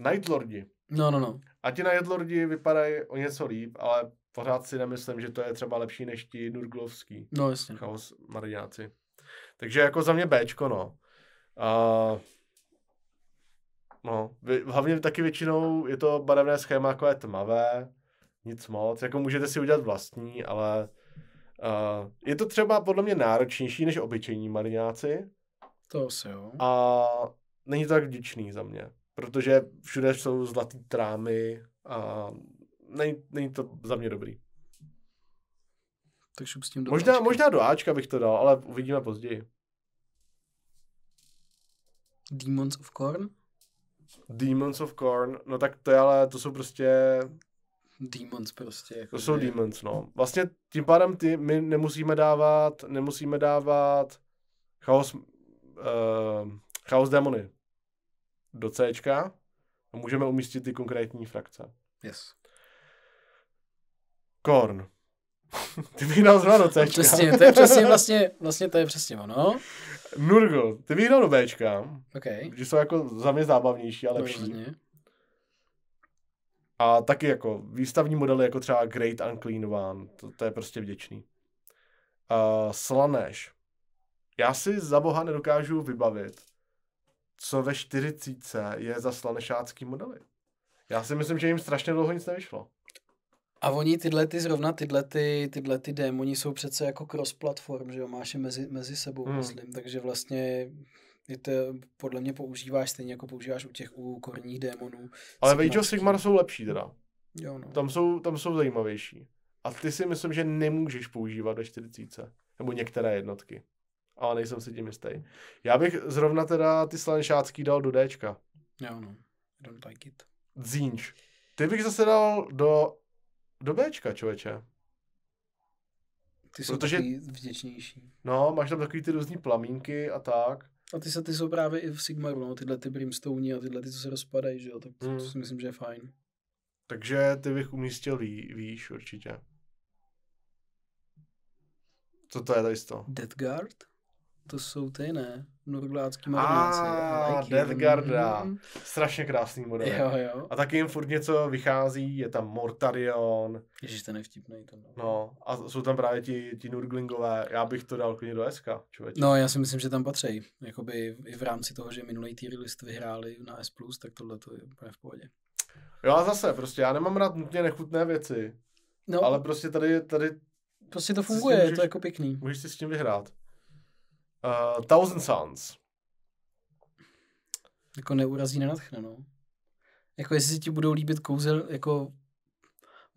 Nightlordi. No, no, no. A ti najedlordi vypadají o něco líp, ale pořád si nemyslím, že to je třeba lepší než ti Nurglovský. No, jasně. Chaos Mariňáci. Takže jako za mě Bčko, no. A... no, vy, hlavně taky většinou je to barevné schéma jako je tmavé, nic moc, jako můžete si udělat vlastní, ale uh, je to třeba podle mě náročnější než obyčejní mariňáci. To asi jo. A není to tak vděčný za mě protože všude jsou zlatý trámy a není, není to za mě dobrý. Tak šup s tím do možná, Ačka. možná do Ačka bych to dal, ale uvidíme později. Demons of corn. Demons of corn, no tak to je ale, to jsou prostě... Demons prostě. Jako to jsou je. Demons, no. Vlastně tím pádem ty, my nemusíme dávat, nemusíme dávat chaos, uh, chaos demony do C a můžeme umístit ty konkrétní frakce. Yes. Korn. [laughs] Ty bych dal zrovna do C. Přesně, to je přesně, vlastně, vlastně to je přesně ono. Nurgle, ty bych dal do B. Okay. Že jsou jako za mě zábavnější a lepší. Rozhodně. A taky jako výstavní modely, jako třeba Great Unclean One, to, to je prostě vděčný. Uh, Slanesh. Já si za boha nedokážu vybavit, co ve 40 je za slanešácký modely. Já si myslím, že jim strašně dlouho nic nevyšlo. A oni tyhle, ty, zrovna tyhle, ty, tyhle ty démoni jsou přece jako cross-platform, že jo, máš je mezi, mezi sebou, hmm. myslím, takže vlastně je to, podle mě používáš stejně jako používáš u těch u korních démonů. Ale Age of prostě. Sigmar jsou lepší teda. Jo, no. tam, jsou, tam jsou zajímavější. A ty si myslím, že nemůžeš používat ve 40. Nebo některé jednotky ale nejsem si tím jistý. Já bych zrovna teda ty slanšácký dal do Dčka. Jo, no. Don't like it. Zinč. Ty bych zase dal do, do Bčka, člověče. Ty jsou Protože, taky vděčnější. No, máš tam takový ty různý plamínky a tak. A ty, se, ty jsou právě i v Sigmaru, no, tyhle ty brimstone a tyhle ty, co se rozpadají, že jo, tak to, hmm. to si myslím, že je fajn. Takže ty bych umístil ví, víš určitě. Co to je tady z toho? Dead Guard? To jsou ty, ne? Norgládský marinánci. A, Death Garda. Mm. Strašně krásný model. Jo, jo. A taky jim furt něco vychází, je tam Mortarion. Ježíš, ten je vtipný. Ten, no. no, a jsou tam právě ti, ti Nurglingové. Já bych to dal klidně do SK, člověče. No, já si myslím, že tam patří. Jakoby i v rámci toho, že minulý tier list vyhráli na S+, tak tohle to je úplně v pohodě. Jo a zase, prostě já nemám rád nutně nechutné věci. No. Ale prostě tady, tady Prostě to funguje, můžeš, je to jako pěkný. Můžeš si s tím vyhrát. Uh, Thousand Suns. Jako neurazí, nenadchne, no. Jako jestli ti budou líbit kouzel, jako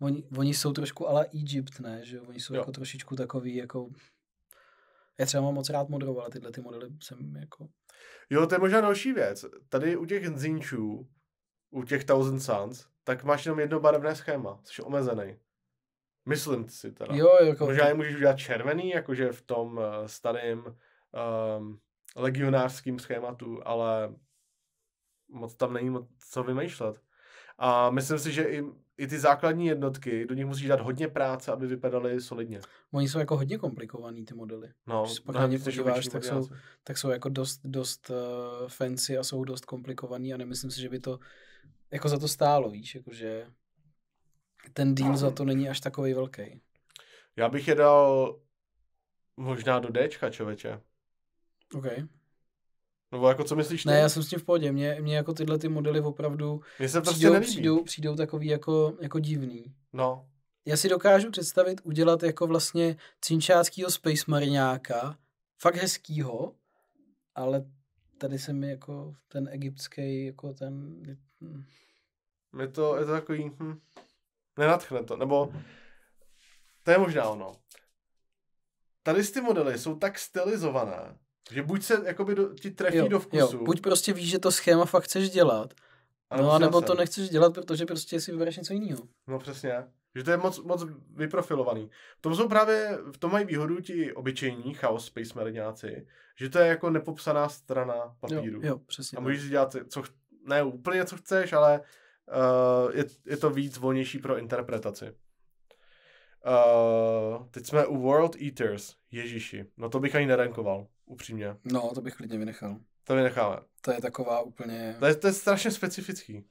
oni, oni jsou trošku ale Egypt, ne, že oni jsou jo. jako trošičku takový, jako já třeba mám moc rád modrou, ale tyhle ty modely jsem jako... Jo, to je možná další věc. Tady u těch Nzinčů, u těch Thousand Suns, tak máš jenom jednobarevné schéma, což je omezený. Myslím si teda. Jo, jako... Možná je můžeš udělat červený, jakože v tom eh, starém um, legionářským schématu, ale moc tam není moc co vymýšlet. A myslím si, že i, i ty základní jednotky, do nich musíš dát hodně práce, aby vypadaly solidně. Oni jsou jako hodně komplikovaný, ty modely. No, Když se pak no, na ně podíváš, tak jsou, tak jsou jako dost, dost uh, fancy a jsou dost komplikovaný a nemyslím si, že by to jako za to stálo, víš, jakože ten deal za to není až takový velký. Já bych je dal možná do Dčka, čověče. OK. Nebo jako co myslíš? Ne, ty? já jsem s tím v pohodě. Mně, mě jako tyhle ty modely opravdu mě se prostě přijdou, prostě přijdou, přijdou takový jako, jako divný. No. Já si dokážu představit udělat jako vlastně cinčáckýho space mariňáka, fakt hezkýho, ale tady se mi jako ten egyptský, jako ten... Je to, je to takový... Hm, nenatchne to, nebo... To je možná ono. Tady ty modely jsou tak stylizované, že buď se jakoby do, ti trefí jo, do vkusu. Jo, buď prostě víš, že to schéma fakt chceš dělat, ano, no a nebo to nechceš dělat, protože prostě si vybereš něco jiného. No přesně. Že to je moc, moc vyprofilovaný. V tom jsou právě, v tom mají výhodu ti obyčejní chaos space mariňáci, že to je jako nepopsaná strana papíru. Jo, jo přesně. A můžeš si dělat, co, ne úplně co chceš, ale uh, je, je to víc volnější pro interpretaci. Uh, teď jsme u World Eaters. Ježíši, no to bych ani nerankoval upřímně. No, to bych klidně vynechal. To vynecháme. To je taková úplně... To je, to je strašně specifický.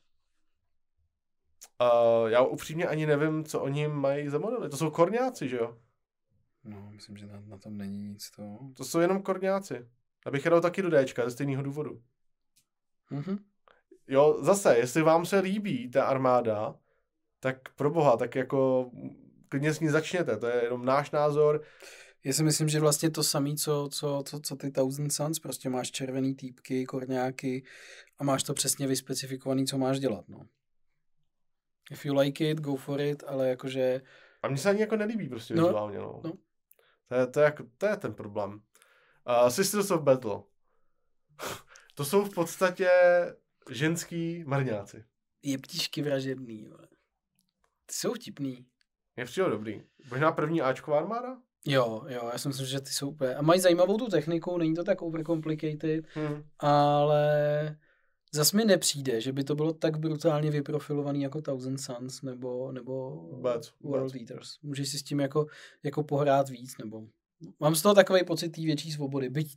Uh, já upřímně ani nevím, co oni mají za modely. To jsou korňáci, že jo? No, myslím, že na, na tom není nic toho. To jsou jenom korňáci. Já bych dal taky do Dčka, ze stejného důvodu. Mm-hmm. Jo, zase, jestli vám se líbí ta armáda, tak pro boha, tak jako klidně s ní začněte, to je jenom náš názor. Já si myslím, že vlastně to samé, co, co, co, co ty Thousand Suns, prostě máš červený týpky, korňáky a máš to přesně vyspecifikovaný, co máš dělat, no. If you like it, go for it, ale jakože... A mně se ani jako nelíbí prostě no, vizuálně, no. no. To, je, to, je jako, to je ten problém. Uh, Sisters of Battle. [laughs] to jsou v podstatě ženský marňáci. Jeptičky vražedný, jo. Ty jsou vtipný. Je přijel dobrý. Možná první Ačková armáda? Jo, jo, já si myslím, že ty jsou úplně... A mají zajímavou tu techniku, není to tak overcomplicated, hmm. ale zas mi nepřijde, že by to bylo tak brutálně vyprofilovaný jako Thousand Suns nebo, nebo eh, but, World but. Eaters. Můžeš si s tím jako, jako pohrát víc, nebo... Mám z toho takový pocit té větší svobody, byť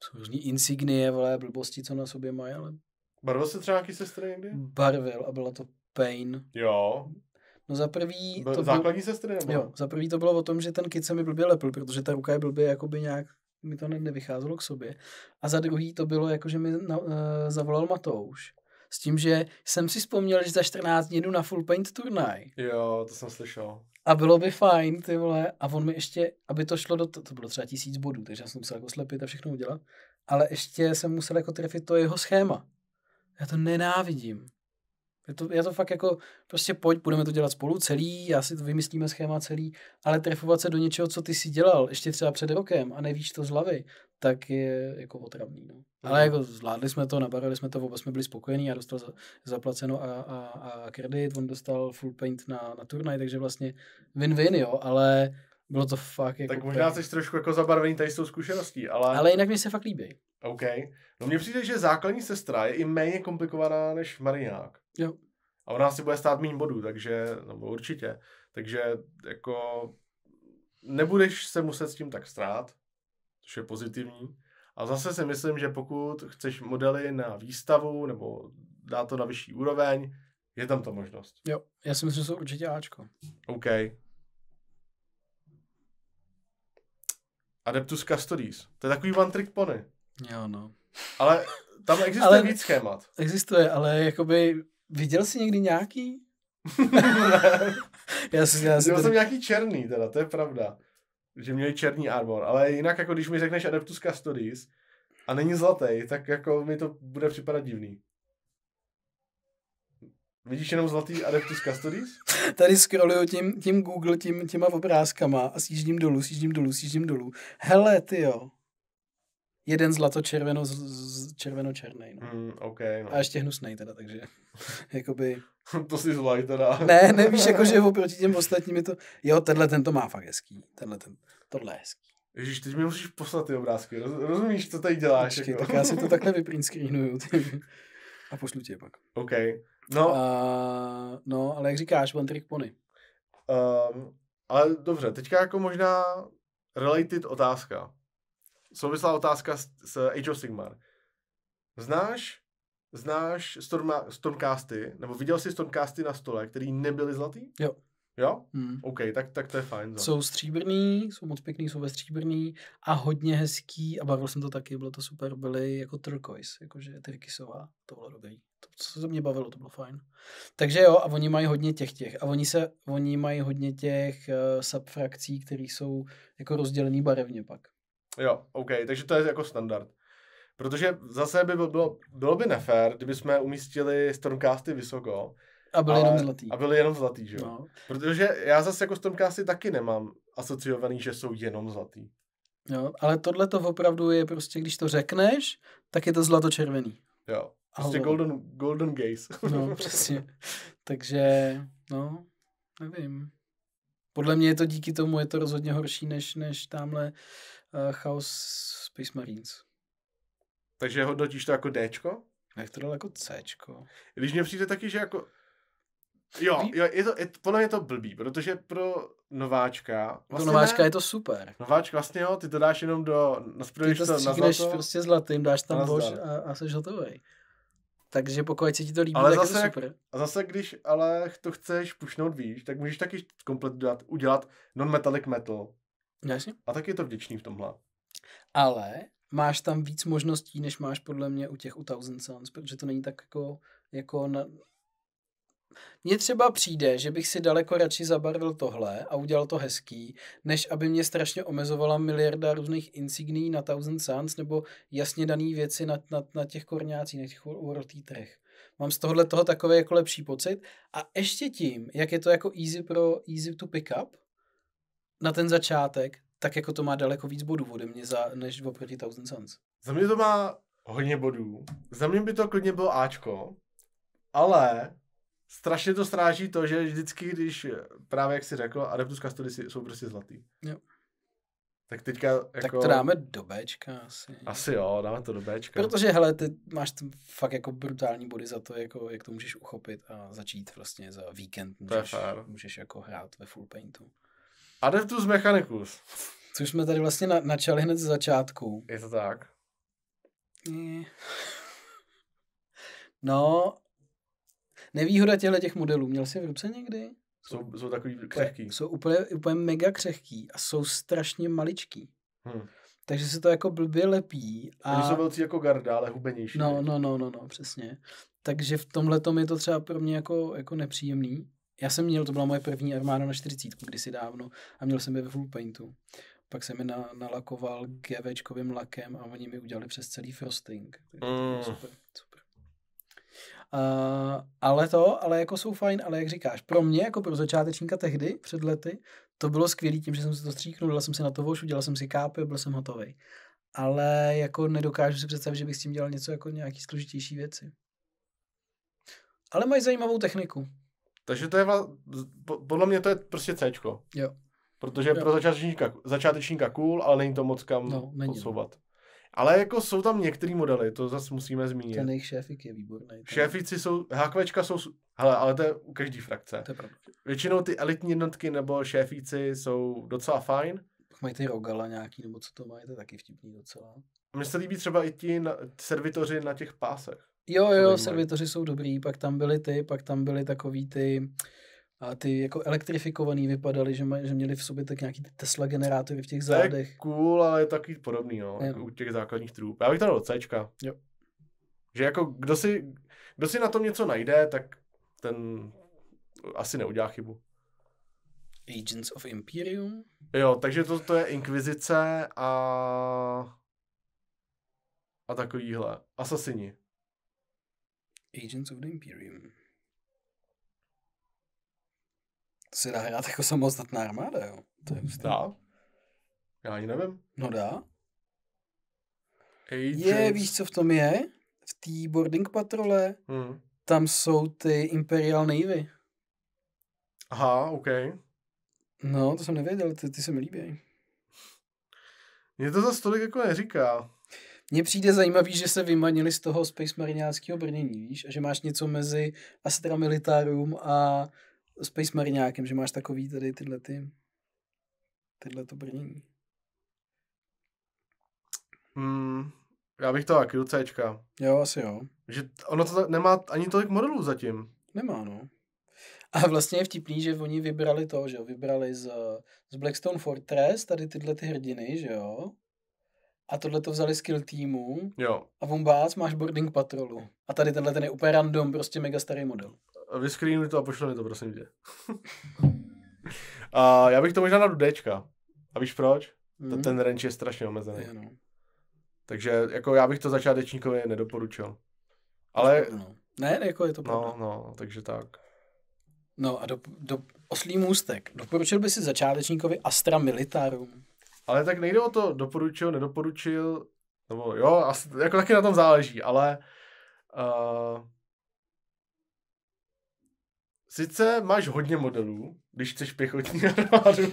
jsou různý insignie, vole, blbosti, co na sobě mají, ale... Barvil se třeba nějaký sestry někdy? Barvil a byla to Pain. Jo. No za prvý... To základní byl... sestry nebo? Jo, za prvý to bylo o tom, že ten kit se mi blbě lepl, protože ta ruka je blbě jakoby nějak mi to nevycházelo k sobě. A za druhý to bylo jako, že mi na, uh, zavolal Matouš. S tím, že jsem si vzpomněl, že za 14 dní jdu na full paint turnaj. Jo, to jsem slyšel. A bylo by fajn, ty vole. A on mi ještě, aby to šlo do, to, to bylo třeba tisíc bodů, takže já jsem musel jako slepit a všechno udělat. Ale ještě jsem musel jako trefit to jeho schéma. Já to nenávidím. Je to, je to fakt jako, prostě pojď, budeme to dělat spolu celý, já si to vymyslíme schéma celý, ale trefovat se do něčeho, co ty si dělal ještě třeba před rokem a nevíš to z hlavy, tak je jako otravný. No. Ale mhm. jako zvládli jsme to, nabarili jsme to, oba jsme byli spokojení, já dostal za, zaplaceno a, a, a kredit, on dostal full paint na, na turnaj, takže vlastně win-win, jo, ale bylo to fakt jako... Tak možná jsi trošku jako zabarvený tady s tou zkušeností, ale... Ale jinak mi se fakt líbí. OK. No mně přijde, že základní sestra je i méně komplikovaná než Mariňák. Jo. A ona si bude stát méně bodů, takže, nebo určitě. Takže jako nebudeš se muset s tím tak strát, což je pozitivní. A zase si myslím, že pokud chceš modely na výstavu nebo dá to na vyšší úroveň, je tam ta možnost. Jo, já si myslím, že jsou určitě Ačko. OK. Adeptus Custodies. To je takový one trick pony. Jo, no. Ale tam [laughs] existuje ale, víc schémat. Existuje, ale jakoby Viděl jsi někdy nějaký? [laughs] já jsem, já jsem, Byl jsem nějaký černý teda, to je pravda. Že měli černý armor, ale jinak jako když mi řekneš Adeptus Custodes a není zlatý, tak jako mi to bude připadat divný. Vidíš jenom zlatý Adeptus Custodes? [laughs] Tady scrolluju tím, tím Google, tím, těma obrázkama a sjíždím dolů, sjíždím dolů, sjíždím dolů. Hele, ty jo jeden zlato-červeno, červeno-černý. No. Mm, okay, no. A ještě hnusnej teda, takže [laughs] jakoby... to si zvlášť teda. ne, nevíš, jako, že oproti těm ostatním je to... Jo, tenhle ten to má fakt hezký. Tenhle ten, tohle je hezký. Ježíš, teď mi musíš poslat ty obrázky. Roz, rozumíš, co tady děláš? Počkej, jako? tak já si to [laughs] takhle vyprint screenuju. A pošlu ti je pak. OK. No. Uh, no, ale jak říkáš, one trick pony. Um, ale dobře, teďka jako možná related otázka souvislá otázka s, s Age of Sigmar. Znáš, znáš Storma, Stormcasty, nebo viděl jsi Stormcasty na stole, který nebyly zlatý? Jo. Jo? Hmm. OK, tak, tak to je fajn. Za. No. Jsou stříbrný, jsou moc pěkný, jsou ve stříbrný a hodně hezký a bavil jsem to taky, bylo to super, byly jako turquoise, jakože tyrkysová, to bylo dobrý. To, co se mě bavilo, to bylo fajn. Takže jo, a oni mají hodně těch těch a oni se, oni mají hodně těch uh, subfrakcí, které jsou jako rozdělený barevně pak. Jo, OK, takže to je jako standard. Protože zase by bylo, bylo by nefér, kdyby jsme umístili Stormcasty vysoko. A byly ale, jenom zlatý. A byly jenom zlatý, že jo? No. Protože já zase jako Stormcasty taky nemám asociovaný, že jsou jenom zlatý. Jo, ale tohle to opravdu je prostě, když to řekneš, tak je to zlato-červený. Jo, prostě Ahoj. golden, golden gaze. no, [laughs] přesně. Takže, no, nevím. Podle mě je to díky tomu, je to rozhodně horší, než, než tamhle uh, Chaos Space Marines. Takže hodnotíš to jako D Jak to dal jako C. Když mě přijde taky, že jako... Jo, jo je to, je, podle mě je to blbý, protože pro nováčka... Vlastně pro nováčka ne, je to super. Nováčka vlastně jo, ty to dáš jenom do... Ty to, to na zlato, prostě zlatým, dáš tam bož a, a jsi hotový. Takže pokud se ti to líbí, ale tak zase, je to super. A zase, když ale to chceš pušnout víš, tak můžeš taky komplet udělat non-metallic metal. No jasně. A tak je to vděčný v tomhle. Ale máš tam víc možností, než máš podle mě u těch u Thousand Sons, protože to není tak jako, jako na... Mně třeba přijde, že bych si daleko radši zabarvil tohle a udělal to hezký, než aby mě strašně omezovala miliarda různých insigní na Thousand Suns nebo jasně dané věci na, na, na těch korňácích, na těch World Mám z tohohle toho takový jako lepší pocit. A ještě tím, jak je to jako easy, pro, easy to pick up, na ten začátek, tak jako to má daleko víc bodů ode mě za, než oproti Thousand Sons. Za mě to má hodně bodů. Za mě by to klidně bylo Ačko, ale strašně to stráží to, že vždycky, když právě jak si řekl, Adeptus Custodes jsou prostě zlatý. Jo. Tak teďka jako... Tak to dáme do Bčka asi. Asi jo, dáme to do Bčka. Protože hele, ty máš tam fakt jako brutální body za to, jako, jak to můžeš uchopit a začít vlastně za víkend. Můžeš, můžeš jako hrát ve full paintu. Adeptus Mechanicus. Což jsme tady vlastně na, načali hned z začátku. Je to tak? Eh. No, nevýhoda těchto těch modelů. Měl jsi v ruce někdy? Jsou, jsou takový křehký. Jsou úplně, úplně mega křehký a jsou strašně maličký. Hmm. Takže se to jako blbě lepí. A... Oni jsou velcí jako garda, ale hubenější. No, no, no, no, no, přesně. Takže v tomhle tom je to třeba pro mě jako, jako nepříjemný já jsem měl, to byla moje první armáda na 40, kdysi dávno, a měl jsem je ve full paintu. Pak jsem je na, nalakoval GVčkovým lakem a oni mi udělali přes celý frosting. mm. super, super. Uh, ale to, ale jako jsou fajn, ale jak říkáš, pro mě jako pro začátečníka tehdy, před lety, to bylo skvělý tím, že jsem si to stříknul, dal jsem si na to vošu, dělal jsem si kápy, byl jsem hotový. Ale jako nedokážu si představit, že bych s tím dělal něco jako nějaký složitější věci. Ale mají zajímavou techniku. Takže to je vlastně, podle mě to je prostě C. Jo. Protože jo. pro začátečníka, začátečníka cool, ale není to moc kam no, není, no. posouvat. No. Ale jako jsou tam některé modely, to zase musíme zmínit. Ten jejich šéfik je výborný. Šéfici jsou, HQčka jsou, hele, ale to je u každý frakce. To je pravda. Většinou ty elitní jednotky nebo šéfici jsou docela fajn. mají ty rogala nějaký, nebo co to mají, to je taky vtipný docela. Mně se líbí třeba i ti na, servitoři na těch pásech. Jo, jo, servitoři jsou dobrý, pak tam byly ty, pak tam byly takový ty, a ty jako elektrifikovaný vypadaly, že, že měli v sobě tak nějaký Tesla generátory v těch zádech. To je cool, ale je takový podobný, no, jo. jako u těch základních trů. Já bych to dal Cčka. Jo. Že jako kdo si, kdo si na tom něco najde, tak ten asi neudělá chybu. Agents of Imperium? Jo, takže to, to je Inkvizice a a takovýhle. Asasini. Agents of the Imperium. To se dá hrát jako samostatná armáda, jo? To je dá? Já ani nevím. No dá. Agents. Je, víš, co v tom je? V té boarding patrole hmm. tam jsou ty Imperial Navy. Aha, OK. No, to jsem nevěděl, ty, ty se mi líbí. Mě to za tolik jako neříká. Mně přijde zajímavý, že se vymanili z toho space mariňáckého brnění, víš, a že máš něco mezi Astra Militarum a space mariňákem, že máš takový tady tyhle ty, tyhle to brnění. Hmm, já bych to taky do Cčka. Jo, asi jo. Že ono to nemá ani tolik modelů zatím. Nemá, no. A vlastně je vtipný, že oni vybrali to, že jo, vybrali z, z Blackstone Fortress tady tyhle ty hrdiny, že jo, a tohle to vzali skill týmu jo. a vombác máš boarding patrolu. A tady tenhle ten je úplně random, prostě mega starý model. Vyskrýnuj to a pošle mi to, prosím tě. [laughs] a já bych to možná na Dčka. A víš proč? Mm. Ten range je strašně omezený. Je, no. Takže jako já bych to začátečníkovi nedoporučil. Ale... No. Ne, jako je to no, pravda. No, no, takže tak. No a do, do oslý můstek. Doporučil by si začátečníkovi Astra Militarum? Ale tak nejde o to, doporučil, nedoporučil, nebo jo, asi, jako taky na tom záleží, ale uh, sice máš hodně modelů, když chceš pěchotní [laughs] armádu.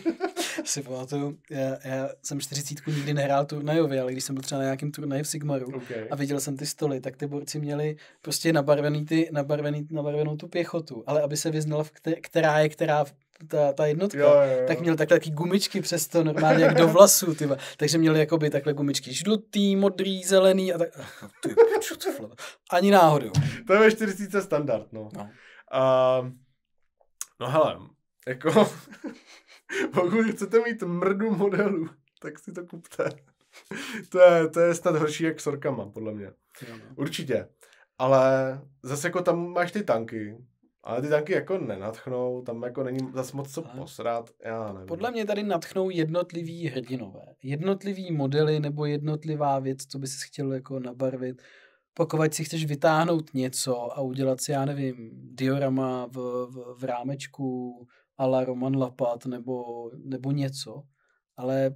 si pamatuju, já, já jsem 40 nikdy nehrál turnajově, ale když jsem byl třeba na nějakém turnaji v Sigmaru okay. a viděl jsem ty stoly, tak ty borci měli prostě nabarvený ty, nabarvený, nabarvenou tu pěchotu, ale aby se vyznala, která je která ta, ta jednotka, jo, jo, jo. tak měl takhle taky gumičky přes to normálně jak do vlasů, tyba. takže měl jakoby takhle gumičky žlutý, modrý, zelený a tak. [laughs] Ty, čo, co Ani náhodou. To je ve 40 standard, no. No, a, no hele, jako [laughs] pokud chcete mít mrdu modelů, tak si to kupte. to, je, to je snad horší jak s orkama, podle mě. Jo, no. Určitě. Ale zase jako tam máš ty tanky, ale ty tanky jako nenatchnou, tam jako není zas moc co posrat, já nevím. Podle mě tady natchnou jednotliví hrdinové. Jednotlivý modely nebo jednotlivá věc, co by si chtěl jako nabarvit. Pokud si chceš vytáhnout něco a udělat si, já nevím, diorama v, v, v rámečku la Roman Lapat nebo, nebo něco, ale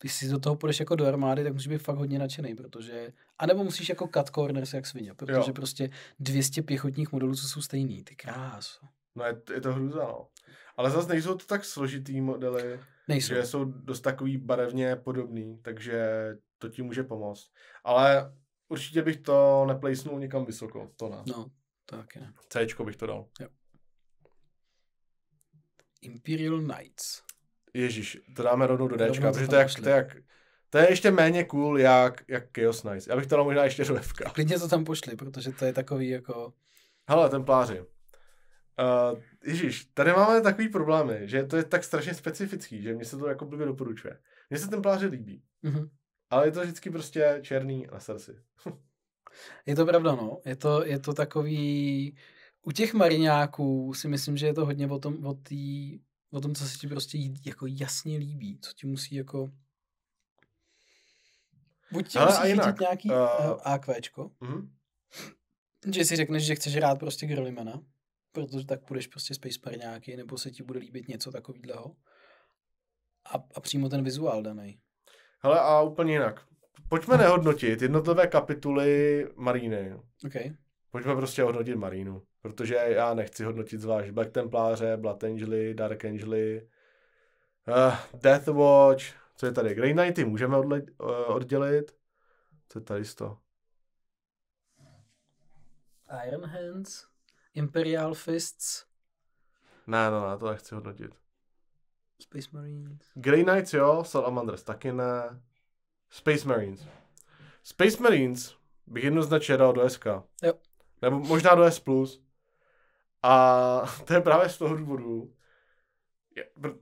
když si do toho půjdeš jako do armády, tak musíš být fakt hodně nadšený, protože... A nebo musíš jako cut corners jak svině, protože jo. prostě 200 pěchotních modelů, co jsou stejný, ty krás. No je, je to hrůza, no. Ale zase nejsou to tak složitý modely, nejsou. že jsou dost takový barevně podobný, takže to ti může pomoct. Ale určitě bych to neplejsnul někam vysoko, to ne. No, tak je. Cčko bych to dal. Jo. Imperial Knights. Ježíš, to dáme rovnou do D, protože to, jak, to, jak, to je ještě méně cool, jak, jak Chaos Knights. Já bych to dal možná ještě do F. [laughs] Klidně to tam pošli, protože to je takový jako... Hele, templáři. Uh, Ježíš, tady máme takový problémy, že to je tak strašně specifický, že mi se to jako blbě doporučuje. Mně se templáři líbí. Mm-hmm. Ale je to vždycky prostě černý na srdci. [laughs] je to pravda, no. Je to, je to takový... U těch mariňáků si myslím, že je to hodně o tom, o té o tom, co se ti prostě jako jasně líbí, co ti musí jako buď ti musí jinak, chytit nějaký uh... Eh, eh, AQčko, mm-hmm. že si řekneš, že chceš rád prostě Grillimana, protože tak půjdeš prostě space parňáky, nebo se ti bude líbit něco takového. A, a přímo ten vizuál daný. Hele a úplně jinak. Pojďme nehodnotit jednotlivé kapituly Maríny. Okay. Pojďme prostě hodnotit Marínu protože já nechci hodnotit zvlášť Black Templáře, Blood Angely, Dark Angely, uh, Death Watch, co je tady, Grey Knighty můžeme odle, uh, oddělit, co je tady z toho? Iron Hands, Imperial Fists. Ne, no, no, to nechci hodnotit. Space Marines. Grey Knights, jo, Salamanders taky ne. Space Marines. Space Marines bych jednoznačně dal do SK. Jo. Nebo možná do S+. Plus. A [laughs] to je právě z toho důvodu,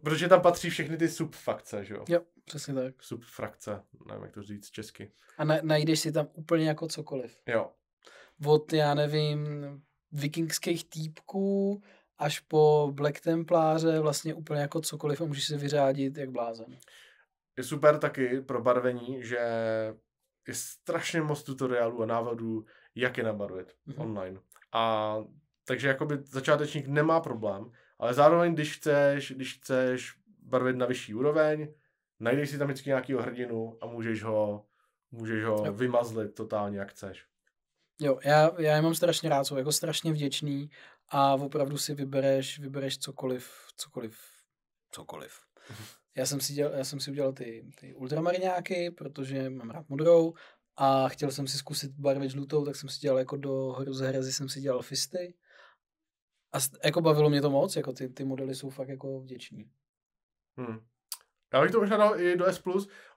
protože tam patří všechny ty subfakce, že jo? Jo, přesně tak. Subfrakce, nevím, jak to říct česky. A na, najdeš si tam úplně jako cokoliv. Jo. Od, já nevím, vikingských týpků až po Black Templáře, vlastně úplně jako cokoliv a můžeš si vyřádit jak blázen. Je super taky pro barvení, že je strašně moc tutoriálů a návodů, jak je nabarvit mm-hmm. online. A takže jakoby začátečník nemá problém, ale zároveň, když chceš, když chceš barvit na vyšší úroveň, najdeš si tam vždycky nějakého hrdinu a můžeš ho, můžeš ho jo. vymazlit totálně, jak chceš. Jo, já, já je mám strašně rád, jsou jako strašně vděčný a opravdu si vybereš, vybereš cokoliv, cokoliv, cokoliv. Já jsem si, děl, já jsem si udělal ty, ty ultramariňáky, protože mám rád modrou a chtěl jsem si zkusit barvit žlutou, tak jsem si dělal jako do hru z jsem si dělal fisty a jako bavilo mě to moc, jako ty, ty modely jsou fakt jako vděční. Hmm. Já bych to možná dal i do S+.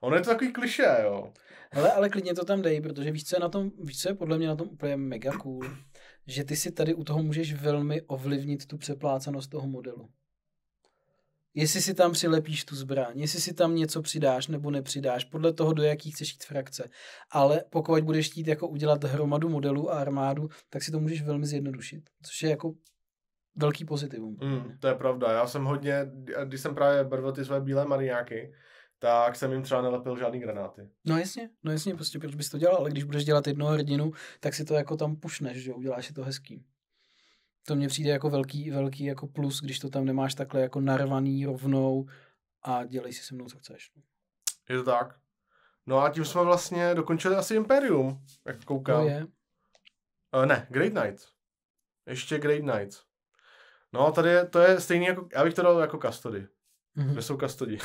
Ono je to takový kliše, jo. Hele, ale klidně to tam dej, protože víš, co je na tom, víš, co je podle mě na tom úplně mega cool, [clears throat] že ty si tady u toho můžeš velmi ovlivnit tu přeplácanost toho modelu. Jestli si tam přilepíš tu zbraň, jestli si tam něco přidáš nebo nepřidáš, podle toho, do jakých chceš jít frakce. Ale pokud budeš chtít jako udělat hromadu modelů a armádu, tak si to můžeš velmi zjednodušit, což je jako velký pozitivum. Mm, to je pravda. Já jsem hodně, když jsem právě barvil ty své bílé mariňáky, tak jsem jim třeba nelepil žádný granáty. No jasně, no jasně, prostě proč bys to dělal, ale když budeš dělat jednoho hrdinu, tak si to jako tam pušneš, že uděláš si to hezký. To mně přijde jako velký, velký jako plus, když to tam nemáš takhle jako narvaný rovnou a dělej si se mnou, co chceš. Je to tak. No a tím jsme vlastně dokončili asi Imperium, jak koukám. No je. Uh, ne, Great Night. Ještě Great Night. No, tady je, to je stejný jako, já bych to dal jako kastody, Mm-hmm. Kde jsou kastody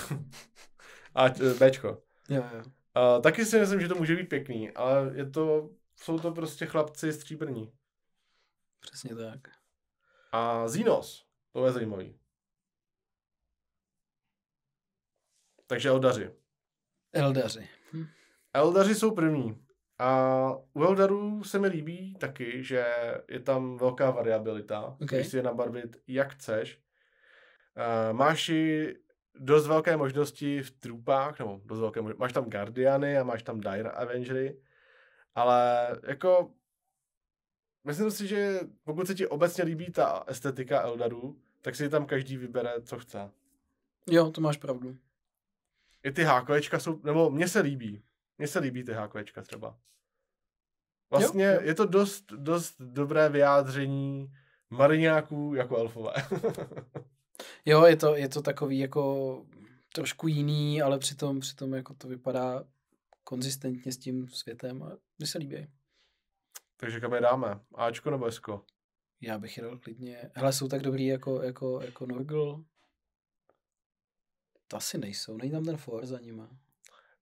[laughs] A eh, Bčko. Jo, jo. A, taky si myslím, že to může být pěkný, ale je to, jsou to prostě chlapci stříbrní. Přesně tak. A Zinos, to je zajímavý. Takže Eldaři. Eldaři. Hm. Eldaři jsou první. A u Eldarů se mi líbí taky, že je tam velká variabilita. Okay. Když si je nabarvit, jak chceš. Uh, máš i dost velké možnosti v trupách, nebo dost velké možnosti. Máš tam Guardiany a máš tam Dire Avengery, ale jako myslím si, že pokud se ti obecně líbí ta estetika Eldarů, tak si tam každý vybere, co chce. Jo, to máš pravdu. I ty hákovečka jsou, nebo mně se líbí. Mně se líbí ty HQčka třeba. Vlastně jo, jo. je to dost, dost dobré vyjádření mariňáků jako elfové. [laughs] jo, je to, je to takový jako trošku jiný, ale přitom, přitom jako to vypadá konzistentně s tím světem a mi se líbí. Takže kam je dáme? Ačko nebo Sko? Já bych jel dal klidně. Hele, jsou tak dobrý jako, jako, jako Norgl. To asi nejsou, není tam ten for za nima.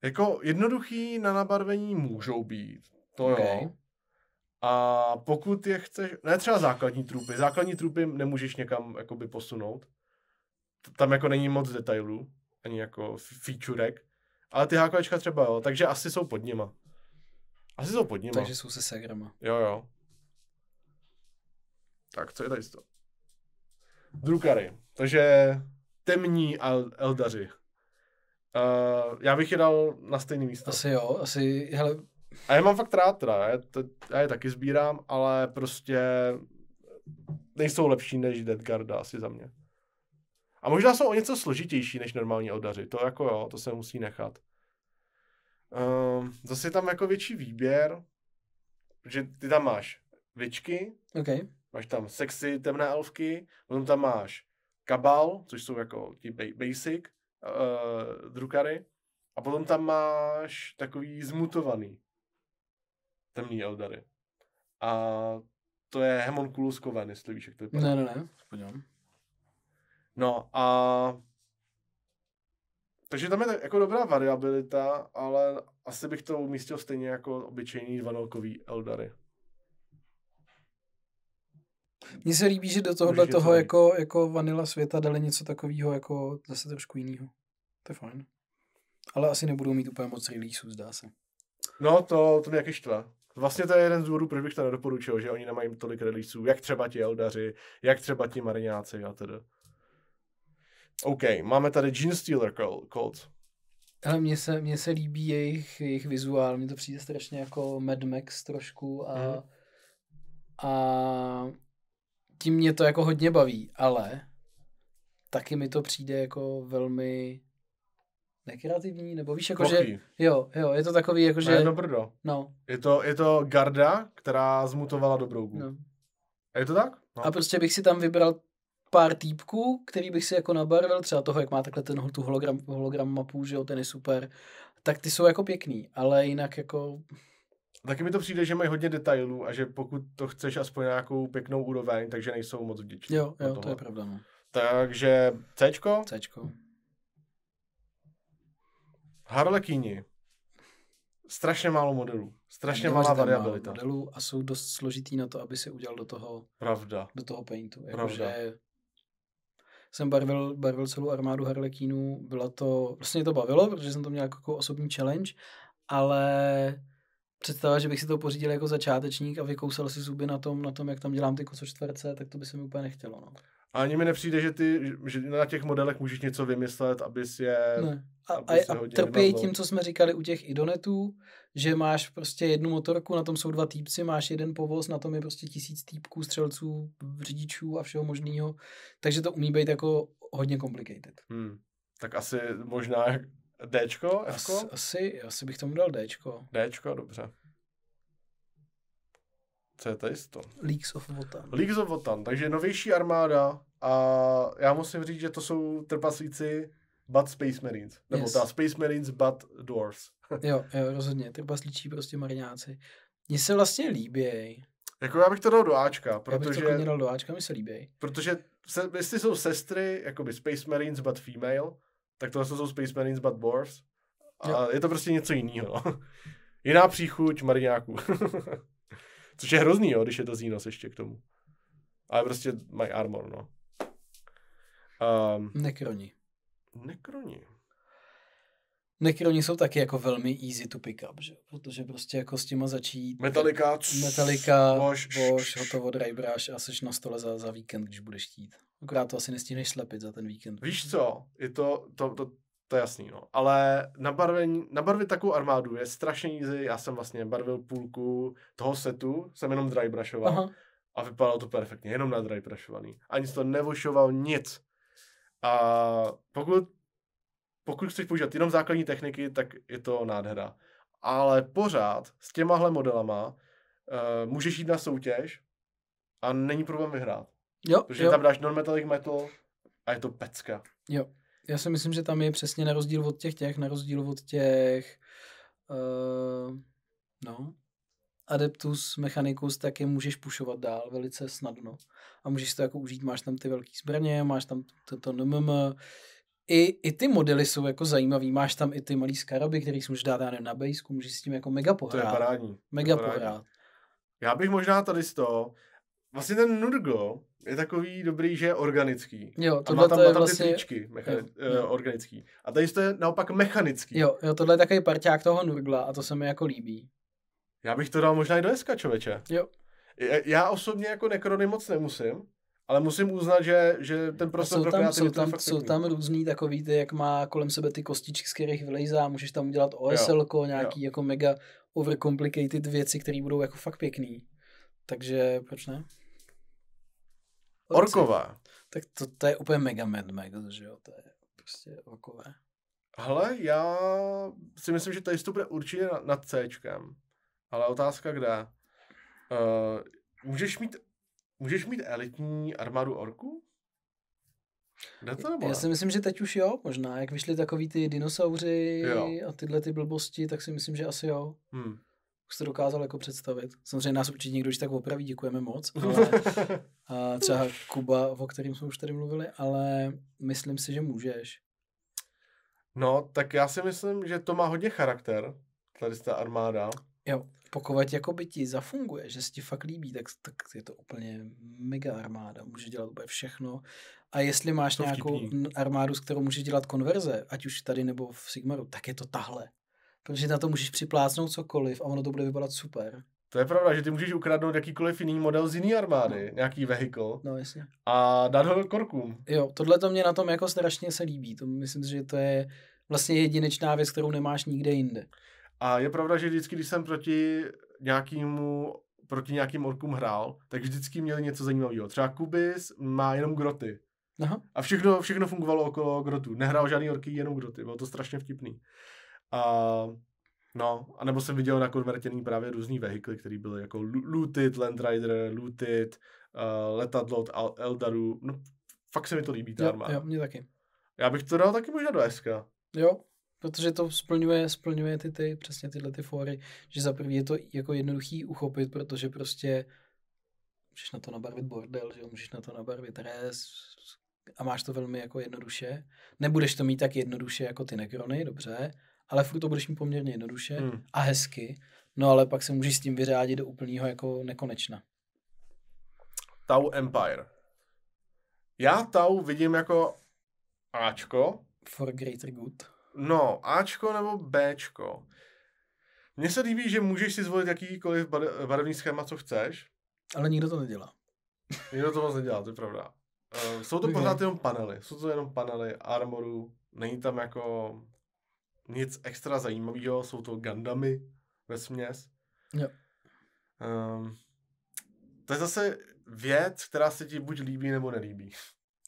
Jako jednoduchý na nabarvení můžou být, to okay. jo. A pokud je chceš, ne třeba základní trupy, základní trupy nemůžeš někam jakoby posunout. Tam jako není moc detailů, ani jako featurek. Ale ty hákovečka třeba jo, takže asi jsou pod nima. Asi jsou pod nima. Takže jsou se segrama. Jo, jo. Tak, co je tady toho? Drukary. Takže temní eldaři. Uh, já bych je dal na stejný místo. Asi jo, asi, hele. A já mám fakt rád teda, já, to, já je taky sbírám, ale prostě nejsou lepší než Dead Garda asi za mě. A možná jsou o něco složitější než normální odaři, to jako jo, to se musí nechat. Um, uh, zase je tam jako větší výběr, že ty tam máš vičky, okay. máš tam sexy temné elfky, potom tam máš kabal, což jsou jako ti basic, uh, eh, drukary. A potom tam máš takový zmutovaný temný eldary. A to je Hemonculus Coven, jestli víš, jak to vypadá. Ne, ne, ne, podívám. No a... Takže tam je tak, jako dobrá variabilita, ale asi bych to umístil stejně jako obyčejný vanilkový eldary. Mně se líbí, že do tohohle toho tady. jako, jako vanila světa dali něco takového jako zase trošku jiného. To je fajn. Ale asi nebudou mít úplně moc releaseů, zdá se. No, to, to mě jaký štva. Vlastně to je jeden z důvodů, proč bych to nedoporučil, že oni nemají tolik releaseů, jak třeba ti Eldaři, jak třeba ti Mariňáci a tedy. OK, máme tady Gene Stealer Colt. Ale mně se, mně se líbí jejich, jejich vizuál, mně to přijde strašně jako Mad Max trošku a, mm. a tím mě to jako hodně baví, ale taky mi to přijde jako velmi nekreativní, nebo víš, jako Plochý. že... Jo, jo, je to takový, jako že... No, je to brdo. No. Je to, je to garda, která zmutovala do brouku. No. Je to tak? No. A prostě bych si tam vybral pár týpků, který bych si jako nabarvil, třeba toho, jak má takhle ten, tu hologram, hologram mapu, že jo, ten je super, tak ty jsou jako pěkný, ale jinak jako Taky mi to přijde, že mají hodně detailů a že pokud to chceš aspoň nějakou pěknou úroveň, takže nejsou moc vděční. Jo, jo to je pravda. No. Takže Cčko? Cčko. Harlekini. Strašně málo modelů. Strašně malá variabilita. modelů a jsou dost složitý na to, aby se udělal do toho Pravda. do toho paintu. Že jsem barvil, barvil celou armádu harlekinů. byla to, vlastně to bavilo, protože jsem to měl jako, jako osobní challenge, ale představa, že bych si to pořídil jako začátečník a vykousal si zuby na tom, na tom jak tam dělám ty kocočtverce, tak to by se mi úplně nechtělo. No. A ani mi nepřijde, že ty že na těch modelech můžeš něco vymyslet, abys je... Ne. A, abys a, a trpějí tím, co jsme říkali u těch idonetů, že máš prostě jednu motorku, na tom jsou dva týpci, máš jeden povoz, na tom je prostě tisíc týpků, střelců, řidičů a všeho možného. Takže to umí být jako hodně complicated. Hmm. Tak asi možná Dčko, Fko? As, asi, asi bych tomu dal Dčko. Dčko, dobře. Co je tady to? Leaks of Votan. Leaks of Votan, takže novější armáda a já musím říct, že to jsou trpaslíci but Space Marines. Nebo yes. ta Space Marines but Dwarfs. [laughs] jo, jo, rozhodně. Trpaslíčí prostě mariňáci. Mně se vlastně líbí. Jako já bych to dal do Ačka, protože... Já bych to dal do Ačka, mi se líbí. Protože se, jestli jsou sestry, jakoby Space Marines but female, tak tohle jsou Space Marines Bad Boars. A jo. je to prostě něco jiného. No. [laughs] Jiná příchuť mariňáků. [laughs] Což je hrozný, jo, když je to Xenos ještě k tomu. Ale prostě mají armor, no. Um, ehm, Nekroni. Nekroni. Nekroni jsou taky jako velmi easy to pick up, že? Protože prostě jako s těma začít... Metallica. Metallica, Bosch, Bosch hotovo, drybrush a seš na stole za, za víkend, když budeš chtít. Akorát to asi nestíneš slepit za ten víkend. Víš co, je to, to, to, to jasný, no. Ale nabarvení, nabarvit takovou armádu je strašně easy. Já jsem vlastně barvil půlku toho setu, jsem jenom drybrushoval. A vypadalo to perfektně, jenom na drybrushovaný. Ani to nevošoval nic. A pokud, pokud chceš používat jenom základní techniky, tak je to nádhera. Ale pořád s těmahle modelama uh, můžeš jít na soutěž a není problém vyhrát. Jo, Protože jo. tam dáš non-metallic metal a je to pecka. Jo. Já si myslím, že tam je přesně na rozdíl od těch těch, na rozdíl od těch uh, no, Adeptus Mechanicus, tak je můžeš pušovat dál velice snadno. A můžeš to jako užít, máš tam ty velké zbraně, máš tam toto NMM, i, i ty modely jsou jako zajímavý. Máš tam i ty malý skaraby, který si můžeš dát já nevím, na bejsku, můžeš s tím jako mega pohrát. To je parádní. Mega to je parádní. pohrát. Já bych možná tady z toho, Vlastně ten nurgle je takový dobrý, že je organický. Jo, tohle a má tam, to je má tam vlastně... ty tričky mechani- jo, eh, jo. Uh, organický. A tady to je naopak mechanický. Jo, jo, tohle je takový parťák toho Nurgla a to se mi jako líbí. Já bych to dal možná i do SK, Jo. Já osobně jako nekrony moc nemusím, ale musím uznat, že, že ten prostor jsou tam, jsou tam, jsou tam různý takový ty, jak má kolem sebe ty kostičky, z kterých vylejzá, můžeš tam udělat OSL, nějaký jo. jako mega overcomplicated věci, které budou jako fakt pěkný. Takže proč ne? Orkova. Tak to, to je úplně mega Mad Max, že jo? To je prostě orkové. Hele, já si myslím, že tady to bude určitě nad C, ale otázka kde. Uh, můžeš mít Můžeš mít elitní armádu orku? Jde to nebo? Já si myslím, že teď už jo, možná. Jak vyšly takový ty dinosauři jo. a tyhle ty blbosti, tak si myslím, že asi jo. Hmm už se dokázal jako představit. Samozřejmě nás určitě někdo, když tak opraví, děkujeme moc. [laughs] Ale, a třeba Kuba, o kterým jsme už tady mluvili, ale myslím si, že můžeš. No, tak já si myslím, že to má hodně charakter, tady ta armáda. Jo, pokud jako by ti zafunguje, že se ti fakt líbí, tak, tak je to úplně mega armáda. Může dělat úplně všechno. A jestli máš nějakou armádu, s kterou můžeš dělat konverze, ať už tady nebo v Sigmaru, tak je to tahle protože na to můžeš připlácnout cokoliv a ono to bude vypadat super. To je pravda, že ty můžeš ukradnout jakýkoliv jiný model z jiné armády, no. nějaký vehikl. No, jasně. A dát ho korkům. Jo, tohle to mě na tom jako strašně se líbí. To myslím, že to je vlastně jedinečná věc, kterou nemáš nikde jinde. A je pravda, že vždycky, když jsem proti nějakému proti nějakým orkům hrál, tak vždycky měli něco zajímavého. Třeba Kubis má jenom groty. Aha. A všechno, všechno fungovalo okolo grotu. Nehrál žádný orky, jenom groty. Bylo to strašně vtipný. A No, anebo jsem viděl nakonvertěný právě různý vehikly, které byly jako Looted, Land Rider, Looted, uh, letadlo od Eldaru. No, fakt se mi to líbí ta armáda. Jo, jo, mě taky. Já bych to dal taky možná do SK. Jo, protože to splňuje, splňuje ty, ty přesně tyhle ty fóry, že za prvý je to jako jednoduchý uchopit, protože prostě můžeš na to nabarvit bordel, že můžeš na to nabarvit res, a máš to velmi jako jednoduše. Nebudeš to mít tak jednoduše jako ty nekrony, dobře, ale furt to budeš mít poměrně jednoduše hmm. a hezky, no ale pak se můžeš s tím vyřádit do úplného jako nekonečna. Tau Empire. Já Tau vidím jako Ačko. For greater good. No, Ačko nebo Bčko. Mně se líbí, že můžeš si zvolit jakýkoliv barevný schéma, co chceš. Ale nikdo to nedělá. Nikdo to moc nedělá, to je pravda. Uh, jsou to pořád jenom panely. Jsou to jenom panely armoru. Není tam jako nic extra zajímavého, jsou to Gundamy ve směs. Jo. Um, to je zase věc, která se ti buď líbí nebo nelíbí.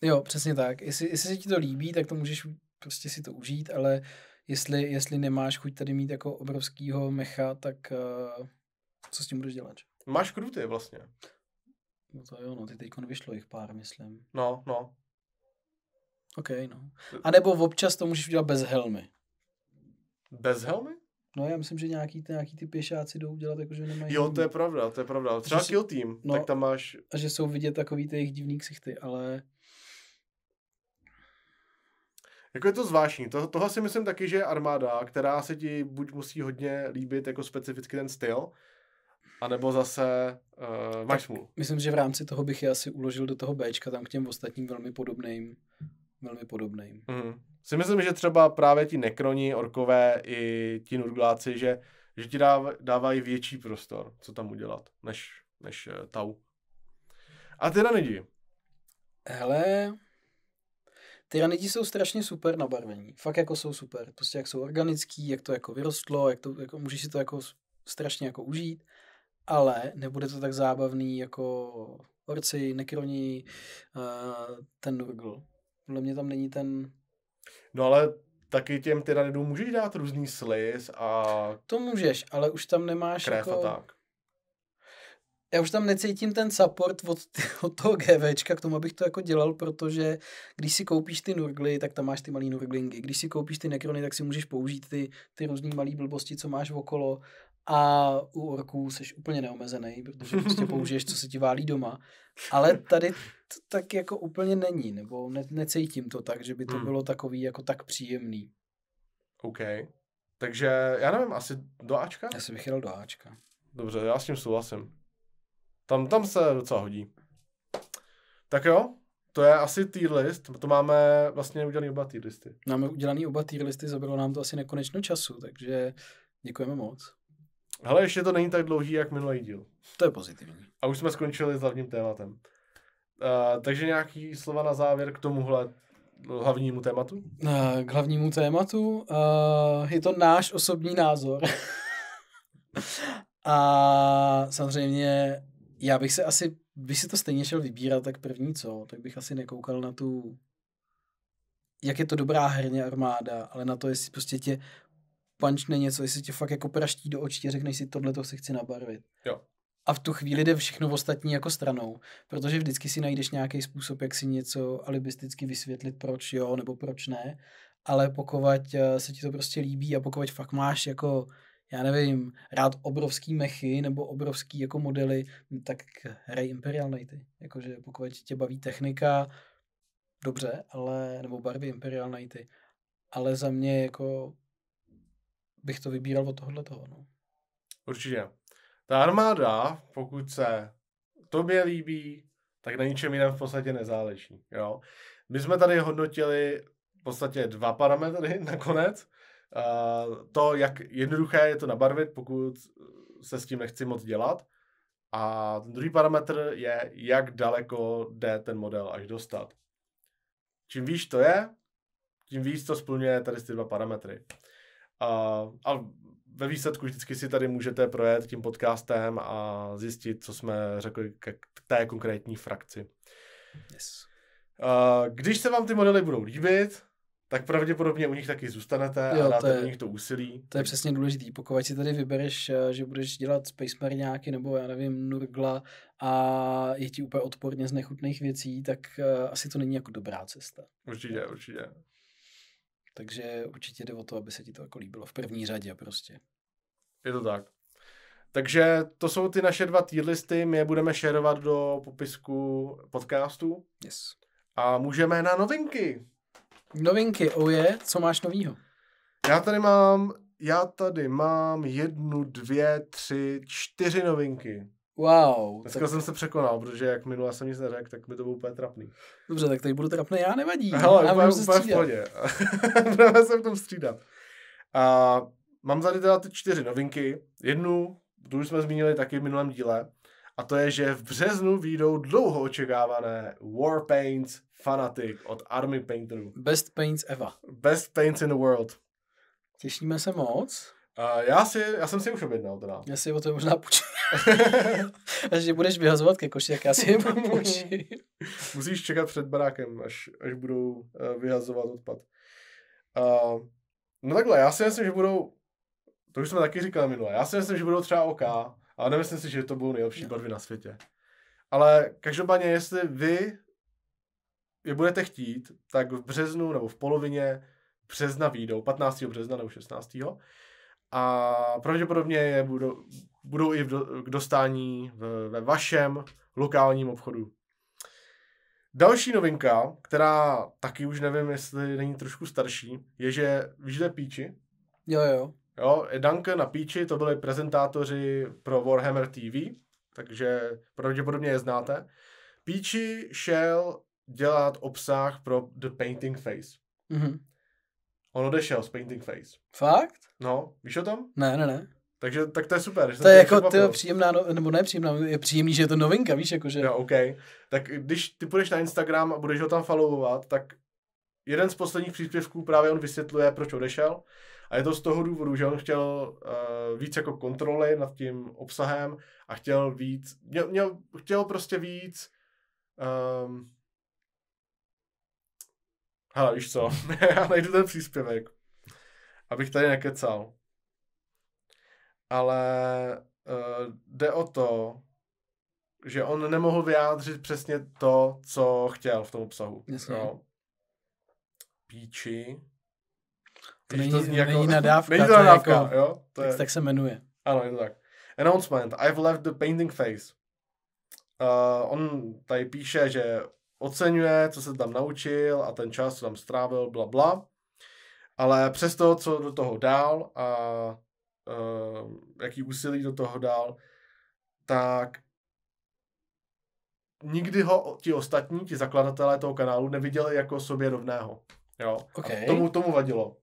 Jo, přesně tak. Jestli, jestli se ti to líbí, tak to můžeš prostě si to užít, ale jestli, jestli nemáš chuť tady mít jako obrovskýho mecha, tak uh, co s tím budeš dělat? Máš kruty vlastně. No to jo, no, ty teď vyšlo jich pár, myslím. No, no. OK, no. A nebo občas to můžeš udělat bez helmy. Bez helmy? No já myslím, že nějaký, nějaký ty pěšáci jdou udělat, jakože nemají... Jo, to je pravda, to je pravda. Třeba Kill Team, no, tak tam máš... A že jsou vidět takový ty jejich divný ksichty, ale... Jako je to zvláštní. To, tohle si myslím taky, že je armáda, která se ti buď musí hodně líbit jako specificky ten styl, anebo zase uh, máš smůlu. Myslím, že v rámci toho bych je asi uložil do toho Bčka, tam k těm ostatním velmi podobným velmi podobný. Mm. Mm-hmm. Si myslím, že třeba právě ti nekroni, orkové i ti nurgláci, že, že ti dáv, dávají větší prostor, co tam udělat, než, než uh, tau. A tyranidi? Hele, tyranidi jsou strašně super na barvení. Fakt jako jsou super. Prostě jak jsou organický, jak to jako vyrostlo, jak to, jako, můžeš si to jako strašně jako užít, ale nebude to tak zábavný jako orci, nekroni, uh, ten nurgl. Podle mě tam není ten... No ale taky těm tyranidům můžeš dát různý sliz a... To můžeš, ale už tam nemáš krev jako... A tak. Já už tam necítím ten support od, [laughs] od toho GVčka k tomu, abych to jako dělal, protože když si koupíš ty nurgly, tak tam máš ty malý nurglingy. Když si koupíš ty nekrony, tak si můžeš použít ty, ty různé malé blbosti, co máš okolo a u orků jsi úplně neomezený, protože prostě [laughs] použiješ, co se ti válí doma. Ale tady to tak jako úplně není, nebo ne, necítím to tak, že by to hmm. bylo takový jako tak příjemný. OK. Takže já nevím, asi do Ačka? Já si bych jel do Ačka. Dobře, já s tím souhlasím. Tam, tam se docela hodí. Tak jo, to je asi tier list, to máme vlastně udělaný oba tier listy. Máme udělaný oba tier listy, zabralo nám to asi nekonečno času, takže děkujeme moc. Ale ještě to není tak dlouhý, jak minulý díl. To je pozitivní. A už jsme skončili s hlavním tématem. Uh, takže nějaký slova na závěr k tomuhle hlavnímu tématu? Uh, k hlavnímu tématu? Uh, je to náš osobní názor. [laughs] A samozřejmě já bych se asi, bych si to stejně šel vybírat, tak první co, tak bych asi nekoukal na tu, jak je to dobrá herně armáda, ale na to, jestli prostě tě punchne něco, jestli tě fakt jako praští do očí a řekneš si, tohle to si chci nabarvit. Jo. A v tu chvíli jde všechno ostatní jako stranou, protože vždycky si najdeš nějaký způsob, jak si něco alibisticky vysvětlit, proč jo nebo proč ne, ale pokud eh, se ti to prostě líbí a pokud fakt máš jako já nevím, rád obrovský mechy nebo obrovský jako modely, hm, tak hraj Imperial Nighty. Jakože pokud tě baví technika, dobře, ale, nebo barvy Imperial Nighty. Ale za mě jako bych to vybíral od tohohle toho. No. Určitě. Ta armáda, pokud se tobě líbí, tak na ničem jiném v podstatě nezáleží. Jo? My jsme tady hodnotili v podstatě dva parametry [laughs] nakonec. Uh, to, jak jednoduché je to nabarvit, pokud se s tím nechci moc dělat. A ten druhý parametr je, jak daleko jde ten model až dostat. Čím víš to je, tím víc to splňuje tady ty dva parametry. A, a ve výsledku vždycky si tady můžete projet tím podcastem a zjistit, co jsme řekli k té konkrétní frakci. Yes. Když se vám ty modely budou líbit, tak pravděpodobně u nich taky zůstanete jo, a dáte je, do nich to úsilí. To je přesně důležité. Pokud si tady vybereš, eh, že budeš dělat Space nějaký nebo já nevím, Nurgla a je ti úplně odporně z nechutných věcí, tak eh, asi to není jako dobrá cesta. Určitě, určitě. Takže určitě jde o to, aby se ti to jako líbilo v první řadě prostě. Je to tak. Takže to jsou ty naše dva tier listy, my je budeme šerovat do popisku podcastu. Yes. A můžeme na novinky. Novinky, oje, oh co máš novýho? Já tady mám, já tady mám jednu, dvě, tři, čtyři novinky. Wow. Dneska tak... jsem se překonal, protože jak minule jsem nic neřekl, tak by to bylo úplně trapný. Dobře, tak tady budu trapný, já nevadí. Hele, já úplně, úplně v pohodě. [laughs] Budeme se v tom střídat. A mám tady teda ty čtyři novinky. Jednu, tu už jsme zmínili taky v minulém díle. A to je, že v březnu výjdou dlouho očekávané Warpaints Fanatic od Army Painterů. Best Paints ever. Best Paints in the world. Těšíme se moc. Uh, já, si, já jsem si už objednal teda. Já si o to možná půjčím. až [laughs] budeš vyhazovat ke koši, tak já si je [laughs] Musíš čekat před barákem, až, až budou uh, vyhazovat odpad. Uh, no takhle, já si myslím, že budou, to už jsme taky říkali minule, já si myslím, že budou třeba OK, ale nemyslím si, že to budou nejlepší no. barvy na světě. Ale každopádně, jestli vy je budete chtít, tak v březnu nebo v polovině března výjdou, 15. března nebo 16 a pravděpodobně je budou, budou i v do, k dostání v, ve vašem lokálním obchodu. Další novinka, která taky už nevím, jestli není trošku starší, je, že víš, že Píči? Jo, jo. Jo, Danke na Píči, to byli prezentátoři pro Warhammer TV, takže pravděpodobně je znáte. Píči šel dělat obsah pro The Painting Face. Mm-hmm. On odešel z Painting Face. Fakt? No, víš o tom? Ne, ne, ne. Takže tak to je super. Že to je jako ty příjemná, no, nebo ne příjemná, je příjemný, že je to novinka, víš, že. Jo, OK. Tak když ty půjdeš na Instagram a budeš ho tam followovat, tak jeden z posledních příspěvků právě on vysvětluje, proč odešel. A je to z toho důvodu, že on chtěl uh, víc jako kontroly nad tím obsahem a chtěl víc, měl, měl, chtěl prostě víc um, Hele, víš co, [laughs] já najdu ten příspěvek, abych tady nekecal. Ale uh, jde o to, že on nemohl vyjádřit přesně to, co chtěl v tom obsahu. Jasně. No. Píči. To není, to zní jako, není nadávka. [laughs] není to nadávka, jako, jo? To je, tak se jmenuje. Ano, je to tak. Announcement. I've left the painting phase. Uh, eh, on tady píše, že oceňuje, co se tam naučil a ten čas, co tam strávil, bla, bla. Ale přesto, co do toho dál a uh, jaký úsilí do toho dál, tak nikdy ho ti ostatní, ti zakladatelé toho kanálu neviděli jako sobě rovného. Jo? Okay. A tomu, tomu vadilo.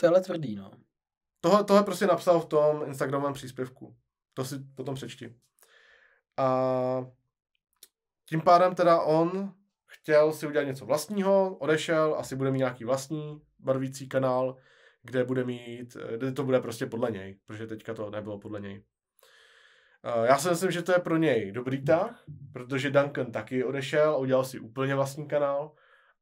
To je tvrdý, no. Tohle, tohle prostě napsal v tom Instagramovém příspěvku. To si potom přečti. A tím pádem teda on chtěl si udělat něco vlastního, odešel, asi bude mít nějaký vlastní barvící kanál, kde bude mít, eh, kde to bude prostě podle něj, protože teďka to nebylo podle něj. Eh, já si myslím, že to je pro něj dobrý tah, protože Duncan taky odešel udělal si úplně vlastní kanál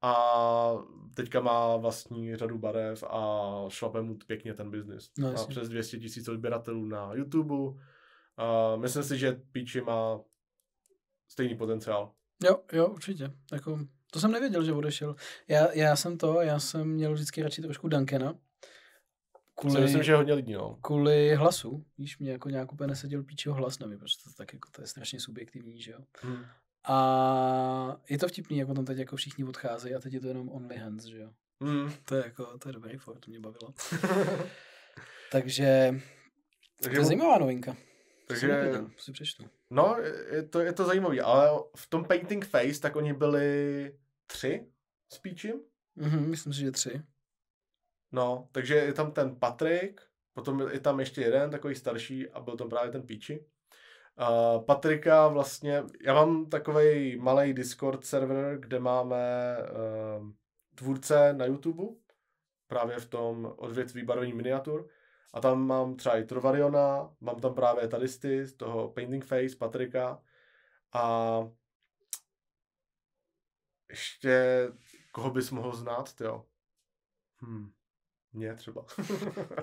a teďka má vlastní řadu barev a šlape mu pěkně ten biznis. No, má přes 200 tisíc odběratelů na YouTube. A eh, myslím si, že Peachy má stejný potenciál. Jo, jo, určitě. Jako, to jsem nevěděl, že odešel. Já, já jsem to, já jsem měl vždycky radši trošku Duncana. Kvůli, myslím, že hodně lidí, no. Kvůli hlasu. Víš, mě jako nějak úplně neseděl píčího hlas, nevím, protože to, tak jako, to je strašně subjektivní, že jo. Hmm. A je to vtipný, jako tam teď jako všichni odcházejí a teď je to jenom Only Hands, že jo. Hmm. To je jako, to je dobrý for, to mě bavilo. [laughs] takže, takže to je zajímavá novinka. Takže, si přečtu. No, je to, je to zajímavé, ale v tom Painting Face, tak oni byli tři s Peachem? Mm-hmm, myslím si, že tři. No, takže je tam ten Patrick, potom je tam ještě jeden takový starší a byl to právě ten Peachy. Uh, Patrika vlastně, já mám takový malý Discord server, kde máme uh, tvůrce na YouTube, právě v tom odvětví barvení miniatur. A tam mám třeba i Trovariona, mám tam právě tady z toho Painting Face, Patrika a ještě koho bys mohl znát, jo? Hmm. Mě třeba.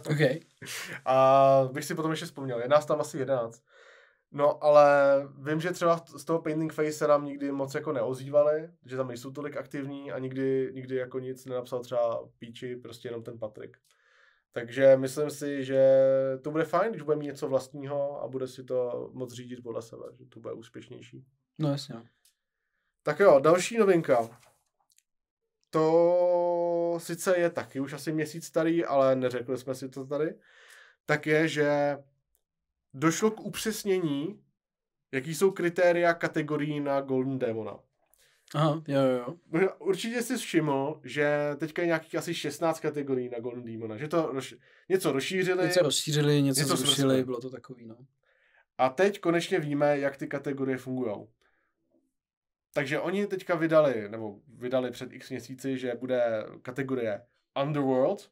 okay. [laughs] A bych si potom ještě vzpomněl, je nás tam asi jedenáct. No, ale vím, že třeba z toho Painting Face se nám nikdy moc jako neozývali, že tam nejsou tolik aktivní a nikdy, nikdy jako nic nenapsal třeba Píči, prostě jenom ten Patrik. Takže myslím si, že to bude fajn, když bude mít něco vlastního a bude si to moc řídit podle sebe, že to bude úspěšnější. No jasně. Tak jo, další novinka. To sice je taky už asi měsíc starý, ale neřekli jsme si to tady. Tak je, že došlo k upřesnění, jaký jsou kritéria kategorií na Golden Demona. Aha, jo, jo. Určitě jsi všiml, že teďka je nějakých asi 16 kategorií na Golden Demona, že to roš... něco rozšířili. Něco rozšířili, něco, něco zrušili, zrušili, bylo to takový, no. A teď konečně víme, jak ty kategorie fungují. Takže oni teďka vydali, nebo vydali před x měsíci, že bude kategorie Underworld.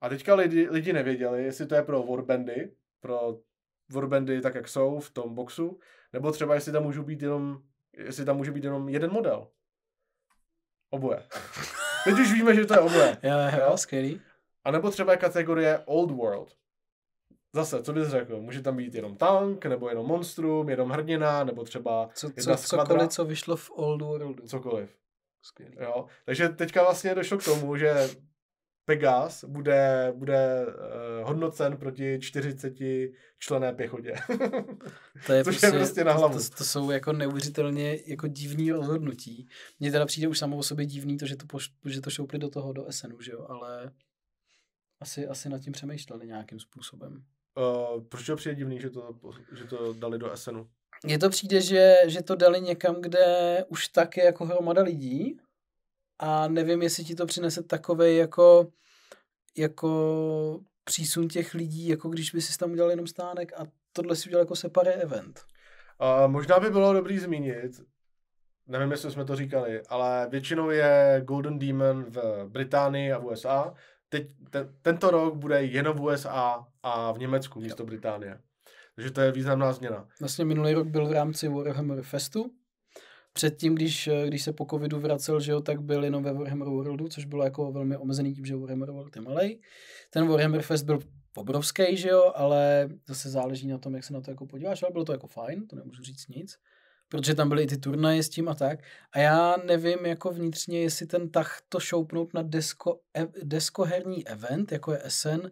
A teďka lidi, lidi nevěděli, jestli to je pro warbandy, pro warbandy tak, jak jsou v tom boxu, nebo třeba jestli tam můžou být jenom jestli tam může být jenom jeden model. Oboje. [laughs] Teď už víme, že to je oboje. jo, jo, skvělý. A nebo třeba kategorie Old World. Zase, co bys řekl? Může tam být jenom tank, nebo jenom monstrum, jenom hrdina, nebo třeba co, jedna co, skvadra. Cokoliv, co vyšlo v Old Worldu. Cokoliv. Skvělý. Jo? Takže teďka vlastně došlo k tomu, že Pegas bude, bude uh, hodnocen proti 40 člené pěchotě. [laughs] to je, [laughs] Což prostě, je prostě na hlavu. To, to jsou jako neuvěřitelně jako divný rozhodnutí. Mně teda přijde už samo o sobě divný to, že to, poš, že to šoupli do toho, do SNu, že jo, ale asi, asi nad tím přemýšleli nějakým způsobem. Uh, proč to přijde divný, že to, že to dali do SNu? Mně to přijde, že, že to dali někam, kde už tak je jako hromada lidí, a nevím, jestli ti to přinese takový jako, jako přísun těch lidí, jako když by si tam udělal jenom stánek a tohle si udělal jako separé event. A možná by bylo dobrý zmínit, nevím, jestli jsme to říkali, ale většinou je Golden Demon v Británii a v USA. Teď, te, tento rok bude jenom v USA a v Německu místo Británie. Takže to je významná změna. Vlastně minulý rok byl v rámci Warhammer Festu, předtím, když, eh, když se po covidu vracel, že jo, tak byli nové Warhammer Worldu, což bylo jako velmi omezený tím, že Warhammer World je malý. Ten Warhammer Fest byl obrovský, že jo, ale zase záleží na tom, jak se na to jako podíváš, ale bylo to jako fajn, to nemůžu říct nic protože tam byly i ty turnaje s tím a tak. A já nevím jako vnitřně, jestli ten tah to šoupnout na desko, e, deskoherní event, jako je SN,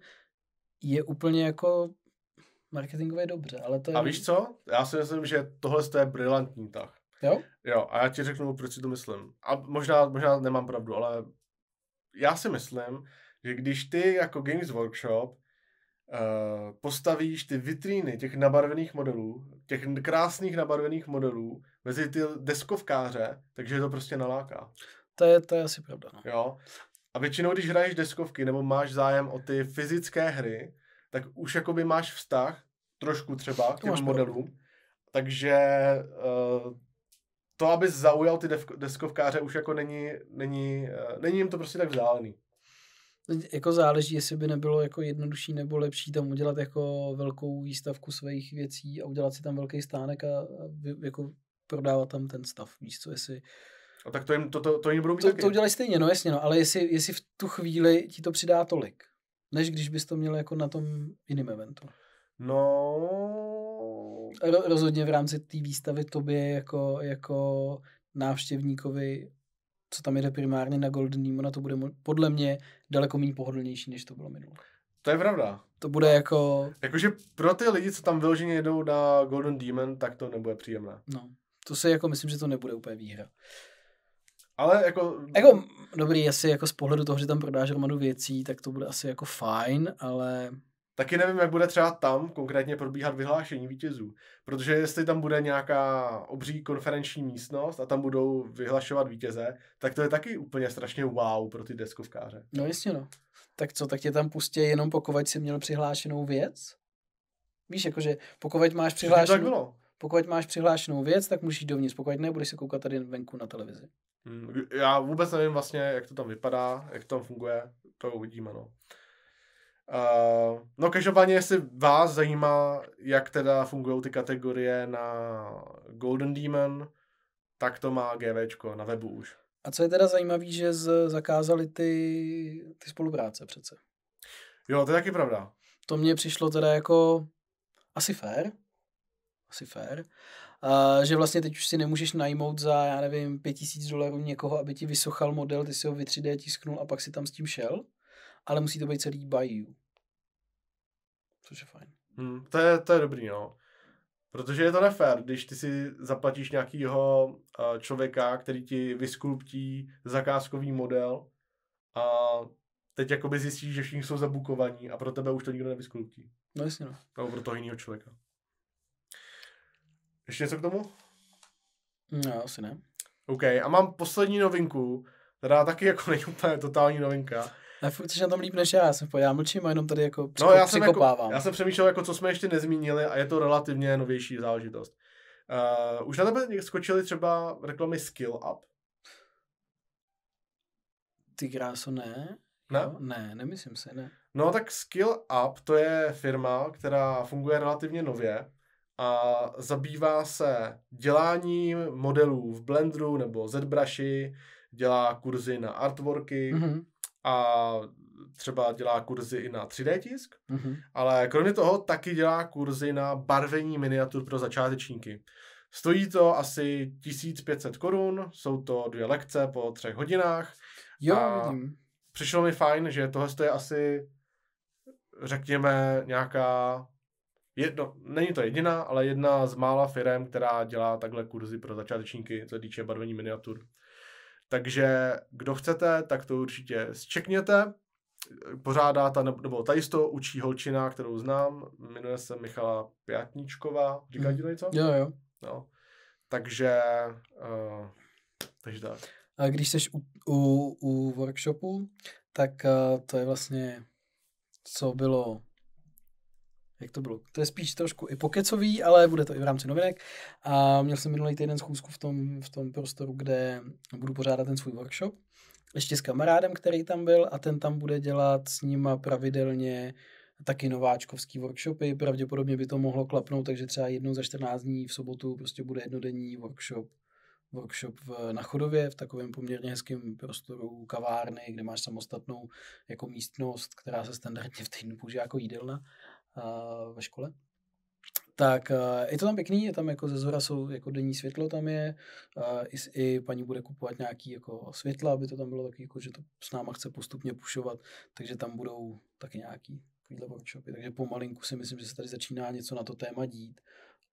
je úplně jako marketingově dobře, ale to je... A víš co? Já si myslím, že tohle je brilantní tah. Jo? Jo, a já ti řeknu, proč si to myslím. A možná, možná nemám pravdu, ale já si myslím, že když ty jako Games Workshop uh, postavíš ty vitríny těch nabarvených modelů, těch krásných nabarvených modelů mezi ty deskovkáře, takže to prostě naláká. To je, to je asi pravda. No. Jo. A většinou, když hraješ deskovky nebo máš zájem o ty fyzické hry, tak už jakoby máš vztah, trošku třeba k těm modelům, takže uh, to, aby zaujal ty deskovkáře, už jako není, není, eh, není jim to prostě tak vzdálený. No, jako záleží, jestli by nebylo jako jednodušší nebo lepší tam udělat jako velkou výstavku svých věcí a udělat si tam velký stánek a jako prodávat tam ten stav. Víš co, jestli... A tak to jim, to, to, to jim budou mít to, taky. to udělají stejně, no jasně, no, ale jestli, jestli v tu chvíli ti to přidá tolik, než když bys to měl jako na tom jiném eventu. No, ro, rozhodně v rámci té výstavy tobě jako, jako návštěvníkovi, co tam jde primárně na Golden Demon, to bude podle mě daleko méně pohodlnější, než to bylo minulé. To je pravda. To bude jako... Jakože pro ty lidi, co tam vyloženě jedou na Golden Demon, tak to nebude příjemné. No, to se jako myslím, že to nebude úplně výhra. Ale jako... Jako, dobrý, asi jako z pohledu toho, že tam prodáš hromadu věcí, tak to bude asi jako fajn, ale Taky nevím, jak bude třeba tam konkrétně probíhat vyhlášení vítězů, protože jestli tam bude nějaká obří konferenční místnost a tam budou vyhlašovat vítěze, tak to je taky úplně strašně wow pro ty deskovkáře. No jistě no. Tak co, tak tě tam pustí jenom pokud si měl přihlášenou věc? Víš, jakože pokud máš přihlášenou... Tak bylo. Pokud máš přihlášenou věc, tak musíš dovnitř, pokud ne, budeš se koukat tady venku na televizi. Hmm, já vůbec nevím vlastně, jak to tam vypadá, jak to tam funguje, to uvidíme, no. Uh, no každopádně, jestli vás zajímá, jak teda fungují ty kategorie na Golden Demon, tak to má GVčko na webu už. A co je teda zajímavé, že z, zakázali ty, ty spolupráce přece. Jo, to je taky pravda. To mně přišlo teda jako asi fair, asi fair, uh, eh, že vlastně teď už si nemůžeš najmout za, já nevím, pět tisíc dolarů někoho, aby ti vysochal model, ty si ho v 3D tisknul a pak si tam s tím šel ale musí to být celý by you. Což je fajn. Hmm, to, je, to je dobrý, no. Protože je to nefér, když ty si zaplatíš nějakýho eh, člověka, který ti vyskulptí zakázkový model a teď jakoby zjistíš, že všichni jsou zabukovaní a pro tebe už to nikdo nevyskulptí. No jasně no. Nebo pro toho jiného člověka. Ještě něco k tomu? No, asi ne. OK, a mám poslední novinku, která taky jako [laughs] není úplně totální novinka. Ne, furt na tom líp než já, já jsem já mlčím a jenom tady jako no, já jsem přikopávám. Jako, já jsem přemýšlel, jako, co jsme ještě nezmínili a je to relativně novější záležitost. Uh, už na tebe skočili třeba reklamy Skill Up? Ty kráso, ne. Ne? Jo, ne, nemyslím si, ne. No tak Skill Up to je firma, která funguje relativně nově a zabývá se děláním modelů v Blenderu nebo ZBrushi, dělá kurzy na artworky, mm-hmm a třeba dělá kurzy i na 3D tisk, mm-hmm. ale kromě toho taky dělá kurzy na barvení miniatur pro začátečníky. Stojí to asi 1500 korun, jsou to dvě lekce po třech hodinách. Jo, a vidím. Přišlo mi fajn, že tohle je asi, řekněme, nějaká jedno, není to jediná, ale jedna z mála firm, která dělá takhle kurzy pro začátečníky, co týče barvení miniatur. Takže kdo chcete, tak to určitě zčekněte. Pořádá ta, nebo ta to učí holčina, kterou znám, jmenuje se Michala Pjatničková. Říká ti to hmm. něco? Jo, jo. No. Takže, uh, takže tak. A když jsi u, u, u workshopu, tak uh, to je vlastně, co bylo jak to bylo. To je spíš trošku i pokecový, ale bude to i v rámci novinek. A měl jsem minulý týden schůzku v tom, v tom prostoru, kde budu pořádat ten svůj workshop. Ještě s kamarádem, který tam byl a ten tam bude dělat s nima pravidelně taky nováčkovský workshopy. Pravděpodobně by to mohlo klapnout, takže třeba jednou za 14 dní v sobotu prostě bude jednodenní workshop workshop v, na Chodově, v takovém poměrně hezkém prostoru kavárny, kde máš samostatnou jako místnost, která se standardně v týdnu používá jako jídelna ve škole tak je to tam pěkný, je tam jako ze zhora jsou jako denní světlo tam je, i, i paní bude kupovat nějaký jako světla, aby to tam bylo taky jako, že to s náma chce postupně pušovat, takže tam budou taky nějaký takovýhle workshopy, takže pomalinku si myslím, že se tady začíná něco na to téma dít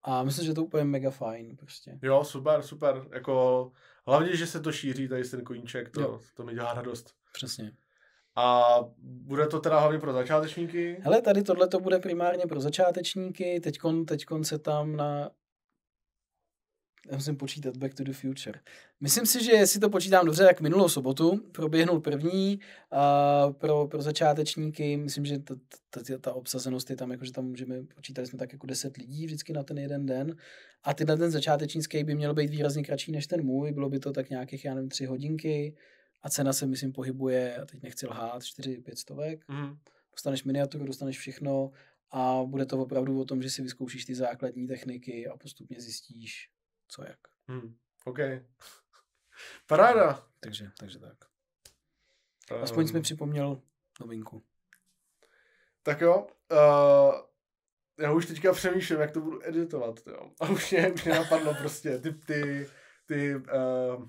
a myslím, že to je úplně mega fajn prostě. Jo, super, super, jako hlavně, že se to šíří tady ten koníček, to, jo. to mi dělá radost. Přesně. A bude to teda hlavně pro začátečníky? Hele, tady tohle to bude primárně pro začátečníky. Teďkon, teďkon se tam na já musím počítat Back to the Future. Myslím si, že jestli to počítám dobře, tak minulou sobotu proběhnul první a pro, pro začátečníky. Myslím, že ta, ta, ta obsazenost je tam, jakože tam můžeme, počítat, jsme tak jako 10 lidí vždycky na ten jeden den. A tenhle ten začátečnický by měl být výrazně kratší než ten můj. Bylo by to tak nějakých, já nevím, 3 hodinky a cena se, myslím, pohybuje, a teď nechci lhát, 4-5 stovek. Mm. Dostaneš miniaturu, dostaneš všechno a bude to opravdu o tom, že si vyzkoušíš ty základní techniky a postupně zjistíš, co jak. Mm. OK. [laughs] Paráda. Takže, takže tak. Aspoň um. jsi mi připomněl novinku. Tak jo. Uh, já už teďka přemýšlím, jak to budu editovat, jo. A už už mě napadlo prostě ty, ty, ty uh,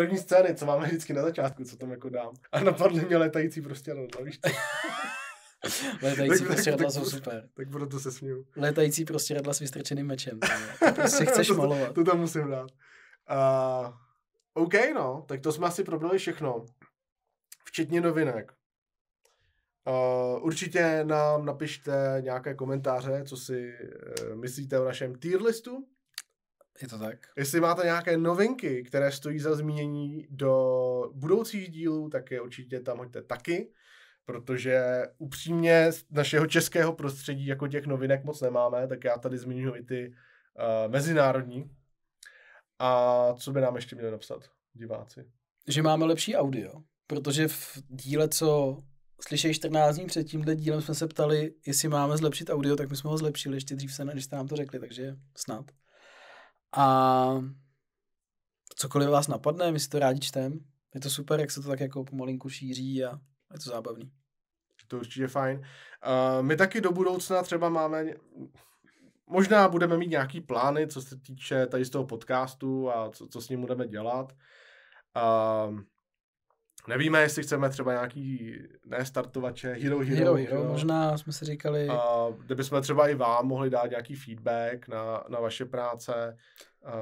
první scény, co máme vždycky na začátku, co tam jako dám. A napadly mě letající prostě radla, víš co? [laughs] Letající tak, prostě tak, radla tak, jsou super. Tak proto se směju. Letající prostě radla s vystrčeným mečem. No. [laughs] To prostě chceš to, malovat. To tam musím dát. Uh, OK, no, tak to jsme asi probrali všechno. Včetně novinek. Uh, určitě nám napište nějaké komentáře, co si uh, myslíte o našem tier listu. Je to tak. Jestli máte nějaké novinky, které stojí za zmínění do budoucích dílů, tak je určitě tam hoďte taky, protože upřímně z našeho českého prostředí jako těch novinek moc nemáme, tak já tady zmiňuji i ty uh, mezinárodní. A co by nám ještě měli napsat diváci? Že máme lepší audio, protože v díle, co slyšeli 14 dní před tímhle dílem, jsme se ptali, jestli máme zlepšit audio, tak my jsme ho zlepšili ještě dřív, se, než jste nám to řekli, takže snad. A cokoliv vás napadne, my si to rádi čtem. Je to super, jak se to tak jako pomalinku šíří a je to zábavný. To určitě fajn. Uh, my taky do budoucna třeba máme, možná budeme mít nějaký plány, co se týče tady z toho podcastu a co, co s ním budeme dělat. Uh, Nevíme, jestli chceme třeba nějaký ne startovače, Hero Hero. Hero, hero možná jsme si říkali. A kdybychom třeba i vám mohli dát nějaký feedback na, na vaše práce. A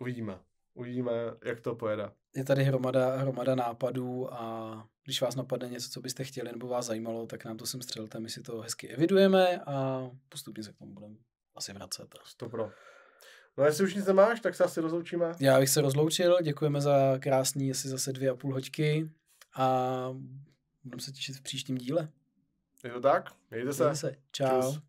uvidíme. Uvidíme, jak to pojede. Je tady hromada, hromada nápadů a když vás napadne něco, co byste chtěli nebo vás zajímalo, tak nám to sem střelte, my si to hezky evidujeme a postupně se k tomu budeme asi vracet. Stopro. No jestli už nic nemáš, tak se asi rozloučíme. Já bych se rozloučil, děkujeme za krásný asi zase dvě a půl hoďky a budeme se těšit v příštím díle. Je to tak? Mějte se. Mějte se. Čau. Čus.